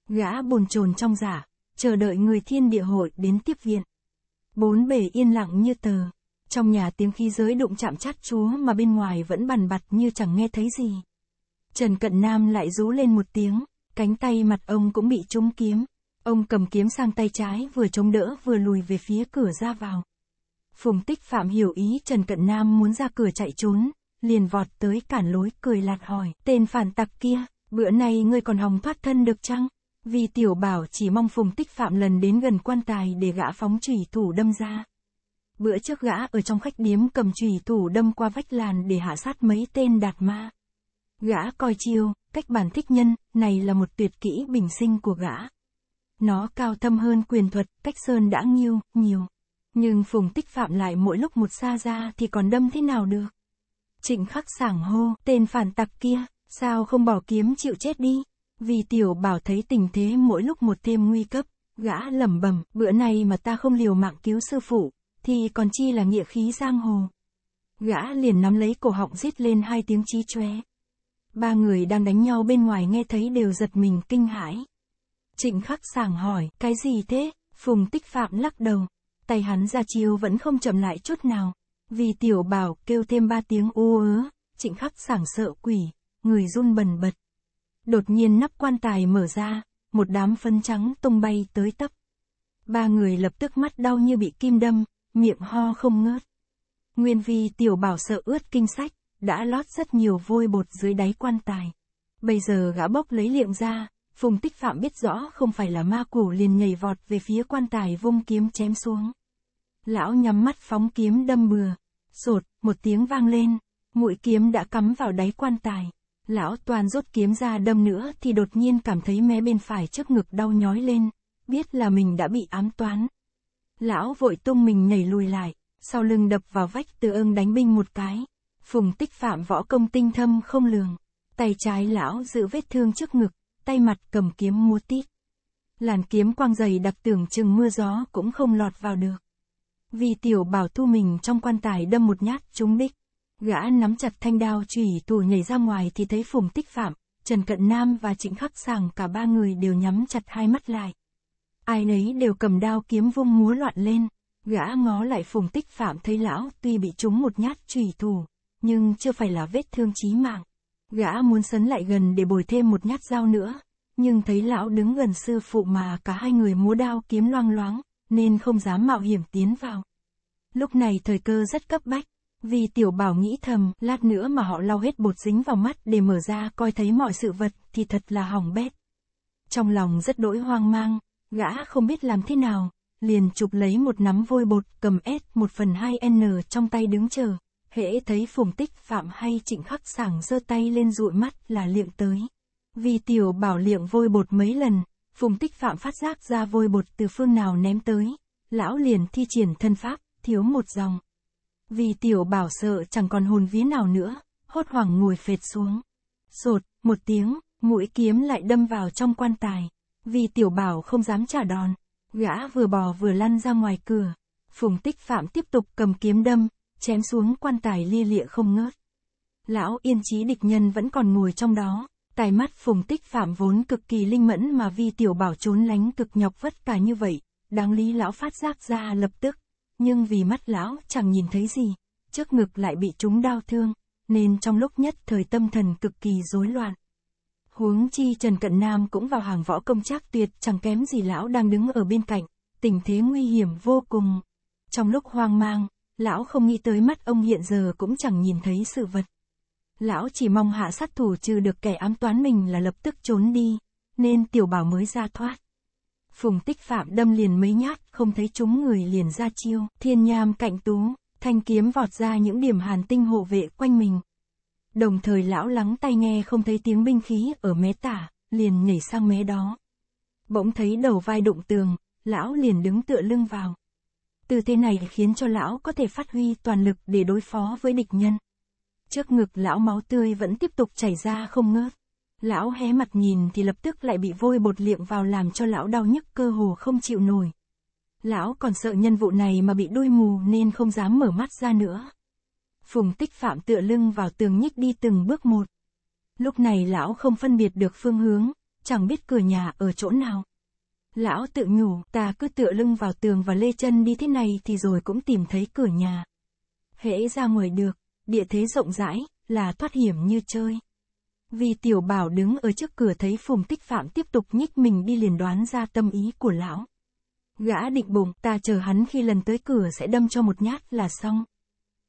Gã bồn chồn trong giả, chờ đợi người thiên địa hội đến tiếp viện. Bốn bề yên lặng như tờ, trong nhà tiếng khí giới đụng chạm chát chúa mà bên ngoài vẫn bàn bặt như chẳng nghe thấy gì. Trần Cận Nam lại rú lên một tiếng, cánh tay mặt ông cũng bị trúng kiếm. Ông cầm kiếm sang tay trái vừa chống đỡ vừa lùi về phía cửa ra vào. Phùng tích phạm hiểu ý Trần Cận Nam muốn ra cửa chạy trốn, liền vọt tới cản lối cười lạt hỏi, tên phản tặc kia, bữa nay ngươi còn hòng thoát thân được chăng? Vì tiểu bảo chỉ mong phùng tích phạm lần đến gần quan tài để gã phóng trùy thủ đâm ra. Bữa trước gã ở trong khách điếm cầm trùy thủ đâm qua vách làn để hạ sát mấy tên đạt ma. Gã coi chiêu, cách bản thích nhân, này là một tuyệt kỹ bình sinh của gã. Nó cao thâm hơn quyền thuật, cách sơn đã nghiêu, nhiều. Nhưng Phùng Tích Phạm lại mỗi lúc một xa ra thì còn đâm thế nào được. Trịnh khắc sảng hô, tên phản tặc kia, sao không bỏ kiếm chịu chết đi. Vì tiểu bảo thấy tình thế mỗi lúc một thêm nguy cấp, gã lẩm bẩm bữa nay mà ta không liều mạng cứu sư phụ, thì còn chi là nghĩa khí giang hồ. Gã liền nắm lấy cổ họng rít lên hai tiếng chí chóe. Ba người đang đánh nhau bên ngoài nghe thấy đều giật mình kinh hãi. Trịnh khắc sảng hỏi, cái gì thế? Phùng tích phạm lắc đầu, tay hắn ra chiêu vẫn không chậm lại chút nào. Vì tiểu bảo kêu thêm ba tiếng u ớ, trịnh khắc sảng sợ quỷ, người run bần bật. Đột nhiên nắp quan tài mở ra, một đám phân trắng tung bay tới tấp. Ba người lập tức mắt đau như bị kim đâm, miệng ho không ngớt. Nguyên vì tiểu bảo sợ ướt kinh sách, đã lót rất nhiều vôi bột dưới đáy quan tài. Bây giờ gã bốc lấy liệm ra, Phùng Tích Phạm biết rõ không phải là ma củ liền nhảy vọt về phía quan tài vung kiếm chém xuống lão nhắm mắt phóng kiếm đâm bừa. Sột, một tiếng vang lên, mũi kiếm đã cắm vào đáy quan tài. Lão toàn rút kiếm ra đâm nữa thì đột nhiên cảm thấy mé bên phải trước ngực đau nhói lên, biết là mình đã bị ám toán. Lão vội tung mình nhảy lùi lại, sau lưng đập vào vách từ ương đánh binh một cái. Phùng tích phạm võ công tinh thâm không lường. Tay trái lão giữ vết thương trước ngực, tay mặt cầm kiếm mua tít. Làn kiếm quang dày đặc tưởng chừng mưa gió cũng không lọt vào được. Vì tiểu bảo thu mình trong quan tài đâm một nhát trúng đích. Gã nắm chặt thanh đao chủy tù nhảy ra ngoài thì thấy Phùng Tích Phạm, Trần Cận Nam và Trịnh Khắc Sàng cả ba người đều nhắm chặt hai mắt lại. Ai nấy đều cầm đao kiếm vung múa loạn lên. Gã ngó lại Phùng Tích Phạm thấy lão tuy bị trúng một nhát chủy tù, nhưng chưa phải là vết thương chí mạng. Gã muốn sấn lại gần để bồi thêm một nhát dao nữa, nhưng thấy lão đứng gần sư phụ mà cả hai người múa đao kiếm loang loáng, nên không dám mạo hiểm tiến vào. Lúc này thời cơ rất cấp bách, vì tiểu bảo nghĩ thầm, lát nữa mà họ lau hết bột dính vào mắt để mở ra coi thấy mọi sự vật thì thật là hỏng bét. Trong lòng rất đỗi hoang mang, gã không biết làm thế nào, liền chụp lấy một nắm vôi bột cầm S 1 phần 2 N trong tay đứng chờ. Hễ thấy phùng tích phạm hay trịnh khắc sảng giơ tay lên dụi mắt là liệm tới. Vì tiểu bảo liệm vôi bột mấy lần, Phùng tích phạm phát giác ra vôi bột từ phương nào ném tới, lão liền thi triển thân pháp, thiếu một dòng. Vì tiểu bảo sợ chẳng còn hồn vía nào nữa, hốt hoảng ngồi phệt xuống. Sột, một tiếng, mũi kiếm lại đâm vào trong quan tài. Vì tiểu bảo không dám trả đòn, gã vừa bò vừa lăn ra ngoài cửa. Phùng tích phạm tiếp tục cầm kiếm đâm, chém xuống quan tài lia lịa không ngớt. Lão yên chí địch nhân vẫn còn ngồi trong đó, Tài mắt phùng tích phạm vốn cực kỳ linh mẫn mà vi tiểu bảo trốn lánh cực nhọc vất cả như vậy, đáng lý lão phát giác ra lập tức, nhưng vì mắt lão chẳng nhìn thấy gì, trước ngực lại bị chúng đau thương, nên trong lúc nhất thời tâm thần cực kỳ rối loạn. Huống chi Trần Cận Nam cũng vào hàng võ công chắc tuyệt chẳng kém gì lão đang đứng ở bên cạnh, tình thế nguy hiểm vô cùng. Trong lúc hoang mang, lão không nghĩ tới mắt ông hiện giờ cũng chẳng nhìn thấy sự vật. Lão chỉ mong hạ sát thủ trừ được kẻ ám toán mình là lập tức trốn đi, nên tiểu bảo mới ra thoát. Phùng tích phạm đâm liền mấy nhát, không thấy chúng người liền ra chiêu, thiên nham cạnh tú, thanh kiếm vọt ra những điểm hàn tinh hộ vệ quanh mình. Đồng thời lão lắng tai nghe không thấy tiếng binh khí ở mé tả, liền nhảy sang mé đó. Bỗng thấy đầu vai đụng tường, lão liền đứng tựa lưng vào. Tư thế này khiến cho lão có thể phát huy toàn lực để đối phó với địch nhân. Trước ngực lão máu tươi vẫn tiếp tục chảy ra không ngớt. Lão hé mặt nhìn thì lập tức lại bị vôi bột liệm vào làm cho lão đau nhức cơ hồ không chịu nổi. Lão còn sợ nhân vụ này mà bị đuôi mù nên không dám mở mắt ra nữa. Phùng tích phạm tựa lưng vào tường nhích đi từng bước một. Lúc này lão không phân biệt được phương hướng, chẳng biết cửa nhà ở chỗ nào. Lão tự nhủ, ta cứ tựa lưng vào tường và lê chân đi thế này thì rồi cũng tìm thấy cửa nhà. Hễ ra ngoài được, địa thế rộng rãi, là thoát hiểm như chơi. Vì tiểu bảo đứng ở trước cửa thấy phùng tích phạm tiếp tục nhích mình đi liền đoán ra tâm ý của lão. Gã định bụng ta chờ hắn khi lần tới cửa sẽ đâm cho một nhát là xong.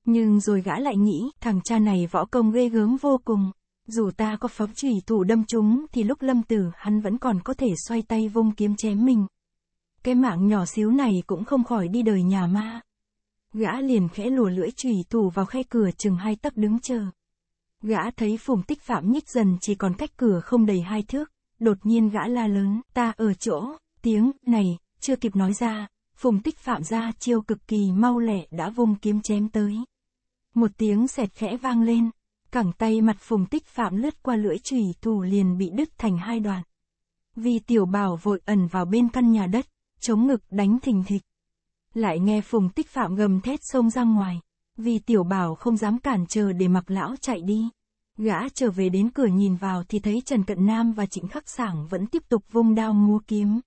Nhưng rồi gã lại nghĩ thằng cha này võ công ghê gớm vô cùng. Dù ta có phóng trùy thủ đâm chúng thì lúc lâm tử hắn vẫn còn có thể xoay tay vung kiếm chém mình. Cái mạng nhỏ xíu này cũng không khỏi đi đời nhà ma. Gã liền khẽ lùa lưỡi chùy tù vào khe cửa chừng hai tấc đứng chờ. Gã thấy phùng tích phạm nhích dần chỉ còn cách cửa không đầy hai thước, đột nhiên gã la lớn, ta ở chỗ, tiếng, này, chưa kịp nói ra, phùng tích phạm ra chiêu cực kỳ mau lẹ đã vung kiếm chém tới. Một tiếng sẹt khẽ vang lên, cẳng tay mặt phùng tích phạm lướt qua lưỡi chùy tù liền bị đứt thành hai đoạn. Vì tiểu bảo vội ẩn vào bên căn nhà đất, chống ngực đánh thình thịch lại nghe Phùng Tích Phạm gầm thét xông ra ngoài, vì tiểu bảo không dám cản chờ để mặc lão chạy đi. Gã trở về đến cửa nhìn vào thì thấy Trần Cận Nam và Trịnh Khắc Sảng vẫn tiếp tục vung đao mua kiếm.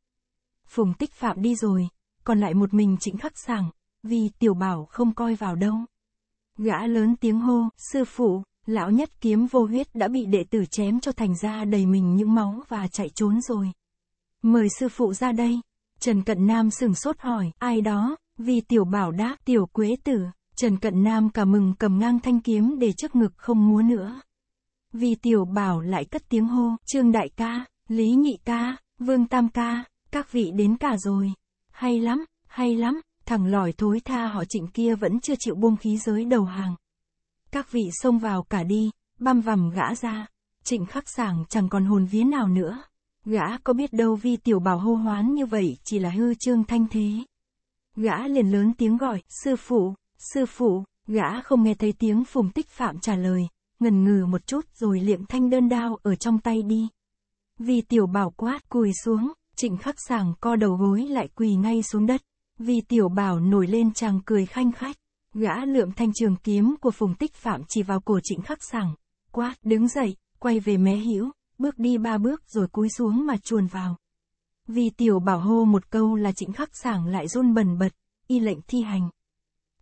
Phùng Tích Phạm đi rồi, còn lại một mình Trịnh Khắc Sảng, vì tiểu bảo không coi vào đâu. Gã lớn tiếng hô, sư phụ, lão nhất kiếm vô huyết đã bị đệ tử chém cho thành ra đầy mình những máu và chạy trốn rồi. Mời sư phụ ra đây. Trần Cận Nam sừng sốt hỏi, ai đó, vì tiểu bảo đã, tiểu quế tử. Trần Cận Nam cả mừng cầm ngang thanh kiếm để trước ngực không múa nữa. Vì tiểu bảo lại cất tiếng hô, Trương Đại ca, Lý Nhị ca, Vương Tam ca, các vị đến cả rồi. Hay lắm, hay lắm, thằng lòi thối tha họ trịnh kia vẫn chưa chịu buông khí giới đầu hàng. Các vị xông vào cả đi, băm vằm gã ra, trịnh khắc sảng chẳng còn hồn vía nào nữa. Gã có biết đâu vi tiểu bảo hô hoán như vậy chỉ là hư trương thanh thế. Gã liền lớn tiếng gọi, sư phụ, sư phụ, gã không nghe thấy tiếng phùng tích phạm trả lời, ngần ngừ một chút rồi liệm thanh đơn đao ở trong tay đi. Vi tiểu bảo quát cùi xuống, trịnh khắc sàng co đầu gối lại quỳ ngay xuống đất. Vi tiểu bảo nổi lên chàng cười khanh khách, gã lượm thanh trường kiếm của phùng tích phạm chỉ vào cổ trịnh khắc sàng, quát đứng dậy, quay về mé hữu bước đi ba bước rồi cúi xuống mà chuồn vào. Vì tiểu bảo hô một câu là trịnh khắc sảng lại run bần bật, y lệnh thi hành.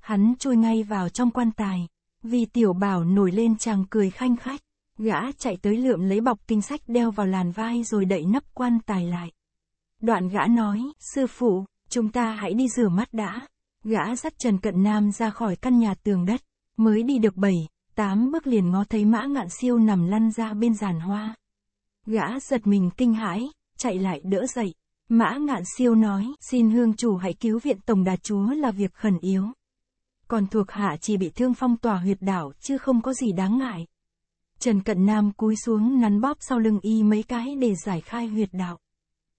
Hắn chui ngay vào trong quan tài, vì tiểu bảo nổi lên chàng cười khanh khách, gã chạy tới lượm lấy bọc kinh sách đeo vào làn vai rồi đậy nắp quan tài lại. Đoạn gã nói, sư phụ, chúng ta hãy đi rửa mắt đã. Gã dắt Trần Cận Nam ra khỏi căn nhà tường đất, mới đi được bảy, tám bước liền ngó thấy mã ngạn siêu nằm lăn ra bên giàn hoa. Gã giật mình kinh hãi, chạy lại đỡ dậy. Mã ngạn siêu nói, xin hương chủ hãy cứu viện Tổng Đà Chúa là việc khẩn yếu. Còn thuộc hạ chỉ bị thương phong tỏa huyệt đảo chứ không có gì đáng ngại. Trần Cận Nam cúi xuống nắn bóp sau lưng y mấy cái để giải khai huyệt đạo.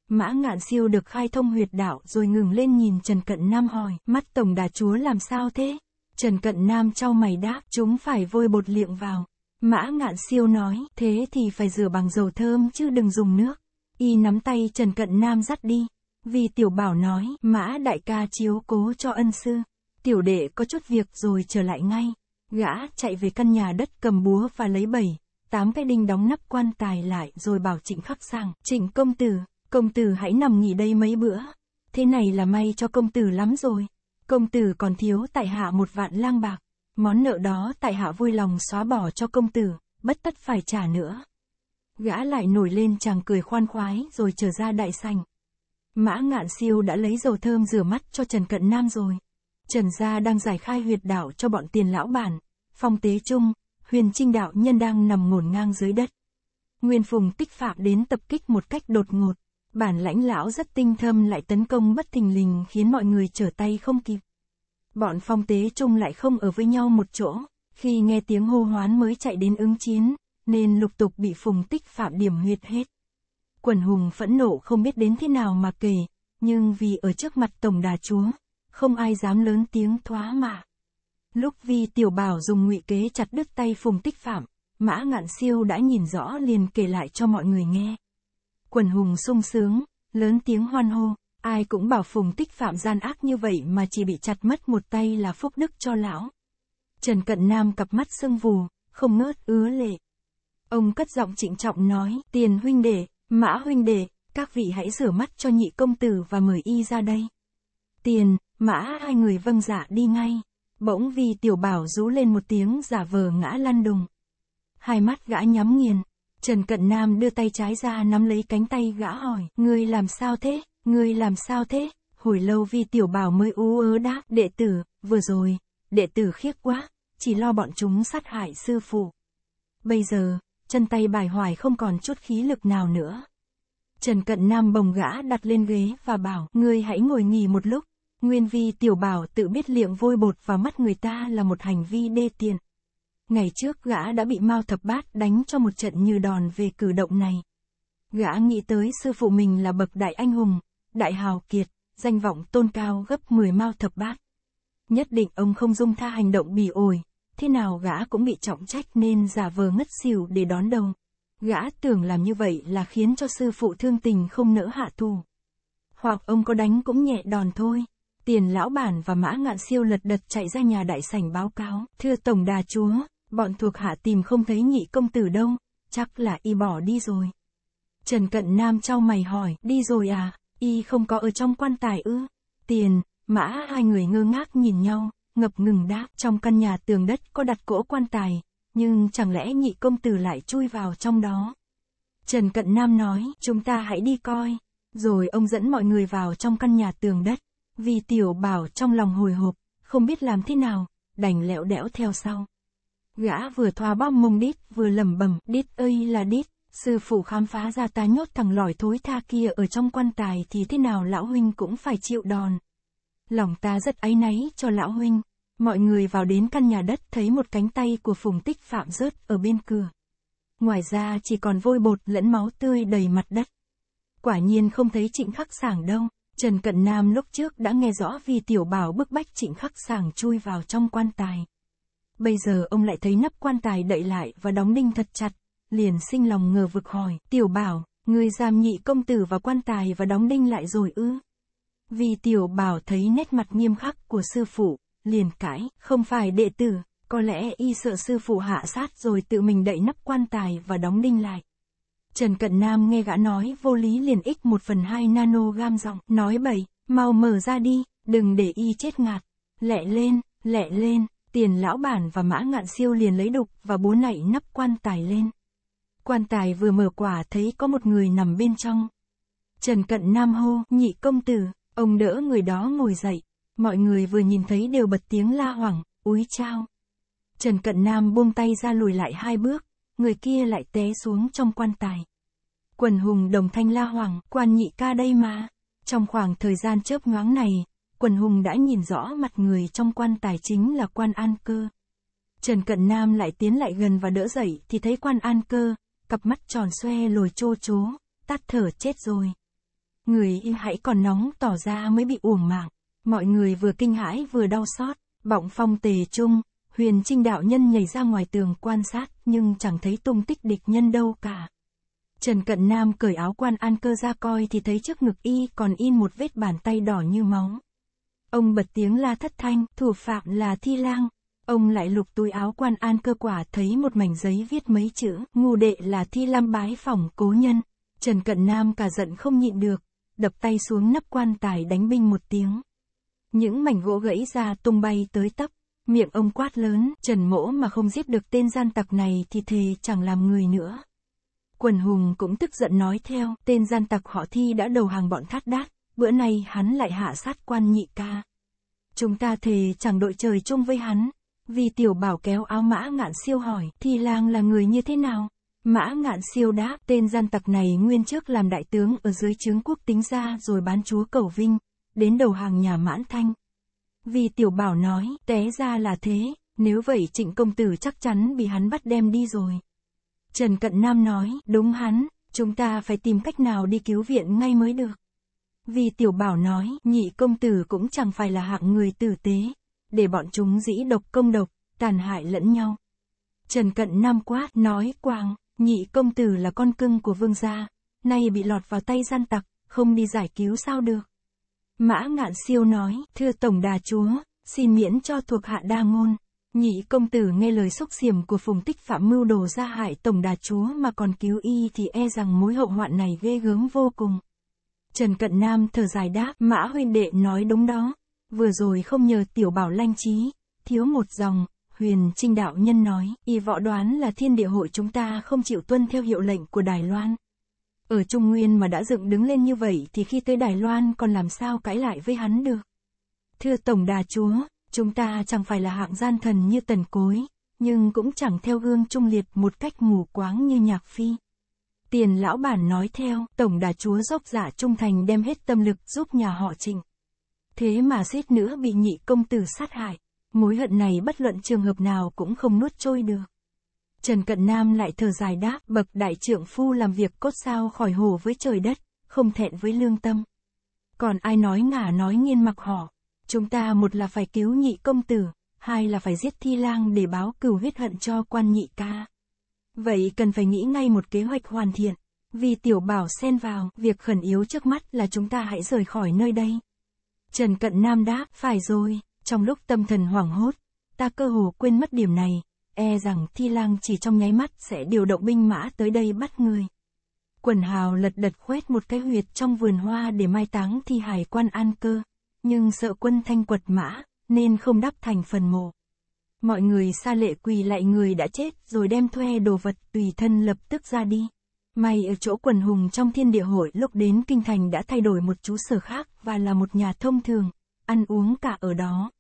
Mã ngạn siêu được khai thông huyệt đạo rồi ngừng lên nhìn Trần Cận Nam hỏi, mắt Tổng Đà Chúa làm sao thế? Trần Cận Nam trao mày đáp, chúng phải vôi bột liệng vào. Mã ngạn siêu nói, thế thì phải rửa bằng dầu thơm chứ đừng dùng nước. Y nắm tay Trần Cận Nam dắt đi. Vì tiểu bảo nói, mã đại ca chiếu cố cho ân sư. Tiểu đệ có chút việc rồi trở lại ngay. Gã chạy về căn nhà đất cầm búa và lấy bảy, tám cái đinh đóng nắp quan tài lại rồi bảo trịnh khắc sang. Trịnh công tử, công tử hãy nằm nghỉ đây mấy bữa. Thế này là may cho công tử lắm rồi. Công tử còn thiếu tại hạ một vạn lang bạc. Món nợ đó tại hạ vui lòng xóa bỏ cho công tử, bất tất phải trả nữa. Gã lại nổi lên chàng cười khoan khoái rồi trở ra đại sành. Mã ngạn siêu đã lấy dầu thơm rửa mắt cho Trần Cận Nam rồi. Trần Gia đang giải khai huyệt đạo cho bọn tiền lão bản, phong tế trung, huyền trinh đạo nhân đang nằm ngổn ngang dưới đất. Nguyên Phùng tích phạm đến tập kích một cách đột ngột, bản lãnh lão rất tinh thâm lại tấn công bất thình lình khiến mọi người trở tay không kịp. Bọn phong tế chung lại không ở với nhau một chỗ, khi nghe tiếng hô hoán mới chạy đến ứng chiến, nên lục tục bị phùng tích phạm điểm huyệt hết. Quần hùng phẫn nộ không biết đến thế nào mà kể, nhưng vì ở trước mặt tổng đà chúa, không ai dám lớn tiếng thoá mạ. Lúc vi tiểu bảo dùng ngụy kế chặt đứt tay phùng tích phạm, mã ngạn siêu đã nhìn rõ liền kể lại cho mọi người nghe. Quần hùng sung sướng, lớn tiếng hoan hô, Ai cũng bảo Phùng Tích phạm gian ác như vậy mà chỉ bị chặt mất một tay là phúc đức cho lão. Trần Cận Nam cặp mắt sưng vù, không ngớt ứa lệ. Ông cất giọng trịnh trọng nói, tiền huynh đệ, mã huynh đệ, các vị hãy rửa mắt cho nhị công tử và mời y ra đây. Tiền, mã hai người vâng dạ đi ngay. Bỗng vì tiểu bảo rú lên một tiếng giả vờ ngã lăn đùng. Hai mắt gã nhắm nghiền, Trần Cận Nam đưa tay trái ra nắm lấy cánh tay gã hỏi, ngươi làm sao thế? Ngươi làm sao thế? Hồi lâu vi tiểu bảo mới ú ớ đáp, đệ tử, vừa rồi, đệ tử khiếp quá, chỉ lo bọn chúng sát hại sư phụ. Bây giờ, chân tay bài hoài không còn chút khí lực nào nữa. Trần Cận Nam bồng gã đặt lên ghế và bảo, ngươi hãy ngồi nghỉ một lúc. Nguyên vi tiểu bảo tự biết liệng vôi bột vào mắt người ta là một hành vi đê tiền. Ngày trước gã đã bị Mao Thập Bát đánh cho một trận như đòn về cử động này. Gã nghĩ tới sư phụ mình là bậc đại anh hùng, đại hào kiệt, danh vọng tôn cao gấp 10 mao thập bát. Nhất định ông không dung tha hành động bỉ ổi, thế nào gã cũng bị trọng trách nên giả vờ ngất xỉu để đón đầu. Gã tưởng làm như vậy là khiến cho sư phụ thương tình không nỡ hạ thù. Hoặc ông có đánh cũng nhẹ đòn thôi. Tiền lão bản và mã ngạn siêu lật đật chạy ra nhà đại sảnh báo cáo. Thưa Tổng Đà Chúa, bọn thuộc hạ tìm không thấy nhị công tử đâu, chắc là y bỏ đi rồi. Trần Cận Nam trao mày hỏi, đi rồi à? y không có ở trong quan tài ư? Tiền, mã hai người ngơ ngác nhìn nhau, ngập ngừng đáp trong căn nhà tường đất có đặt cỗ quan tài, nhưng chẳng lẽ nhị công tử lại chui vào trong đó? Trần Cận Nam nói, chúng ta hãy đi coi. Rồi ông dẫn mọi người vào trong căn nhà tường đất. Vì tiểu bảo trong lòng hồi hộp, không biết làm thế nào, đành lẹo đẽo theo sau. Gã vừa thoa bom mông đít vừa lẩm bẩm, đít ơi là đít. Sư phụ khám phá ra ta nhốt thằng lỏi thối tha kia ở trong quan tài thì thế nào lão huynh cũng phải chịu đòn. Lòng ta rất áy náy cho lão huynh. Mọi người vào đến căn nhà đất thấy một cánh tay của phùng tích phạm rớt ở bên cửa. Ngoài ra chỉ còn vôi bột lẫn máu tươi đầy mặt đất. Quả nhiên không thấy trịnh khắc sảng đâu. Trần Cận Nam lúc trước đã nghe rõ vì tiểu bảo bức bách trịnh khắc sảng chui vào trong quan tài. Bây giờ ông lại thấy nắp quan tài đậy lại và đóng đinh thật chặt, liền sinh lòng ngờ vực hỏi, tiểu bảo, người giam nhị công tử và quan tài và đóng đinh lại rồi ư? Vì tiểu bảo thấy nét mặt nghiêm khắc của sư phụ, liền cãi, không phải đệ tử, có lẽ y sợ sư phụ hạ sát rồi tự mình đậy nắp quan tài và đóng đinh lại. Trần Cận Nam nghe gã nói vô lý liền ích một phần hai nano gam giọng, nói bậy, mau mở ra đi, đừng để y chết ngạt. Lẹ lên, lẹ lên, tiền lão bản và mã ngạn siêu liền lấy đục và bố nảy nắp quan tài lên. Quan tài vừa mở quả thấy có một người nằm bên trong. Trần Cận Nam hô, nhị công tử, ông đỡ người đó ngồi dậy. Mọi người vừa nhìn thấy đều bật tiếng la hoảng, úi trao. Trần Cận Nam buông tay ra lùi lại hai bước, người kia lại té xuống trong quan tài. Quần hùng đồng thanh la hoảng, quan nhị ca đây mà. Trong khoảng thời gian chớp nhoáng này, quần hùng đã nhìn rõ mặt người trong quan tài chính là quan an cơ. Trần Cận Nam lại tiến lại gần và đỡ dậy thì thấy quan an cơ, cặp mắt tròn xoe lồi chô chố, tắt thở chết rồi. Người y hãy còn nóng tỏ ra mới bị uổng mạng, mọi người vừa kinh hãi vừa đau xót, bọng phong tề trung, huyền trinh đạo nhân nhảy ra ngoài tường quan sát nhưng chẳng thấy tung tích địch nhân đâu cả. Trần Cận Nam cởi áo quan an cơ ra coi thì thấy trước ngực y còn in một vết bàn tay đỏ như máu. Ông bật tiếng la thất thanh, thủ phạm là Thi Lang, Ông lại lục túi áo quan an cơ quả thấy một mảnh giấy viết mấy chữ, ngu đệ là thi lam bái phỏng cố nhân. Trần Cận Nam cả giận không nhịn được, đập tay xuống nắp quan tài đánh binh một tiếng. Những mảnh gỗ gãy ra tung bay tới tấp, miệng ông quát lớn, Trần Mỗ mà không giết được tên gian tặc này thì thề chẳng làm người nữa. Quần hùng cũng tức giận nói theo, tên gian tặc họ thi đã đầu hàng bọn thát đát, bữa nay hắn lại hạ sát quan nhị ca. Chúng ta thề chẳng đội trời chung với hắn, vì tiểu bảo kéo áo mã ngạn siêu hỏi, thì lang là người như thế nào? Mã ngạn siêu đáp, tên gian tặc này nguyên trước làm đại tướng ở dưới chướng quốc tính ra rồi bán chúa cầu vinh, đến đầu hàng nhà mãn thanh. Vì tiểu bảo nói, té ra là thế, nếu vậy trịnh công tử chắc chắn bị hắn bắt đem đi rồi. Trần Cận Nam nói, đúng hắn, chúng ta phải tìm cách nào đi cứu viện ngay mới được. Vì tiểu bảo nói, nhị công tử cũng chẳng phải là hạng người tử tế, để bọn chúng dĩ độc công độc, tàn hại lẫn nhau. Trần Cận Nam quát nói "Quang, nhị công tử là con cưng của vương gia, nay bị lọt vào tay gian tặc, không đi giải cứu sao được. Mã ngạn siêu nói, thưa tổng đà chúa, xin miễn cho thuộc hạ đa ngôn. Nhị công tử nghe lời xúc xiềm của phùng tích phạm mưu đồ ra hại tổng đà chúa mà còn cứu y thì e rằng mối hậu hoạn này ghê gớm vô cùng. Trần Cận Nam thở dài đáp, mã huynh đệ nói đúng đó, vừa rồi không nhờ tiểu bảo lanh trí, thiếu một dòng, huyền trinh đạo nhân nói, y võ đoán là thiên địa hội chúng ta không chịu tuân theo hiệu lệnh của Đài Loan. Ở Trung Nguyên mà đã dựng đứng lên như vậy thì khi tới Đài Loan còn làm sao cãi lại với hắn được. Thưa Tổng Đà Chúa, chúng ta chẳng phải là hạng gian thần như tần cối, nhưng cũng chẳng theo gương trung liệt một cách mù quáng như nhạc phi. Tiền lão bản nói theo, Tổng Đà Chúa dốc giả dạ trung thành đem hết tâm lực giúp nhà họ trịnh thế mà suýt nữa bị nhị công tử sát hại. Mối hận này bất luận trường hợp nào cũng không nuốt trôi được. Trần Cận Nam lại thở dài đáp, bậc đại trưởng phu làm việc cốt sao khỏi hồ với trời đất, không thẹn với lương tâm. Còn ai nói ngả nói nghiên mặc họ, chúng ta một là phải cứu nhị công tử, hai là phải giết thi lang để báo cừu huyết hận cho quan nhị ca. Vậy cần phải nghĩ ngay một kế hoạch hoàn thiện, vì tiểu bảo xen vào, việc khẩn yếu trước mắt là chúng ta hãy rời khỏi nơi đây. Trần Cận Nam đáp, phải rồi, trong lúc tâm thần hoảng hốt, ta cơ hồ quên mất điểm này, e rằng thi lang chỉ trong nháy mắt sẽ điều động binh mã tới đây bắt người. Quần hào lật đật khoét một cái huyệt trong vườn hoa để mai táng thi hải quan an cơ, nhưng sợ quân thanh quật mã, nên không đắp thành phần mộ. Mọi người xa lệ quỳ lại người đã chết rồi đem thuê đồ vật tùy thân lập tức ra đi. May ở chỗ quần hùng trong thiên địa hội lúc đến kinh thành đã thay đổi một chú sở khác và là một nhà thông thường, ăn uống cả ở đó.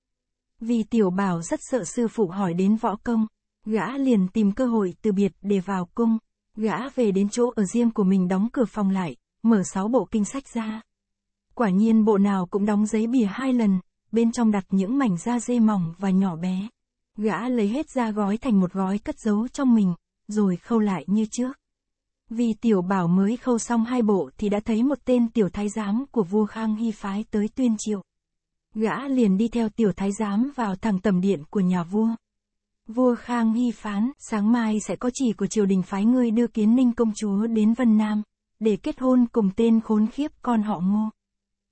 Vì tiểu bảo rất sợ sư phụ hỏi đến võ công, gã liền tìm cơ hội từ biệt để vào cung. Gã về đến chỗ ở riêng của mình đóng cửa phòng lại, mở sáu bộ kinh sách ra. Quả nhiên bộ nào cũng đóng giấy bìa hai lần, bên trong đặt những mảnh da dê mỏng và nhỏ bé. Gã lấy hết ra gói thành một gói cất giấu trong mình, rồi khâu lại như trước. Vì tiểu bảo mới khâu xong hai bộ thì đã thấy một tên tiểu thái giám của vua Khang Hy phái tới tuyên triệu. Gã liền đi theo tiểu thái giám vào thẳng tầm điện của nhà vua. Vua Khang Hy phán, sáng mai sẽ có chỉ của triều đình phái ngươi đưa kiến ninh công chúa đến Vân Nam, để kết hôn cùng tên khốn khiếp con họ ngô.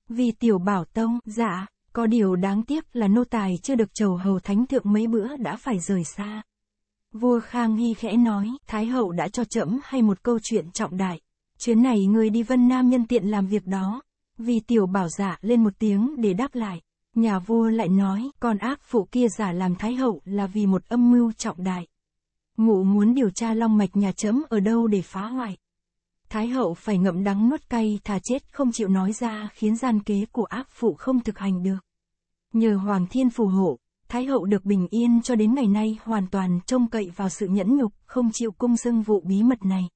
Vì tiểu bảo tông, dạ, có điều đáng tiếc là nô tài chưa được chầu hầu thánh thượng mấy bữa đã phải rời xa. Vua Khang Hy khẽ nói, Thái hậu đã cho trẫm hay một câu chuyện trọng đại. Chuyến này người đi Vân Nam nhân tiện làm việc đó. Vì tiểu bảo giả lên một tiếng để đáp lại. Nhà vua lại nói, con ác phụ kia giả làm Thái hậu là vì một âm mưu trọng đại. Ngụ muốn điều tra long mạch nhà trẫm ở đâu để phá hoại. Thái hậu phải ngậm đắng nuốt cay thà chết không chịu nói ra khiến gian kế của ác phụ không thực hành được. Nhờ Hoàng Thiên phù hộ, Thái hậu được bình yên cho đến ngày nay hoàn toàn trông cậy vào sự nhẫn nhục, không chịu cung dâng vụ bí mật này.